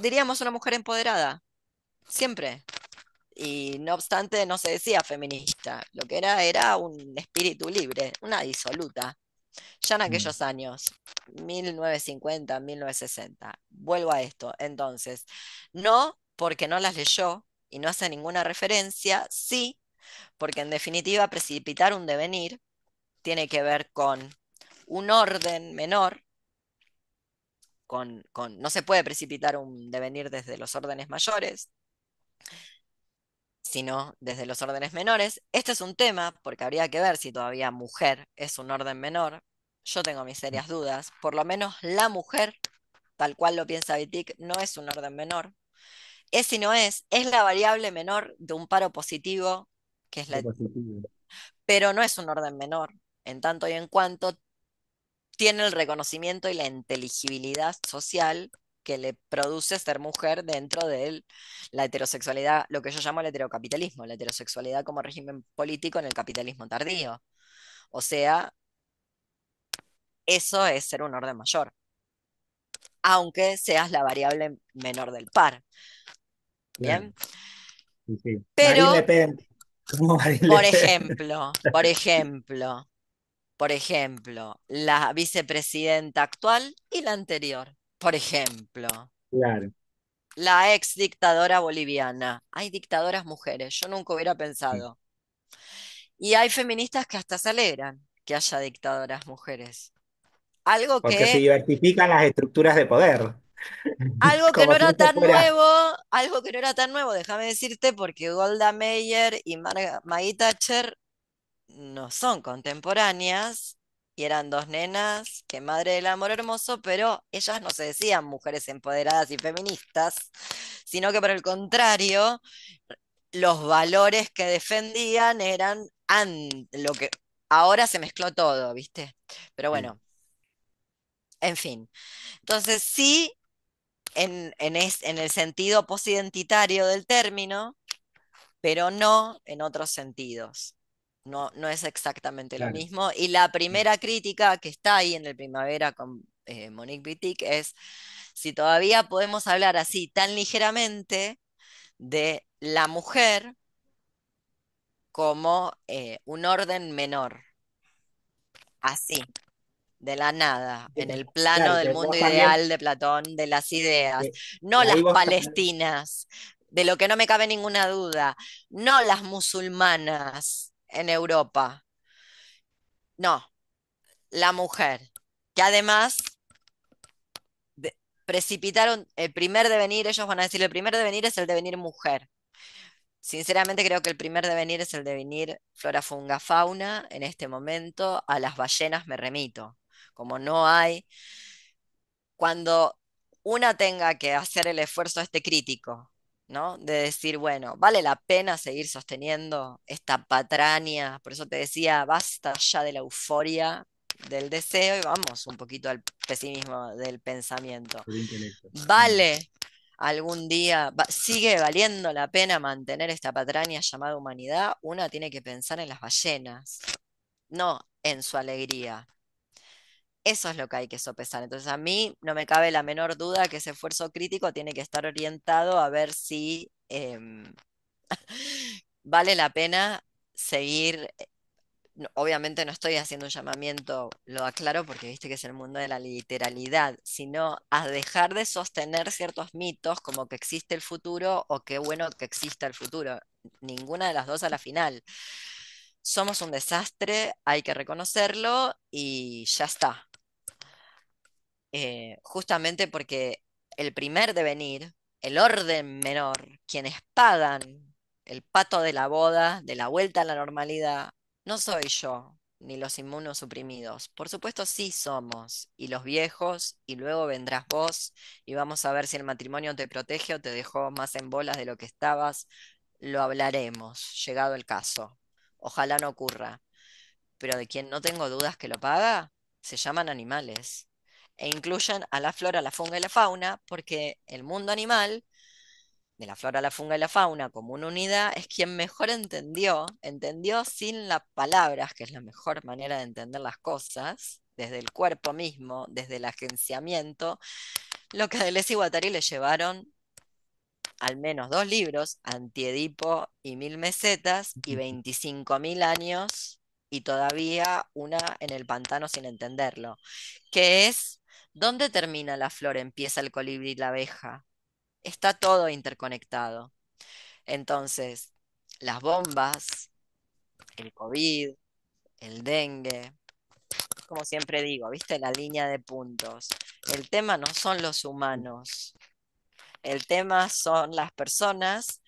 diríamos una mujer empoderada, siempre. Y no obstante, no se decía feminista, lo que era era un espíritu libre, una disoluta. Ya en mm. aquellos años, 1950, 1960. Vuelvo a esto. Entonces, no porque no las leyó y no hace ninguna referencia, sí, porque en definitiva precipitar un devenir tiene que ver con un orden menor, con, no se puede precipitar un devenir desde los órdenes mayores, sino desde los órdenes menores. Este es un tema, porque habría que ver si todavía mujer es un orden menor. Yo tengo mis serias dudas. Por lo menos la mujer, tal cual lo piensa vitic no es un orden menor. Es y no es, es la variable menor de un paro positivo, que es la... Positivo. Pero no es un orden menor en tanto y en cuanto tiene el reconocimiento y la inteligibilidad social que le produce ser mujer dentro de la heterosexualidad, lo que yo llamo el heterocapitalismo, la heterosexualidad como régimen político en el capitalismo tardío. O sea, eso es ser un orden mayor, aunque seas la variable menor del par. Bien. Pero, por ejemplo, por ejemplo, por ejemplo, la vicepresidenta actual y la anterior, por ejemplo. La ex dictadora boliviana. Hay dictadoras mujeres, yo nunca hubiera pensado. Y hay feministas que hasta se alegran que haya dictadoras mujeres. Algo que. se diversifican las estructuras de poder. Algo que no era tan nuevo, algo que no era tan nuevo, déjame decirte, porque Golda Meyer y Margaret Thatcher no son contemporáneas y eran dos nenas que madre del amor hermoso, pero ellas no se decían mujeres empoderadas y feministas, sino que por el contrario, los valores que defendían eran lo que ahora se mezcló todo, ¿viste? Pero mm. bueno, en fin. Entonces sí, en, en el sentido posidentitario del término, pero no en otros sentidos no, es exactamente lo mismo. Y la primera crítica que está ahí en el primavera con eh, Monique Wittig es si todavía podemos hablar así tan ligeramente de la mujer como eh, un orden menor. Así, de la nada, en el plano del mundo ideal de Platón, de las ideas, eh, no las palestinas, de lo que no me cabe ninguna duda, no las musulmanas, en Europa. No, la mujer, que además precipitaron el primer devenir, ellos van a decir, el primer devenir es el devenir mujer. Sinceramente creo que el primer devenir es el devenir flora, funga, fauna. En este momento a las ballenas me remito. Como no hay, cuando una tenga que hacer el esfuerzo este crítico de decir, bueno, vale la pena seguir sosteniendo esta patraña, por eso te decía, basta ya de la euforia del deseo y vamos un poquito al pesimismo del pensamiento. Vale algún día, sigue valiendo la pena mantener esta patraña llamada humanidad, una tiene que pensar en las ballenas, no en su alegría, eso es lo que hay que sopesar. Entonces a mí no me cabe la menor duda que ese esfuerzo crítico tiene que estar orientado a ver si em, vale la pena seguir eh, obviamente no estoy haciendo un llamamiento, lo aclaro porque viste que es el mundo de la literalidad, sino a dejar de sostener ciertos mitos como que existe el futuro o qué bueno que exista el futuro. Ninguna de las dos a la final. Somos un desastre, hay que reconocerlo y ya está. Eh, justamente porque el primer devenir, el orden menor, quienes pagan el pato de la boda, de la vuelta a la normalidad, no soy yo, ni los inmunos inmunosuprimidos. Por supuesto sí somos, y los viejos, y luego vendrás vos, y vamos a ver si el matrimonio te protege o te dejó más en bolas de lo que estabas. Lo hablaremos, llegado el caso. Ojalá no ocurra. Pero de quien no tengo dudas que lo paga, se llaman animales e incluyen a la flora, la funga y la fauna, porque el mundo animal, de la flora, la funga y la fauna como una unidad, es quien mejor entendió, entendió sin las palabras, que es la mejor manera de entender las cosas, desde el cuerpo mismo, desde el agenciamiento, lo que a Deleuze y le llevaron al menos dos libros, Antiedipo y Mil Mesetas, y 25.000 años y todavía una en el pantano sin entenderlo, que es ¿Dónde termina la flor? Empieza el colibrí y la abeja. Está todo interconectado. Entonces, las bombas, el COVID, el dengue, como siempre digo, ¿viste? La línea de puntos. El tema no son los humanos. El tema son las personas,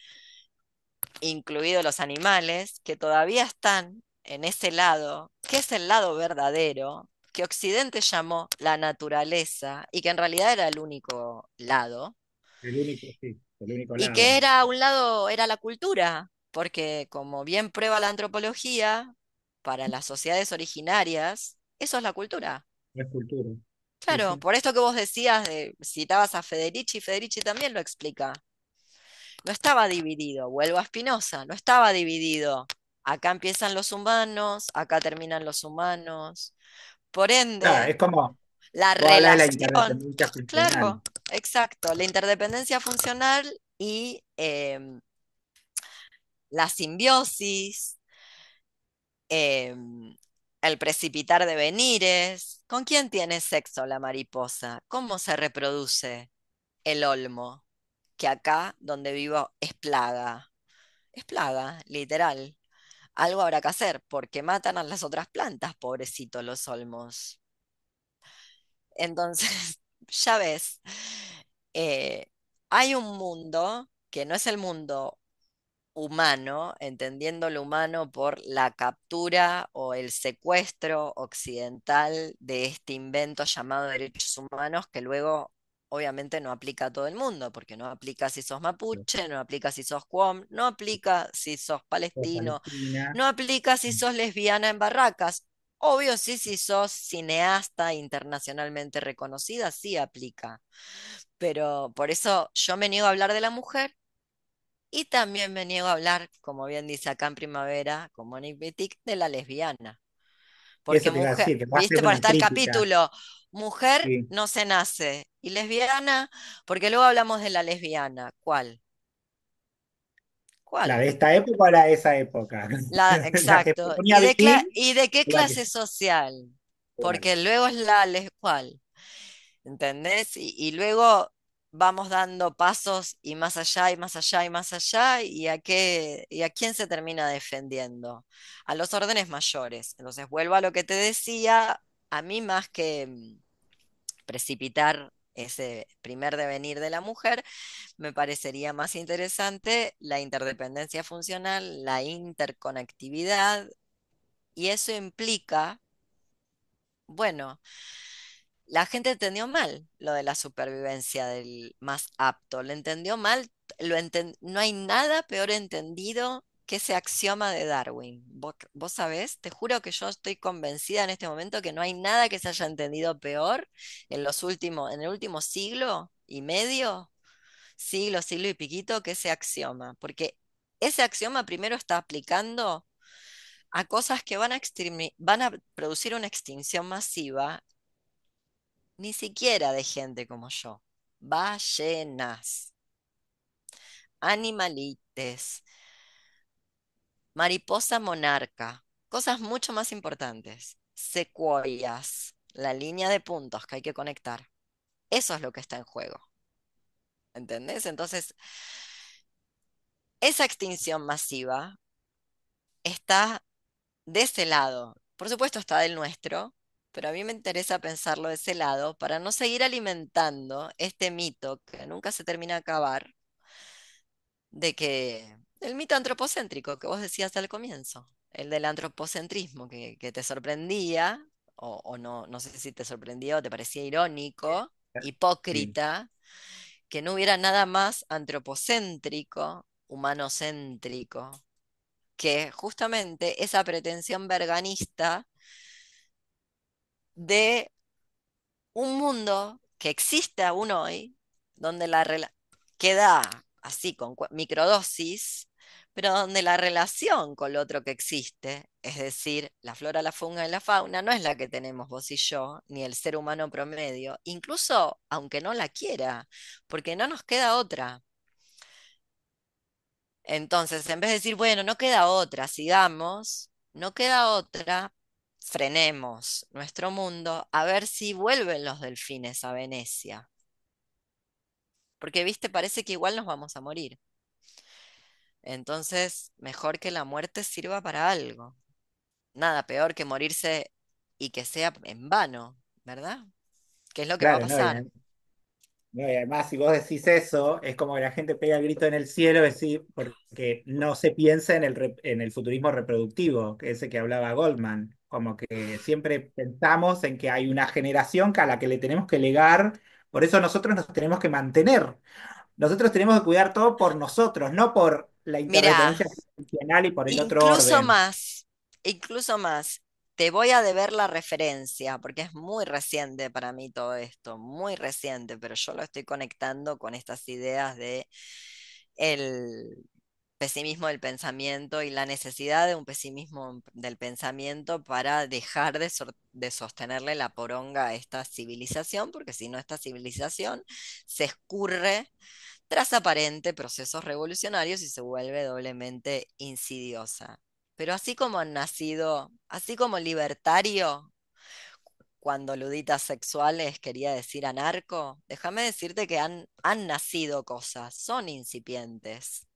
incluidos los animales, que todavía están en ese lado, que es el lado verdadero, que Occidente llamó la naturaleza y que en realidad era el único lado. El único, sí, el único lado. Y que era un lado, era la cultura, porque como bien prueba la antropología, para las sociedades originarias, eso es la cultura. Es cultura. Claro, por esto que vos decías, de, citabas a Federici, Federici también lo explica. No estaba dividido, vuelvo a Spinoza, no estaba dividido. Acá empiezan los humanos, acá terminan los humanos. Por ende, es como la relación. claro, exacto. La interdependencia funcional y em, la simbiosis, em, el precipitar de venires. ¿Con quién tiene sexo la mariposa? ¿Cómo se reproduce el olmo? Que acá donde vivo es plaga. Es plaga, literal algo habrá que hacer, porque matan a las otras plantas, pobrecitos los olmos. Entonces, ya ves, eh, hay un mundo que no es el mundo humano, entendiendo lo humano por la captura o el secuestro occidental de este invento llamado derechos humanos que luego obviamente no aplica a todo el mundo, porque no aplica si sos mapuche, no aplica si sos cuom, no aplica si sos palestino, no aplica si mm. sos lesbiana en barracas. Obvio, sí, si sos cineasta internacionalmente reconocida, sí aplica. Pero por eso yo me niego a hablar de la mujer y también me niego a hablar, como bien dice acá en primavera, como Monique de la lesbiana. Porque mujer, viste, por estar el capítulo, Mujer no se nace. ¿Y lesbiana? Porque luego hablamos de la lesbiana. ¿Cuál? ¿Cuál? La de esta época o la de esa época. exacto. ¿Y, de qué clase social? Porque luego es la lesbiana. cuál. ¿Entendés? Y, y, luego vamos dando pasos y más allá y más allá y más allá y a qué y a quién se termina defendiendo a los órdenes mayores entonces vuelvo a lo que te decía a mí más que mm, precipitar ese primer devenir de la mujer, me parecería más interesante la interdependencia funcional, la interconectividad, y eso implica, bueno, la gente entendió mal lo de la supervivencia del más apto, lo entendió mal, no hay nada peor entendido que ese axioma de Darwin. ¿Vos, sabés, te juro que yo estoy convencida en este momento que no hay nada que se haya entendido peor en los últimos, en el último siglo y medio, siglo, siglo y piquito, que ese axioma. Porque ese axioma primero está aplicando a cosas que van a, van a producir una extinción masiva, ni siquiera de gente como yo. Ballenas, animalites, mariposa monarca, cosas mucho más importantes, secuoyas, la línea de puntos que hay que conectar. Eso es lo que está en juego. ¿Entendés? Entonces, esa extinción masiva está de ese lado. Por supuesto está del nuestro, pero a mí me interesa pensarlo de ese lado para no seguir alimentando este mito que nunca se termina de acabar de que el mito antropocéntrico que vos decías al comienzo, el del antropocentrismo que, te sorprendía, o, no, no sé si te sorprendió, te parecía irónico, eh, hipócrita, que no hubiera nada más antropocéntrico, humanocéntrico, que justamente esa pretensión verganista de un mundo que existe aún hoy, donde la queda así con microdosis, pero donde la relación con lo otro que existe, es decir, la flora, la funga y la fauna, no es la que tenemos vos y yo, ni el ser humano promedio, incluso aunque no la quiera, porque no nos queda otra. Entonces, en vez de decir, bueno, no queda otra, sigamos, no queda otra, frenemos nuestro mundo a ver si vuelven los delfines a Venecia. Porque, viste, parece que igual nos vamos a morir. Entonces, mejor que la muerte sirva para algo. Nada peor que morirse y que sea en vano, ¿verdad? ¿Qué es lo que va a pasar? además si vos decís eso, es como que la gente pega el grito en el cielo, decir, porque no se piensa en el, en el futurismo reproductivo, que ese que hablaba Goldman, como que siempre pensamos en que hay una generación a la que le tenemos que legar por eso nosotros nos tenemos que mantener. Nosotros tenemos que cuidar todo por nosotros, no por la interdependencia institucional y por el otro orden. Incluso más, incluso más. Te voy a deber la referencia, porque es muy reciente para mí todo esto, muy reciente, pero yo lo estoy conectando con estas ideas de el pesimismo del pensamiento y la necesidad de un pesimismo del pensamiento para dejar de, sostenerle la poronga a esta civilización, porque si no esta civilización se escurre tras aparente procesos revolucionarios y se vuelve doblemente insidiosa. Pero así como han nacido, así como libertario, cuando luditas sexuales quería decir anarco, déjame decirte que han nacido cosas, son incipientes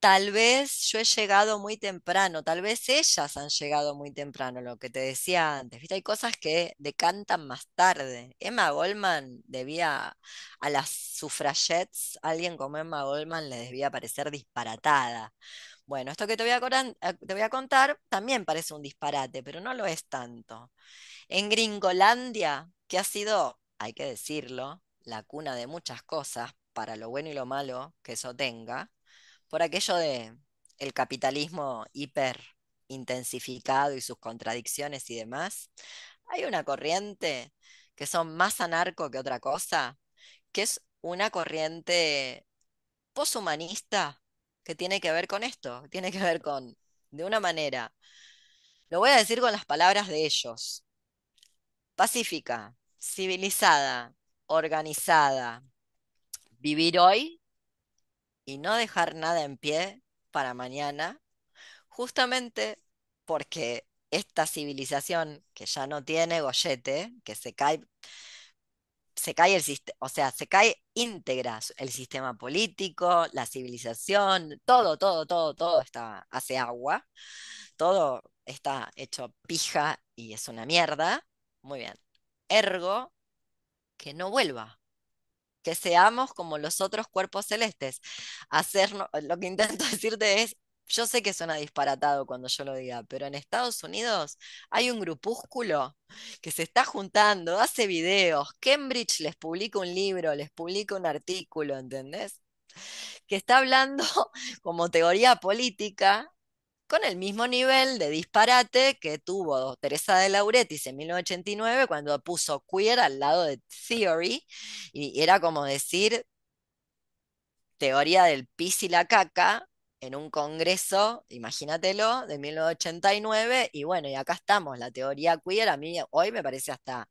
tal vez yo he llegado muy temprano, tal vez ellas han llegado muy temprano, lo que te decía antes, Hay cosas que decantan más tarde. Emma Goldman debía, a las suffragettes, alguien como Emma Goldman le debía parecer disparatada. Bueno, esto que te voy a, eh, te voy a contar también parece un disparate, pero no lo es tanto. En Gringolandia, que ha sido, hay que decirlo, la cuna de muchas cosas, para lo bueno y lo malo que eso tenga, por aquello de el capitalismo hiper intensificado y sus contradicciones y demás, hay una corriente que son más anarco que otra cosa, que es una corriente poshumanista que tiene que ver con esto, tiene que ver con, de una manera, lo voy a decir con las palabras de ellos, pacífica, civilizada, organizada, vivir hoy y no dejar nada en pie para mañana, justamente porque esta civilización que ya no tiene gollete, que se cae, se cae el o sea, se cae íntegra el sistema político, la civilización, todo, todo, todo, todo está hace agua, todo está hecho pija y es una mierda. Muy bien. Ergo, que no vuelva que seamos como los otros cuerpos celestes. lo que intento decirte es, yo sé que suena disparatado cuando yo lo diga, pero en Estados Unidos hay un grupúsculo que se está juntando, hace videos, Cambridge les publica un libro, les publica un artículo, ¿entendés? Que está hablando como teoría política con el mismo nivel de disparate que tuvo Teresa de Lauretis en 1989 cuando puso queer al lado de theory, y era como decir teoría del pis y la caca en un congreso, imagínatelo, de 1989, y bueno, y acá estamos, la teoría queer a mí hoy me parece hasta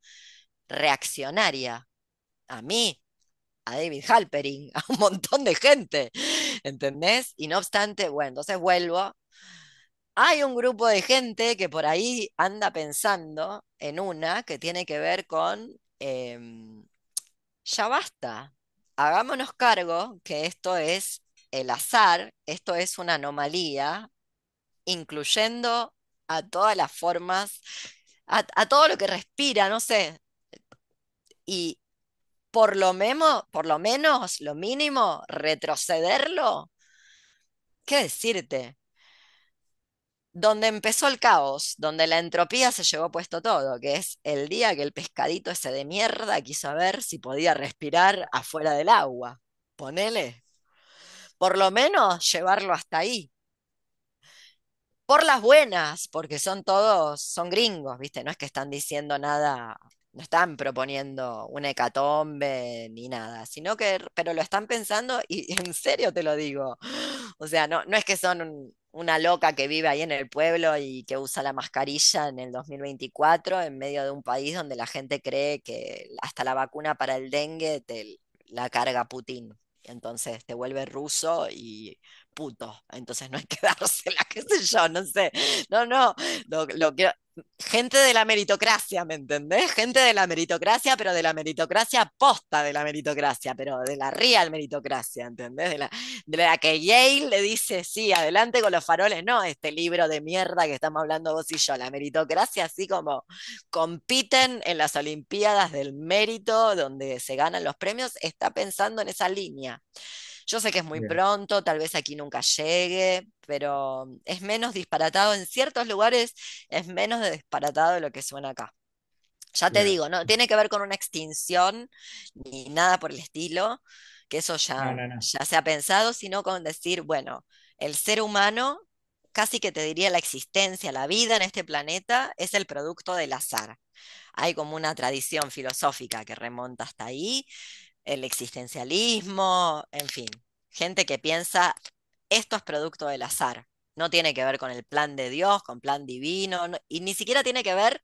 reaccionaria, a mí, a David Halperin, a un montón de gente, ¿entendés? Y no obstante, bueno, entonces vuelvo hay un grupo de gente que por ahí anda pensando en una que tiene que ver con, em, ya basta, hagámonos cargo que esto es el azar, esto es una anomalía, incluyendo a todas las formas, a, todo lo que respira, no sé. Y por lo, menos por lo menos, lo mínimo, retrocederlo. ¿Qué decirte? donde empezó el caos, donde la entropía se llevó puesto todo, que es el día que el pescadito ese de mierda quiso ver si podía respirar afuera del agua. Ponele. Por lo menos llevarlo hasta ahí. Por las buenas, porque son todos, son gringos, ¿viste? No es que están diciendo nada no están proponiendo una hecatombe ni nada, sino que, pero lo están pensando y en serio te lo digo. O sea, no, no es que son una loca que vive ahí en el pueblo y que usa la mascarilla en el 2024 en medio de un país donde la gente cree que hasta la vacuna para el dengue te la carga Putin. Entonces te vuelve ruso y puto, entonces no hay que dársela, qué sé yo, no sé. No, no, lo, Gente de la meritocracia, ¿me entendés? Gente de la meritocracia, pero de la meritocracia posta de la meritocracia, pero de la real meritocracia, ¿entendés? De la, de la que Yale le dice, sí, adelante con los faroles, no este libro de mierda que estamos hablando vos y yo, la meritocracia, así como compiten en las Olimpiadas del mérito, donde se ganan los premios, está pensando en esa línea. Yo sé que es muy pronto, tal vez aquí nunca llegue, pero es menos disparatado en ciertos lugares, es menos disparatado de lo que suena acá. Ya te digo, no tiene que ver con una extinción ni nada por el estilo, que eso ya, ya se ha pensado, sino con decir, bueno, el ser humano, casi que te diría la existencia, la vida en este planeta, es el producto del azar. Hay como una tradición filosófica que remonta hasta ahí el existencialismo, en fin, gente que piensa, esto es producto del azar, no tiene que ver con el plan de Dios, con plan divino, y ni siquiera tiene que ver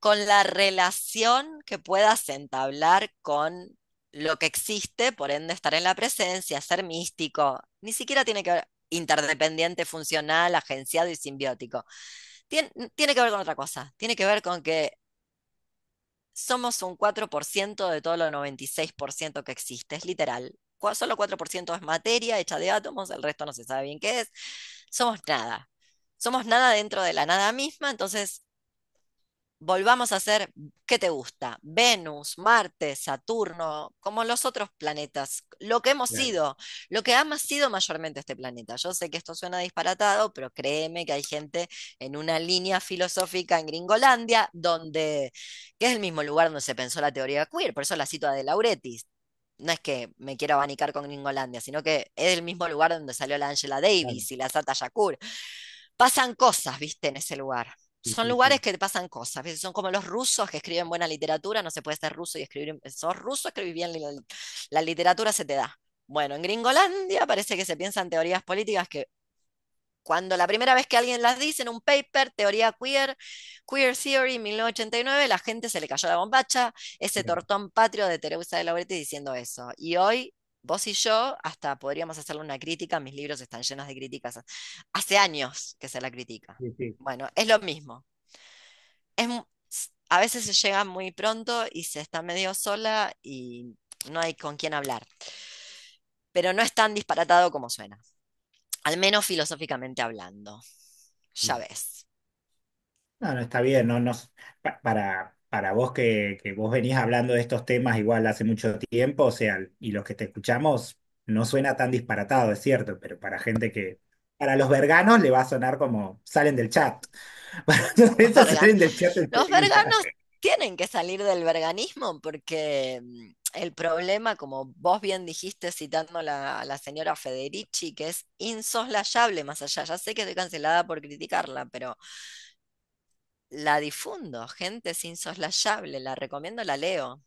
con la relación que puedas entablar con lo que existe, por ende estar en la presencia, ser místico, ni siquiera tiene que ver interdependiente, funcional, agenciado y simbiótico. tiene que ver con otra cosa, tiene que ver con que somos un 4% de todo lo 96% que existe, es literal. Solo 4% es materia hecha de átomos, el resto no se sabe bien qué es. Somos nada. Somos nada dentro de la nada misma, entonces volvamos a hacer, ¿qué te gusta? Venus, Marte, Saturno, como los otros planetas, lo que hemos sido, lo que ha sido mayormente este planeta. Yo sé que esto suena disparatado, pero créeme que hay gente en una línea filosófica en Gringolandia, donde, que es el mismo lugar donde se pensó la teoría queer, por eso la cito de Lauretis. No es que me quiera abanicar con Gringolandia, sino que es el mismo lugar donde salió la Angela Davis y la Sata Shakur. Pasan cosas, viste, en ese lugar son lugares que te pasan cosas. son como los rusos que escriben buena literatura, no se puede ser ruso y escribir. Sos ruso, escribís bien, la, literatura se te da. Bueno, en Gringolandia parece que se piensan teorías políticas que cuando la primera vez que alguien las dice en un paper, teoría queer, queer theory 1989, la gente se le cayó la bombacha, ese tortón patrio de Teresa de Lauretti diciendo eso. Y hoy vos y yo, hasta podríamos hacerle una crítica, mis libros están llenos de críticas, hace años que se la critica. Bueno, es lo mismo. a veces se llega muy pronto y se está medio sola y no hay con quién hablar. Pero no es tan disparatado como suena, al menos filosóficamente hablando. Ya mm. ves. No, no está bien, no, no, para, para vos que, vos venís hablando de estos temas igual hace mucho tiempo, o sea, y los que te escuchamos, no suena tan disparatado, es cierto, pero para gente que, para los verganos le va a sonar como salen del chat. Los, verganos tienen que salir del verganismo porque mm, el problema, como vos bien dijiste citando a la, señora Federici, que es insoslayable más allá. Ya sé que estoy cancelada por criticarla, pero la difundo, gente es insoslayable, la recomiendo, la leo.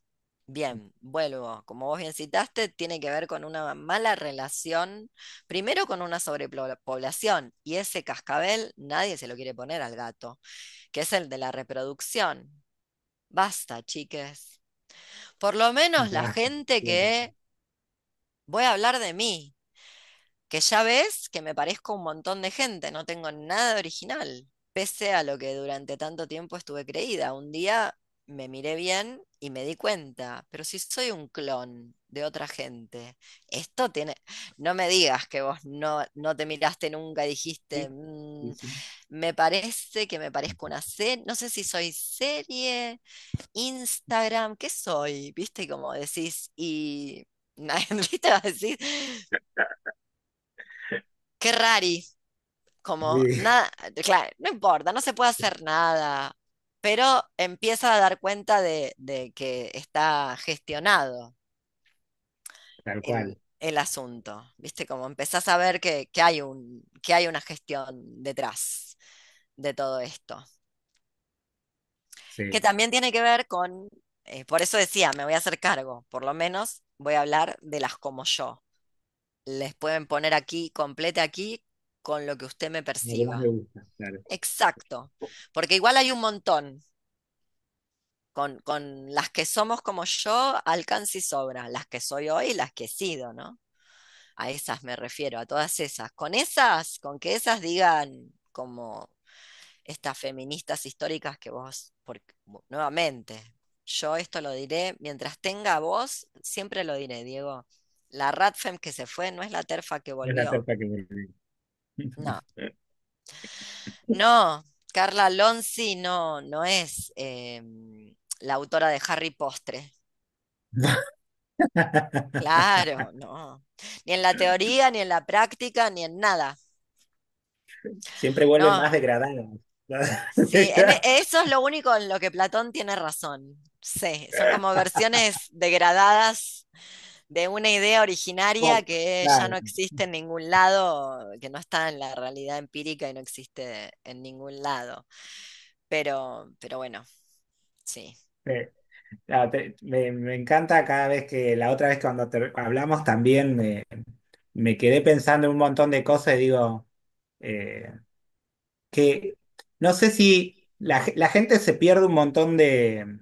Bien, vuelvo. Como vos bien citaste, tiene que ver con una mala relación, primero con una sobrepoblación, y ese cascabel nadie se lo quiere poner al gato, que es el de la reproducción. Basta, chiques. Por lo menos la gente que, voy a hablar de mí, que ya ves que me parezco un montón de gente, no tengo nada original pese a lo que durante tanto tiempo estuve creída. Un día me miré bien y me di cuenta, pero si soy un clon de otra gente, esto tiene, no me digas que vos no, no te miraste nunca y dijiste, mm, me parece que me parezco una serie, no sé si soy serie, Instagram, ¿qué soy? ¿Viste? cómo decís, y nadie te va a decir, qué rari, como nada, no importa, no se puede hacer nada, pero empieza a dar cuenta de, que está gestionado. El, asunto, ¿viste? Como empezás a ver que, hay un, que hay una gestión detrás de todo esto. Que también tiene que ver con, eh, por eso decía, me voy a hacer cargo, por lo menos voy a hablar de las como yo. Les pueden poner aquí, complete aquí, con lo que usted me perciba. Exacto, porque igual hay un montón. Con, las que somos como yo, alcance y sobra, las que soy hoy y las que he sido, ¿no? A esas me refiero, a todas esas. Con esas, con que esas digan como estas feministas históricas que vos, porque, nuevamente, yo esto lo diré, mientras tenga voz, siempre lo diré, Diego. La Radfem que se fue no Es la terfa que volvió. No. No, Carla Lonzi no, no es em, la autora de Harry Postre. Claro, no. Ni en la teoría, ni en la práctica, ni en nada. Siempre vuelve más degradado. Sí, e, eso es lo único en lo que Platón tiene razón. Sí, son como versiones degradadas de una idea originaria que ya no existe en ningún lado, que no está en la realidad empírica y no existe en ningún lado. Pero, pero bueno, sí. Eh, ah, me, encanta cada vez que, la otra vez cuando hablamos también me, quedé pensando en un montón de cosas y digo, eh, que no sé si la, gente se pierde un montón de,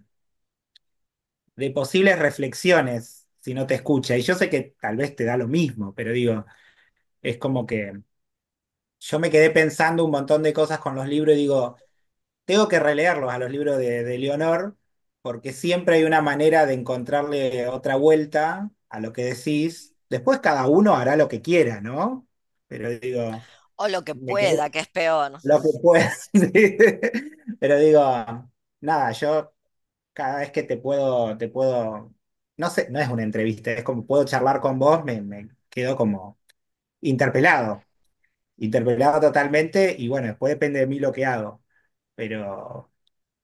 de posibles reflexiones si no te escucha. Y yo sé que tal vez te da lo mismo, pero digo, es como que yo me quedé pensando un montón de cosas con los libros y digo, tengo que releerlos a los libros de, Leonor, porque siempre hay una manera de encontrarle otra vuelta a lo que decís. Después cada uno hará lo que quiera, ¿no? Pero digo, O lo que pueda, que es peor. lo que pueda. sí. Pero digo, nada, yo cada vez que te puedo, te puedo no sé, no es una entrevista, es como puedo charlar con vos, me, quedo como interpelado, interpelado totalmente y bueno, después depende de mí lo que hago, pero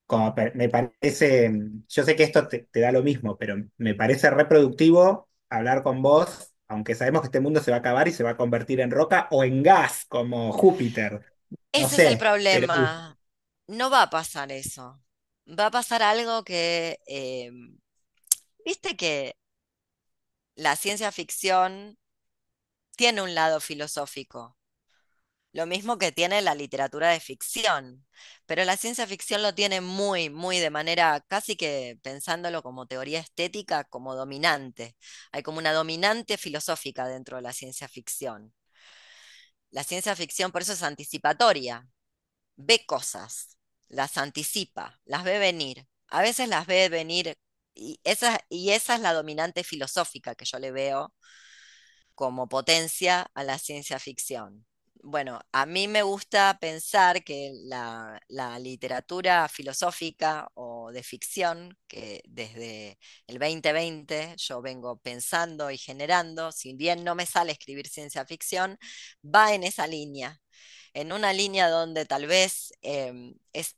como me parece, yo sé que esto te, da lo mismo, pero me parece reproductivo hablar con vos, aunque sabemos que este mundo se va a acabar y se va a convertir en roca o en gas, como Júpiter. Ese es el problema. No va a pasar eso. Va a pasar algo que eh, Viste que la ciencia ficción tiene un lado filosófico, lo mismo que tiene la literatura de ficción, pero la ciencia ficción lo tiene muy, muy de manera casi que pensándolo como teoría estética, como dominante. Hay como una dominante filosófica dentro de la ciencia ficción. La ciencia ficción por eso es anticipatoria, ve cosas, las anticipa, las ve venir. A veces las ve venir y, esa, y esa es la dominante filosófica que yo le veo como potencia a la ciencia ficción. Bueno, a mí me gusta pensar que la, literatura filosófica o de ficción, que desde el 2020 yo vengo pensando y generando, si bien no me sale escribir ciencia ficción, va en esa línea, en una línea donde tal vez em, es,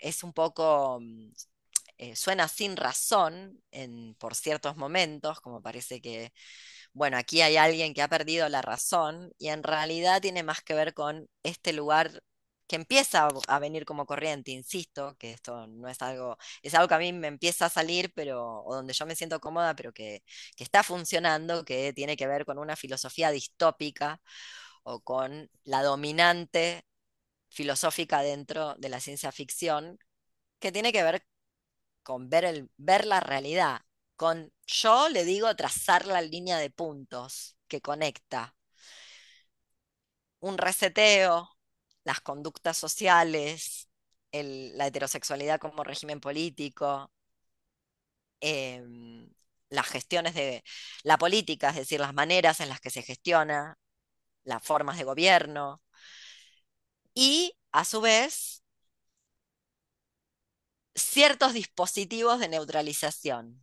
es un poco mm, eh, suena sin razón en, por ciertos momentos, como parece que, bueno, aquí hay alguien que ha perdido la razón y en realidad tiene más que ver con este lugar que empieza a venir como corriente, insisto, que esto no es algo, es algo que a mí me empieza a salir, pero, o donde yo me siento cómoda, pero que, que está funcionando, que tiene que ver con una filosofía distópica o con la dominante filosófica dentro de la ciencia ficción, que tiene que ver con ver, el, ver la realidad, con yo le digo trazar la línea de puntos que conecta. Un reseteo, las conductas sociales, la heterosexualidad como régimen político, em, las gestiones de la política, es decir, las maneras en las que se gestiona, las formas de gobierno, y a su vez ciertos dispositivos de neutralización.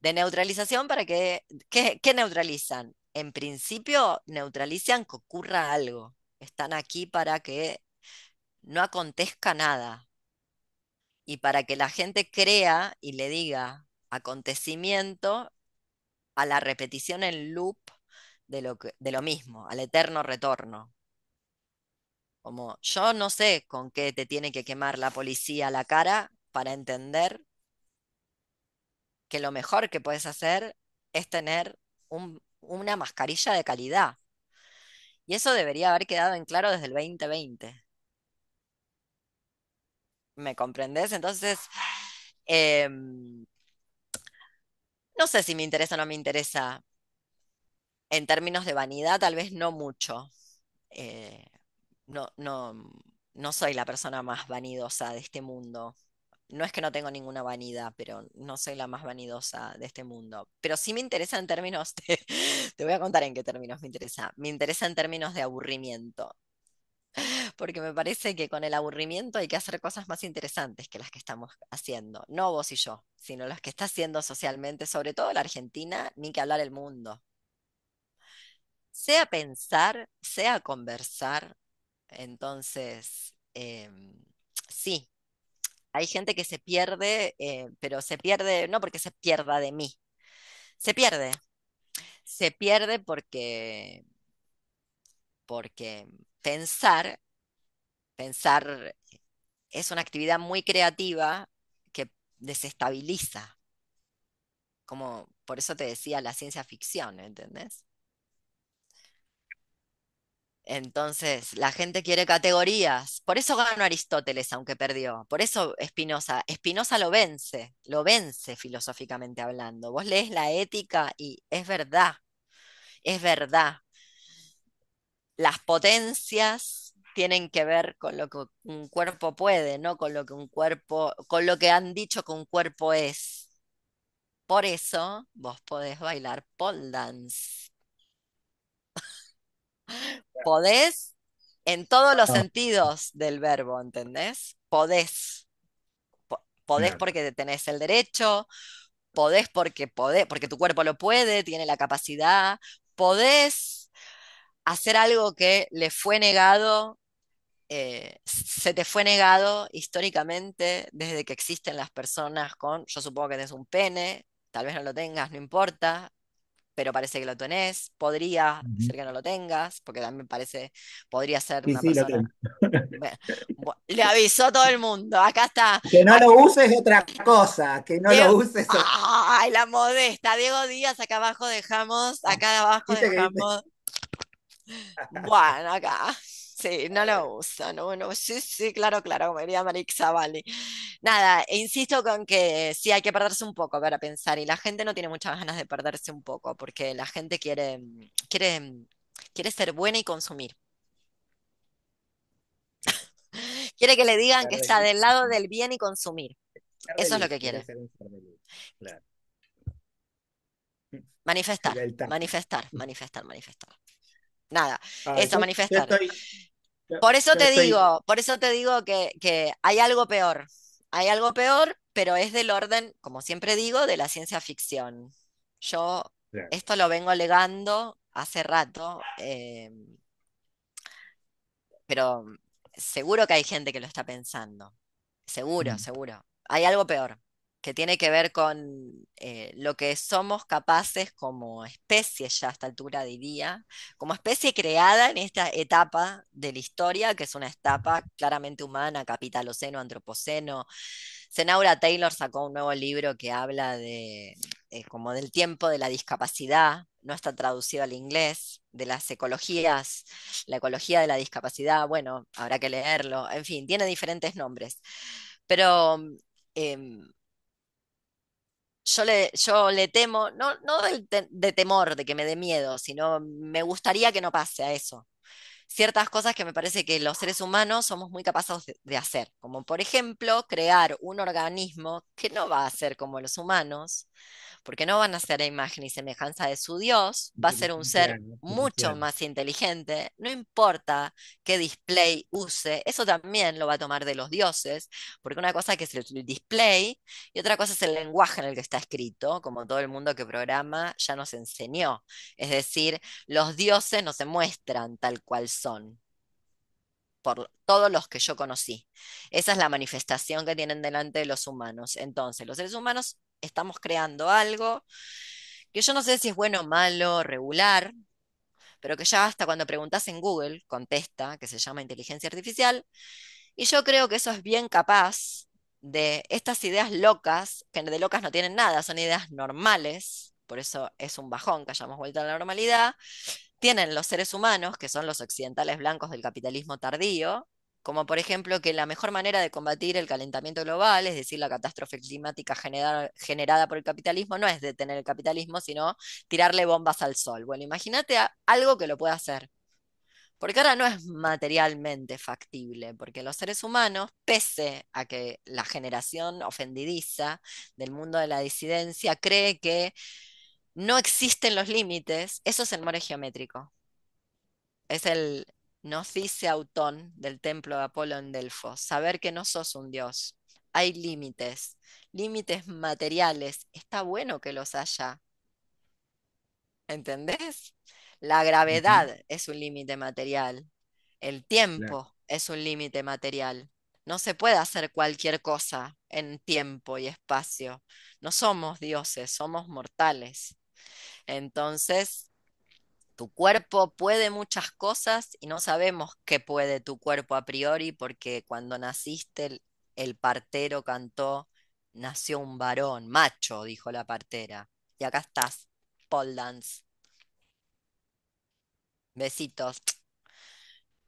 De neutralización para que, ¿qué, neutralizan? En principio neutralizan que ocurra algo. Están aquí para que no acontezca nada. Y para que la gente crea y le diga acontecimiento a la repetición en loop de lo, de lo mismo, al eterno retorno. Como yo no sé con qué te tiene que quemar la policía la cara para entender que lo mejor que puedes hacer es tener una mascarilla de calidad. Y eso debería haber quedado en claro desde el 2020. ¿Me comprendes? Entonces, em, no sé si me interesa o no me interesa. En términos de vanidad, tal vez no mucho. Eh, no, no, soy la persona más vanidosa de este mundo. No es que no tengo ninguna vanidad, pero no soy la más vanidosa de este mundo. Pero sí me interesa en términos, te voy a contar en qué términos me interesa. Me interesa en términos de aburrimiento. Porque me parece que con el aburrimiento hay que hacer cosas más interesantes que las que estamos haciendo. No vos y yo, sino las que está haciendo socialmente, sobre todo la Argentina, ni que hablar el mundo sea pensar, sea conversar, entonces, em, sí, hay gente que se pierde, eh, pero se pierde no porque se pierda de mí, se pierde, se pierde porque, porque pensar, pensar es una actividad muy creativa que desestabiliza, como por eso te decía la ciencia ficción, ¿entendés? Entonces, la gente quiere categorías. Por eso ganó Aristóteles, aunque perdió. Por eso Espinosa. Espinosa lo vence, lo vence filosóficamente hablando. Vos lees la ética y es verdad, es verdad. Las potencias tienen que ver con lo que un cuerpo puede, no con lo que un cuerpo, con lo que han dicho que un cuerpo es. Por eso vos podés bailar pole dance Podés en todos los ah. sentidos del verbo, ¿entendés? Podés. Podés porque tenés el derecho, podés porque podés, porque tu cuerpo lo puede, tiene la capacidad, podés hacer algo que le fue negado, eh, se te fue negado históricamente desde que existen las personas con, yo supongo que tenés un pene, tal vez no lo tengas, no importa, pero parece que lo tenés, podría ser que no lo tengas, porque también parece, podría ser una persona. le avisó todo el mundo, acá está. Que no lo uses otra cosa, que no lo uses. Ay, la modesta, Diego Díaz, acá abajo dejamos, acá abajo dejamos. Bueno, acá. Sí, no lo usan. ¿no? sí, sí, claro, claro, María diría Marixa Vale. Nada, e insisto con que sí hay que perderse un poco para pensar. Y la gente no tiene muchas ganas de perderse un poco, porque la gente quiere, mm, quiere, mm, quiere ser buena y consumir. quiere que le digan que está del lado del bien y consumir. Eso es lo que quiere. Manifestar, manifestar, manifestar, manifestar. Nada, ah, eso, manifestar. Por eso te digo, por eso te digo que, hay algo peor. Hay algo peor, pero es del orden, como siempre digo, de la ciencia ficción. Yo esto lo vengo legando hace rato, eh, pero seguro que hay gente que lo está pensando. Seguro, mm. seguro. Hay algo peor que tiene que ver con eh, lo que somos capaces como especie, ya a esta altura diría, como especie creada en esta etapa de la historia, que es una etapa claramente humana, capitaloceno, antropoceno. Senaura Taylor sacó un nuevo libro que habla de eh, como del tiempo de la discapacidad, no está traducido al inglés, de las ecologías, la ecología de la discapacidad, bueno, habrá que leerlo, en fin, tiene diferentes nombres. Pero em, yo le, yo le temo, no, no de, de temor, de que me dé miedo, sino me gustaría que no pase a eso ciertas cosas que me parece que los seres humanos somos muy capaces de hacer, como por ejemplo crear un organismo que no va a ser como los humanos, porque no van a ser a imagen y semejanza de su Dios, va a ser un ser mucho más inteligente, no importa qué display use, eso también lo va a tomar de los dioses, porque una cosa que es el display y otra cosa es el lenguaje en el que está escrito, como todo el mundo que programa ya nos enseñó, es decir, los dioses no se muestran tal cual son, por todos los que yo conocí. Esa es la manifestación que tienen delante de los humanos. Entonces, los seres humanos estamos creando algo que yo no sé si es bueno, malo, regular, pero que ya hasta cuando preguntas en Google contesta, que se llama inteligencia artificial, y yo creo que eso es bien capaz de estas ideas locas, que de locas no tienen nada, son ideas normales, por eso es un bajón que hayamos vuelto a la normalidad, tienen los seres humanos, que son los occidentales blancos del capitalismo tardío, como por ejemplo que la mejor manera de combatir el calentamiento global, es decir, la catástrofe climática generada por el capitalismo, no es detener el capitalismo, sino tirarle bombas al sol. Bueno, imagínate algo que lo pueda hacer. Porque ahora no es materialmente factible, porque los seres humanos, pese a que la generación ofendidiza del mundo de la disidencia cree que no existen los límites, eso es el more geométrico. Es el nos dice Autón del templo de Apolo en Delfos, saber que no sos un dios. Hay límites, límites materiales. Está bueno que los haya. ¿Entendés? La gravedad es un límite material. El tiempo es un límite material. No se puede hacer cualquier cosa en tiempo y espacio. No somos dioses, somos mortales. Entonces, tu cuerpo puede muchas cosas y no sabemos qué puede tu cuerpo a priori porque cuando naciste el, partero cantó, nació un varón, macho, dijo la partera. Y acá estás, Paul Dance. Besitos.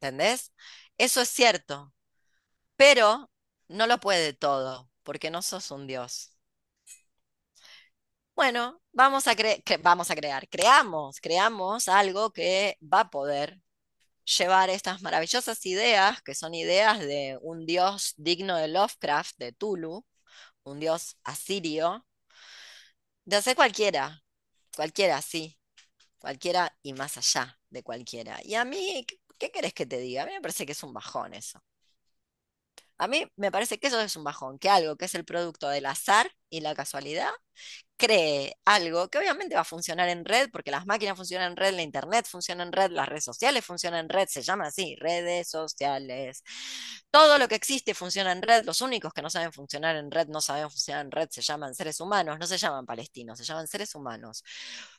¿Entendés? Eso es cierto, pero no lo puede todo porque no sos un dios bueno, vamos a, cre vamos a crear, creamos, creamos algo que va a poder llevar estas maravillosas ideas, que son ideas de un dios digno de Lovecraft, de Tulu, un dios asirio, de hacer cualquiera, cualquiera, sí, cualquiera y más allá de cualquiera. Y a mí, ¿qué querés que te diga? A mí me parece que es un bajón eso. A mí me parece que eso es un bajón, que algo que es el producto del azar y la casualidad cree algo que obviamente va a funcionar en red, porque las máquinas funcionan en red, la internet funciona en red, las redes sociales funcionan en red, se llama así, redes sociales. Todo lo que existe funciona en red, los únicos que no saben funcionar en red, no saben funcionar en red, se llaman seres humanos, no se llaman palestinos, se llaman seres humanos,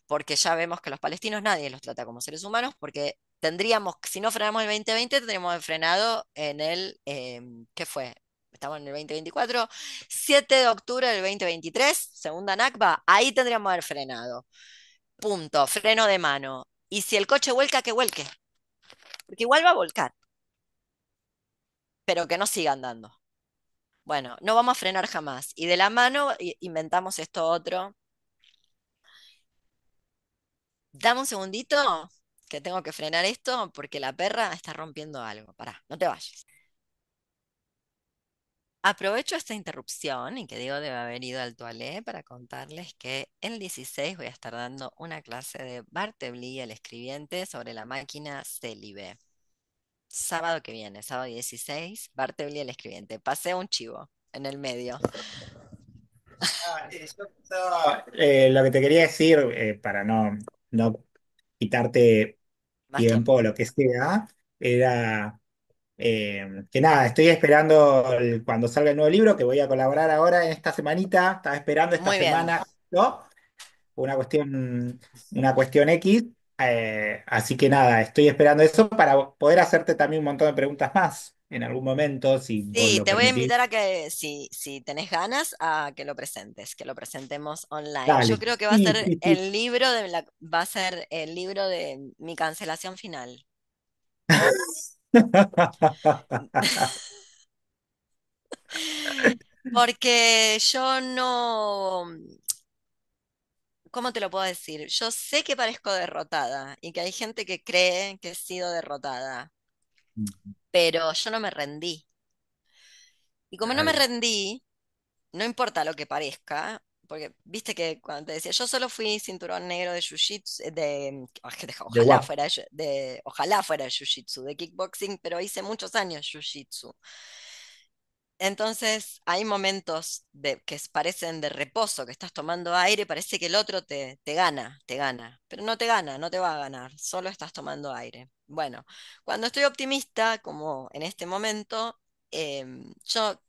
porque ya vemos que los palestinos nadie los trata como seres humanos, porque tendríamos, si no frenamos el 2020, tendríamos frenado en el, em, ¿qué fue? Estamos en el 2024, 7 de octubre del 2023, segunda NACBA, ahí tendríamos el frenado. Punto, freno de mano. Y si el coche vuelca, que vuelque. Porque igual va a volcar. Pero que no siga andando. Bueno, no vamos a frenar jamás. Y de la mano inventamos esto otro. Dame un segundito que tengo que frenar esto porque la perra está rompiendo algo. Pará, no te vayas. Aprovecho esta interrupción y que digo debe haber ido al toalé para contarles que el 16 voy a estar dando una clase de Bartebli, el escribiente, sobre la máquina Célibe. Sábado que viene, sábado 16, Bartebli, el escribiente. Pasé un chivo en el medio. Ah, eh, eh, lo que te quería decir, eh, para no, no quitarte tiempo o lo que sea, era eh, que nada, estoy esperando cuando salga el nuevo libro, que voy a colaborar ahora en esta semanita, estaba esperando esta semana, ¿no? Una cuestión, una cuestión X. Eh, así que nada, estoy esperando eso para poder hacerte también un montón de preguntas más en algún momento. Si sí, te voy a invitar a que, si, tenés ganas, a que lo presentes, que lo presentemos online. Yo creo que va a ser el libro de va a ser el libro de mi cancelación final. Porque yo no, ¿cómo te lo puedo decir? Yo sé que parezco derrotada y que hay gente que cree que he sido derrotada pero yo no me rendí. Y como no me rendí, no importa lo que parezca, porque viste que cuando te decía, yo solo fui cinturón negro de jiu-jitsu, eh, de, ojalá, fuera de, ojalá fuera jiu-jitsu, de kickboxing, pero hice muchos años jiu-jitsu. Entonces hay momentos de, que parecen de reposo, que estás tomando aire, parece que el otro te, gana, te gana, pero no te gana, no te va a ganar, solo estás tomando aire. Bueno, cuando estoy optimista, como en este momento, em, yo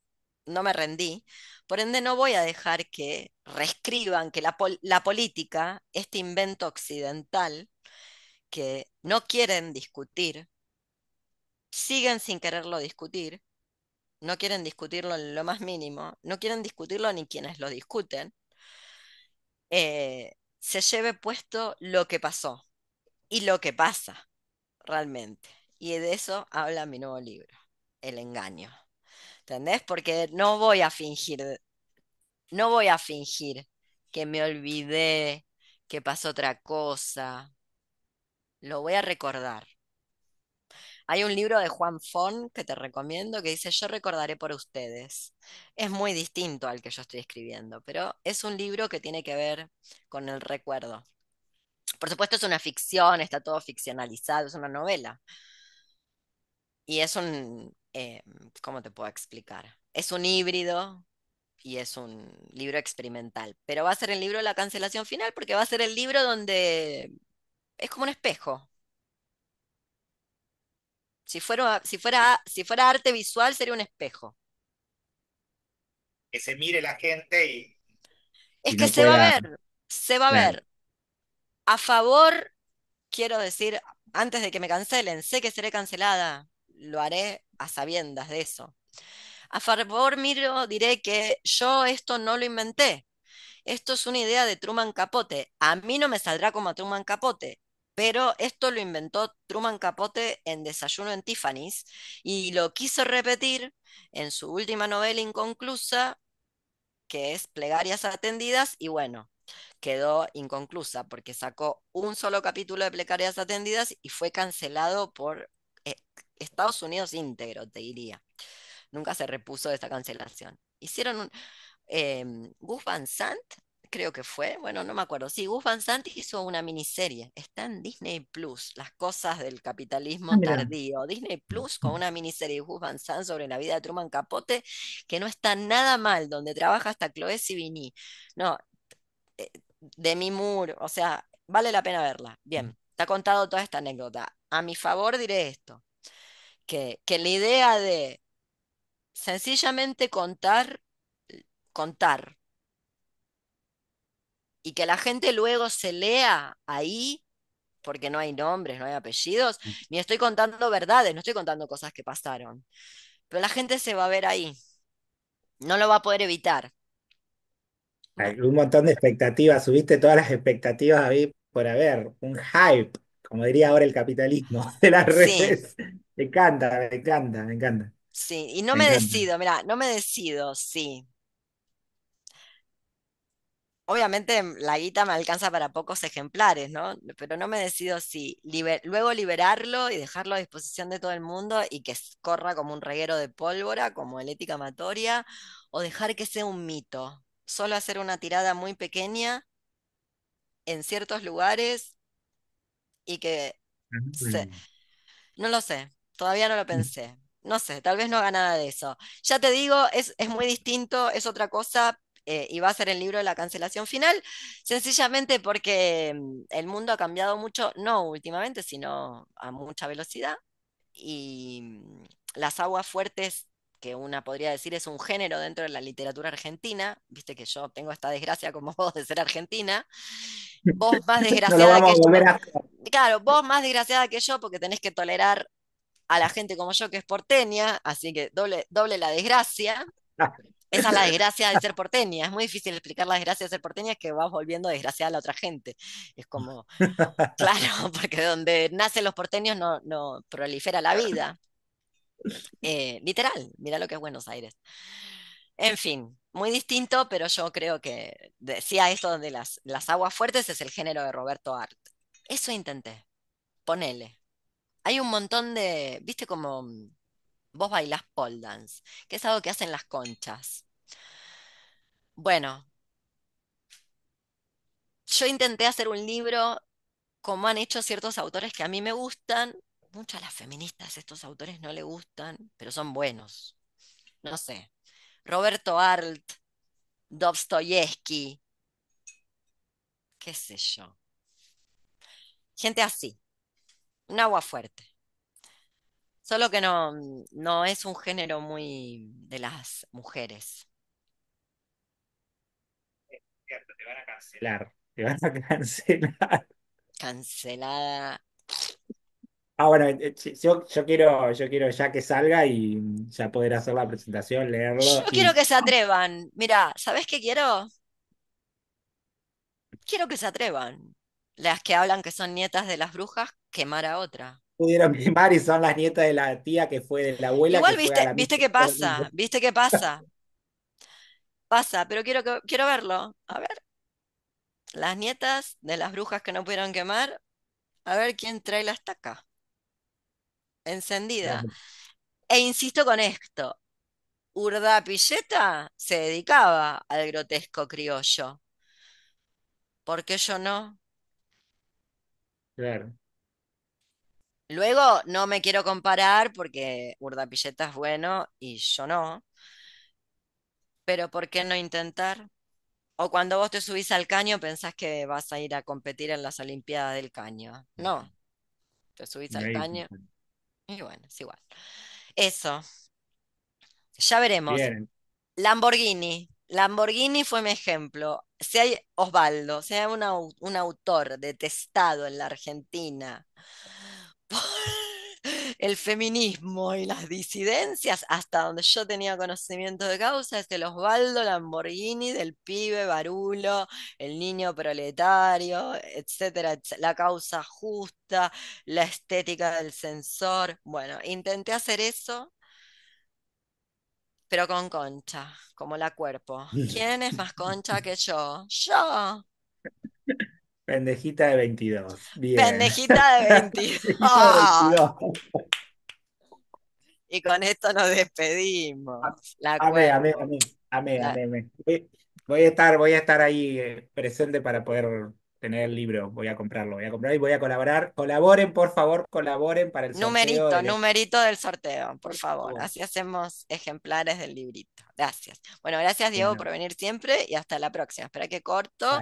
no me rendí, por ende no voy a dejar que reescriban que la política, este invento occidental, que no quieren discutir, siguen sin quererlo discutir, no quieren discutirlo en lo más mínimo, no quieren discutirlo ni quienes lo discuten, eh, se lleve puesto lo que pasó y lo que pasa realmente. Y de eso habla mi nuevo libro, El engaño. ¿Entendés? Porque no voy a fingir, no voy a fingir que me olvidé, que pasó otra cosa. Lo voy a recordar. Hay un libro de Juan Fon que te recomiendo que dice Yo recordaré por ustedes. Es muy distinto al que yo estoy escribiendo, pero es un libro que tiene que ver con el recuerdo. Por supuesto es una ficción, está todo ficcionalizado, es una novela. Y es un, eh, ¿cómo te puedo explicar? Es un híbrido y es un libro experimental, pero va a ser el libro de la cancelación final porque va a ser el libro donde es como un espejo. Si fuera, si fuera, si fuera arte visual, sería un espejo. Que se mire la gente y. Es que se va a ver, se va a ver. A favor, quiero decir, antes de que me cancelen, sé que seré cancelada, lo haré a sabiendas de eso. A favor, miro, diré que yo esto no lo inventé. Esto es una idea de Truman Capote. A mí no me saldrá como a Truman Capote pero esto lo inventó Truman Capote en Desayuno en Tiffany's y lo quiso repetir en su última novela inconclusa, que es Plegarias Atendidas, y bueno, quedó inconclusa porque sacó un solo capítulo de Plegarias Atendidas y fue cancelado por eh, Estados Unidos íntegro, te diría. Nunca se repuso de esta cancelación. Hicieron un... Em, Gus Van Sant creo que fue, bueno, no me acuerdo. Sí, Gus Van Sant hizo una miniserie. Está en Disney Plus, las cosas del capitalismo ah, tardío. Disney Plus con una miniserie de Gus Van Sant sobre la vida de Truman Capote, que no está nada mal, donde trabaja hasta Chloé Sivigny. No, eh, mi Moore, o sea, vale la pena verla. Bien, mm. te ha contado toda esta anécdota. A mi favor diré esto, que, que la idea de sencillamente contar, contar y que la gente luego se lea ahí, porque no hay nombres, no hay apellidos, mm. ni estoy contando verdades, no estoy contando cosas que pasaron. Pero la gente se va a ver ahí. No lo va a poder evitar. Hay un montón de expectativas, subiste todas las expectativas mí por haber, un hype, como diría ahora el capitalismo de las redes. Me encanta, me encanta, me encanta. Sí, y no me, me decido, mira, no me decido, sí, obviamente mm, la guita me alcanza para pocos ejemplares, ¿no? Pero no me decido si luego liberarlo y dejarlo a disposición de todo el mundo y que corra como un reguero de pólvora, como el ética amatoria, o dejar que sea un mito. Solo hacer una tirada muy pequeña en ciertos lugares y que... Mm. No lo sé, todavía no lo mm. pensé. No sé, tal vez no haga nada de eso. Ya te digo, es, es muy distinto, es otra cosa, eh, y va a ser el libro de la cancelación final, sencillamente porque mm, el mundo ha cambiado mucho, no últimamente, sino a mucha velocidad, y mm, las aguas fuertes que una podría decir es un género dentro de la literatura argentina, viste que yo tengo esta desgracia como vos de ser argentina, vos más desgraciada que yo, claro, vos más desgraciada que yo porque tenés que tolerar a la gente como yo que es porteña, así que doble, doble la desgracia. Ah. Esa es la desgracia de ser porteña. Es muy difícil explicar la desgracia de ser porteña, es que vas volviendo desgraciada a la otra gente. Es como, claro, porque donde nacen los porteños no, no prolifera la vida. Eh, literal, mira lo que es Buenos Aires. En fin, muy distinto, pero yo creo que decía esto de las, las aguas fuertes es el género de Roberto Art. Eso intenté. Ponele. Hay un montón de, viste como mm, vos bailás pole dance, que es algo que hacen las conchas. Bueno, yo intenté hacer un libro como han hecho ciertos autores que a mí me gustan. Muchas las feministas, estos autores no le gustan, pero son buenos. No sé. Roberto Arlt, Dostoyevsky, qué sé yo. Gente así. Un agua fuerte. Solo que no, mm, no es un género muy de las mujeres. Es cierto, te van a cancelar. Te van a cancelar. Cancelada. Ah, bueno, eh, yo, quiero, yo quiero ya que salga y mm, ya poder hacer la presentación, leerlo. Yo quiero que se atrevan. Mira, ¿sabes qué quiero? Quiero que se atrevan. Las que hablan que son nietas de las brujas, quemar a otra pudieron quemar y son las nietas de la tía que fue de la abuela. Igual que viste, viste qué pasa, viste qué pasa. pasa, pero quiero, quiero verlo. A ver. Las nietas de las brujas que no pudieron quemar. A ver quién trae la estaca. Encendida. E insisto con esto. Urda se dedicaba al grotesco criollo. porque yo no? Claro. Luego no me quiero comparar porque Urdapilleta es bueno y yo no. Pero ¿por qué no intentar? O cuando vos te subís al caño pensás que vas a ir a competir en las Olimpiadas del Caño. No. Te subís al caño y bueno, es igual. Eso. Ya veremos. Lamborghini. Lamborghini fue mi ejemplo. Si hay Osvaldo, si hay un autor detestado en la Argentina el feminismo y las disidencias, hasta donde yo tenía conocimiento de causa, es el Osvaldo Lamborghini, del pibe Barulo, el niño proletario, etcétera, etcétera, la causa justa, la estética del censor. Bueno, intenté hacer eso, pero con concha, como la cuerpo. ¿Quién es más concha que yo? Yo. Pendejita de 22. Pendejita de 22. Y con esto nos despedimos. Ah, la amé, amé, Voy a estar, voy a estar ahí eh, presente para poder tener el libro. Voy a comprarlo, voy a comprar y voy a colaborar. Colaboren, por favor, colaboren para el sorteo. Numerito, numerito del sorteo, por favor. Así hacemos ejemplares del librito. Gracias. Bueno, gracias Diego por venir siempre y hasta la próxima. Espera que corto.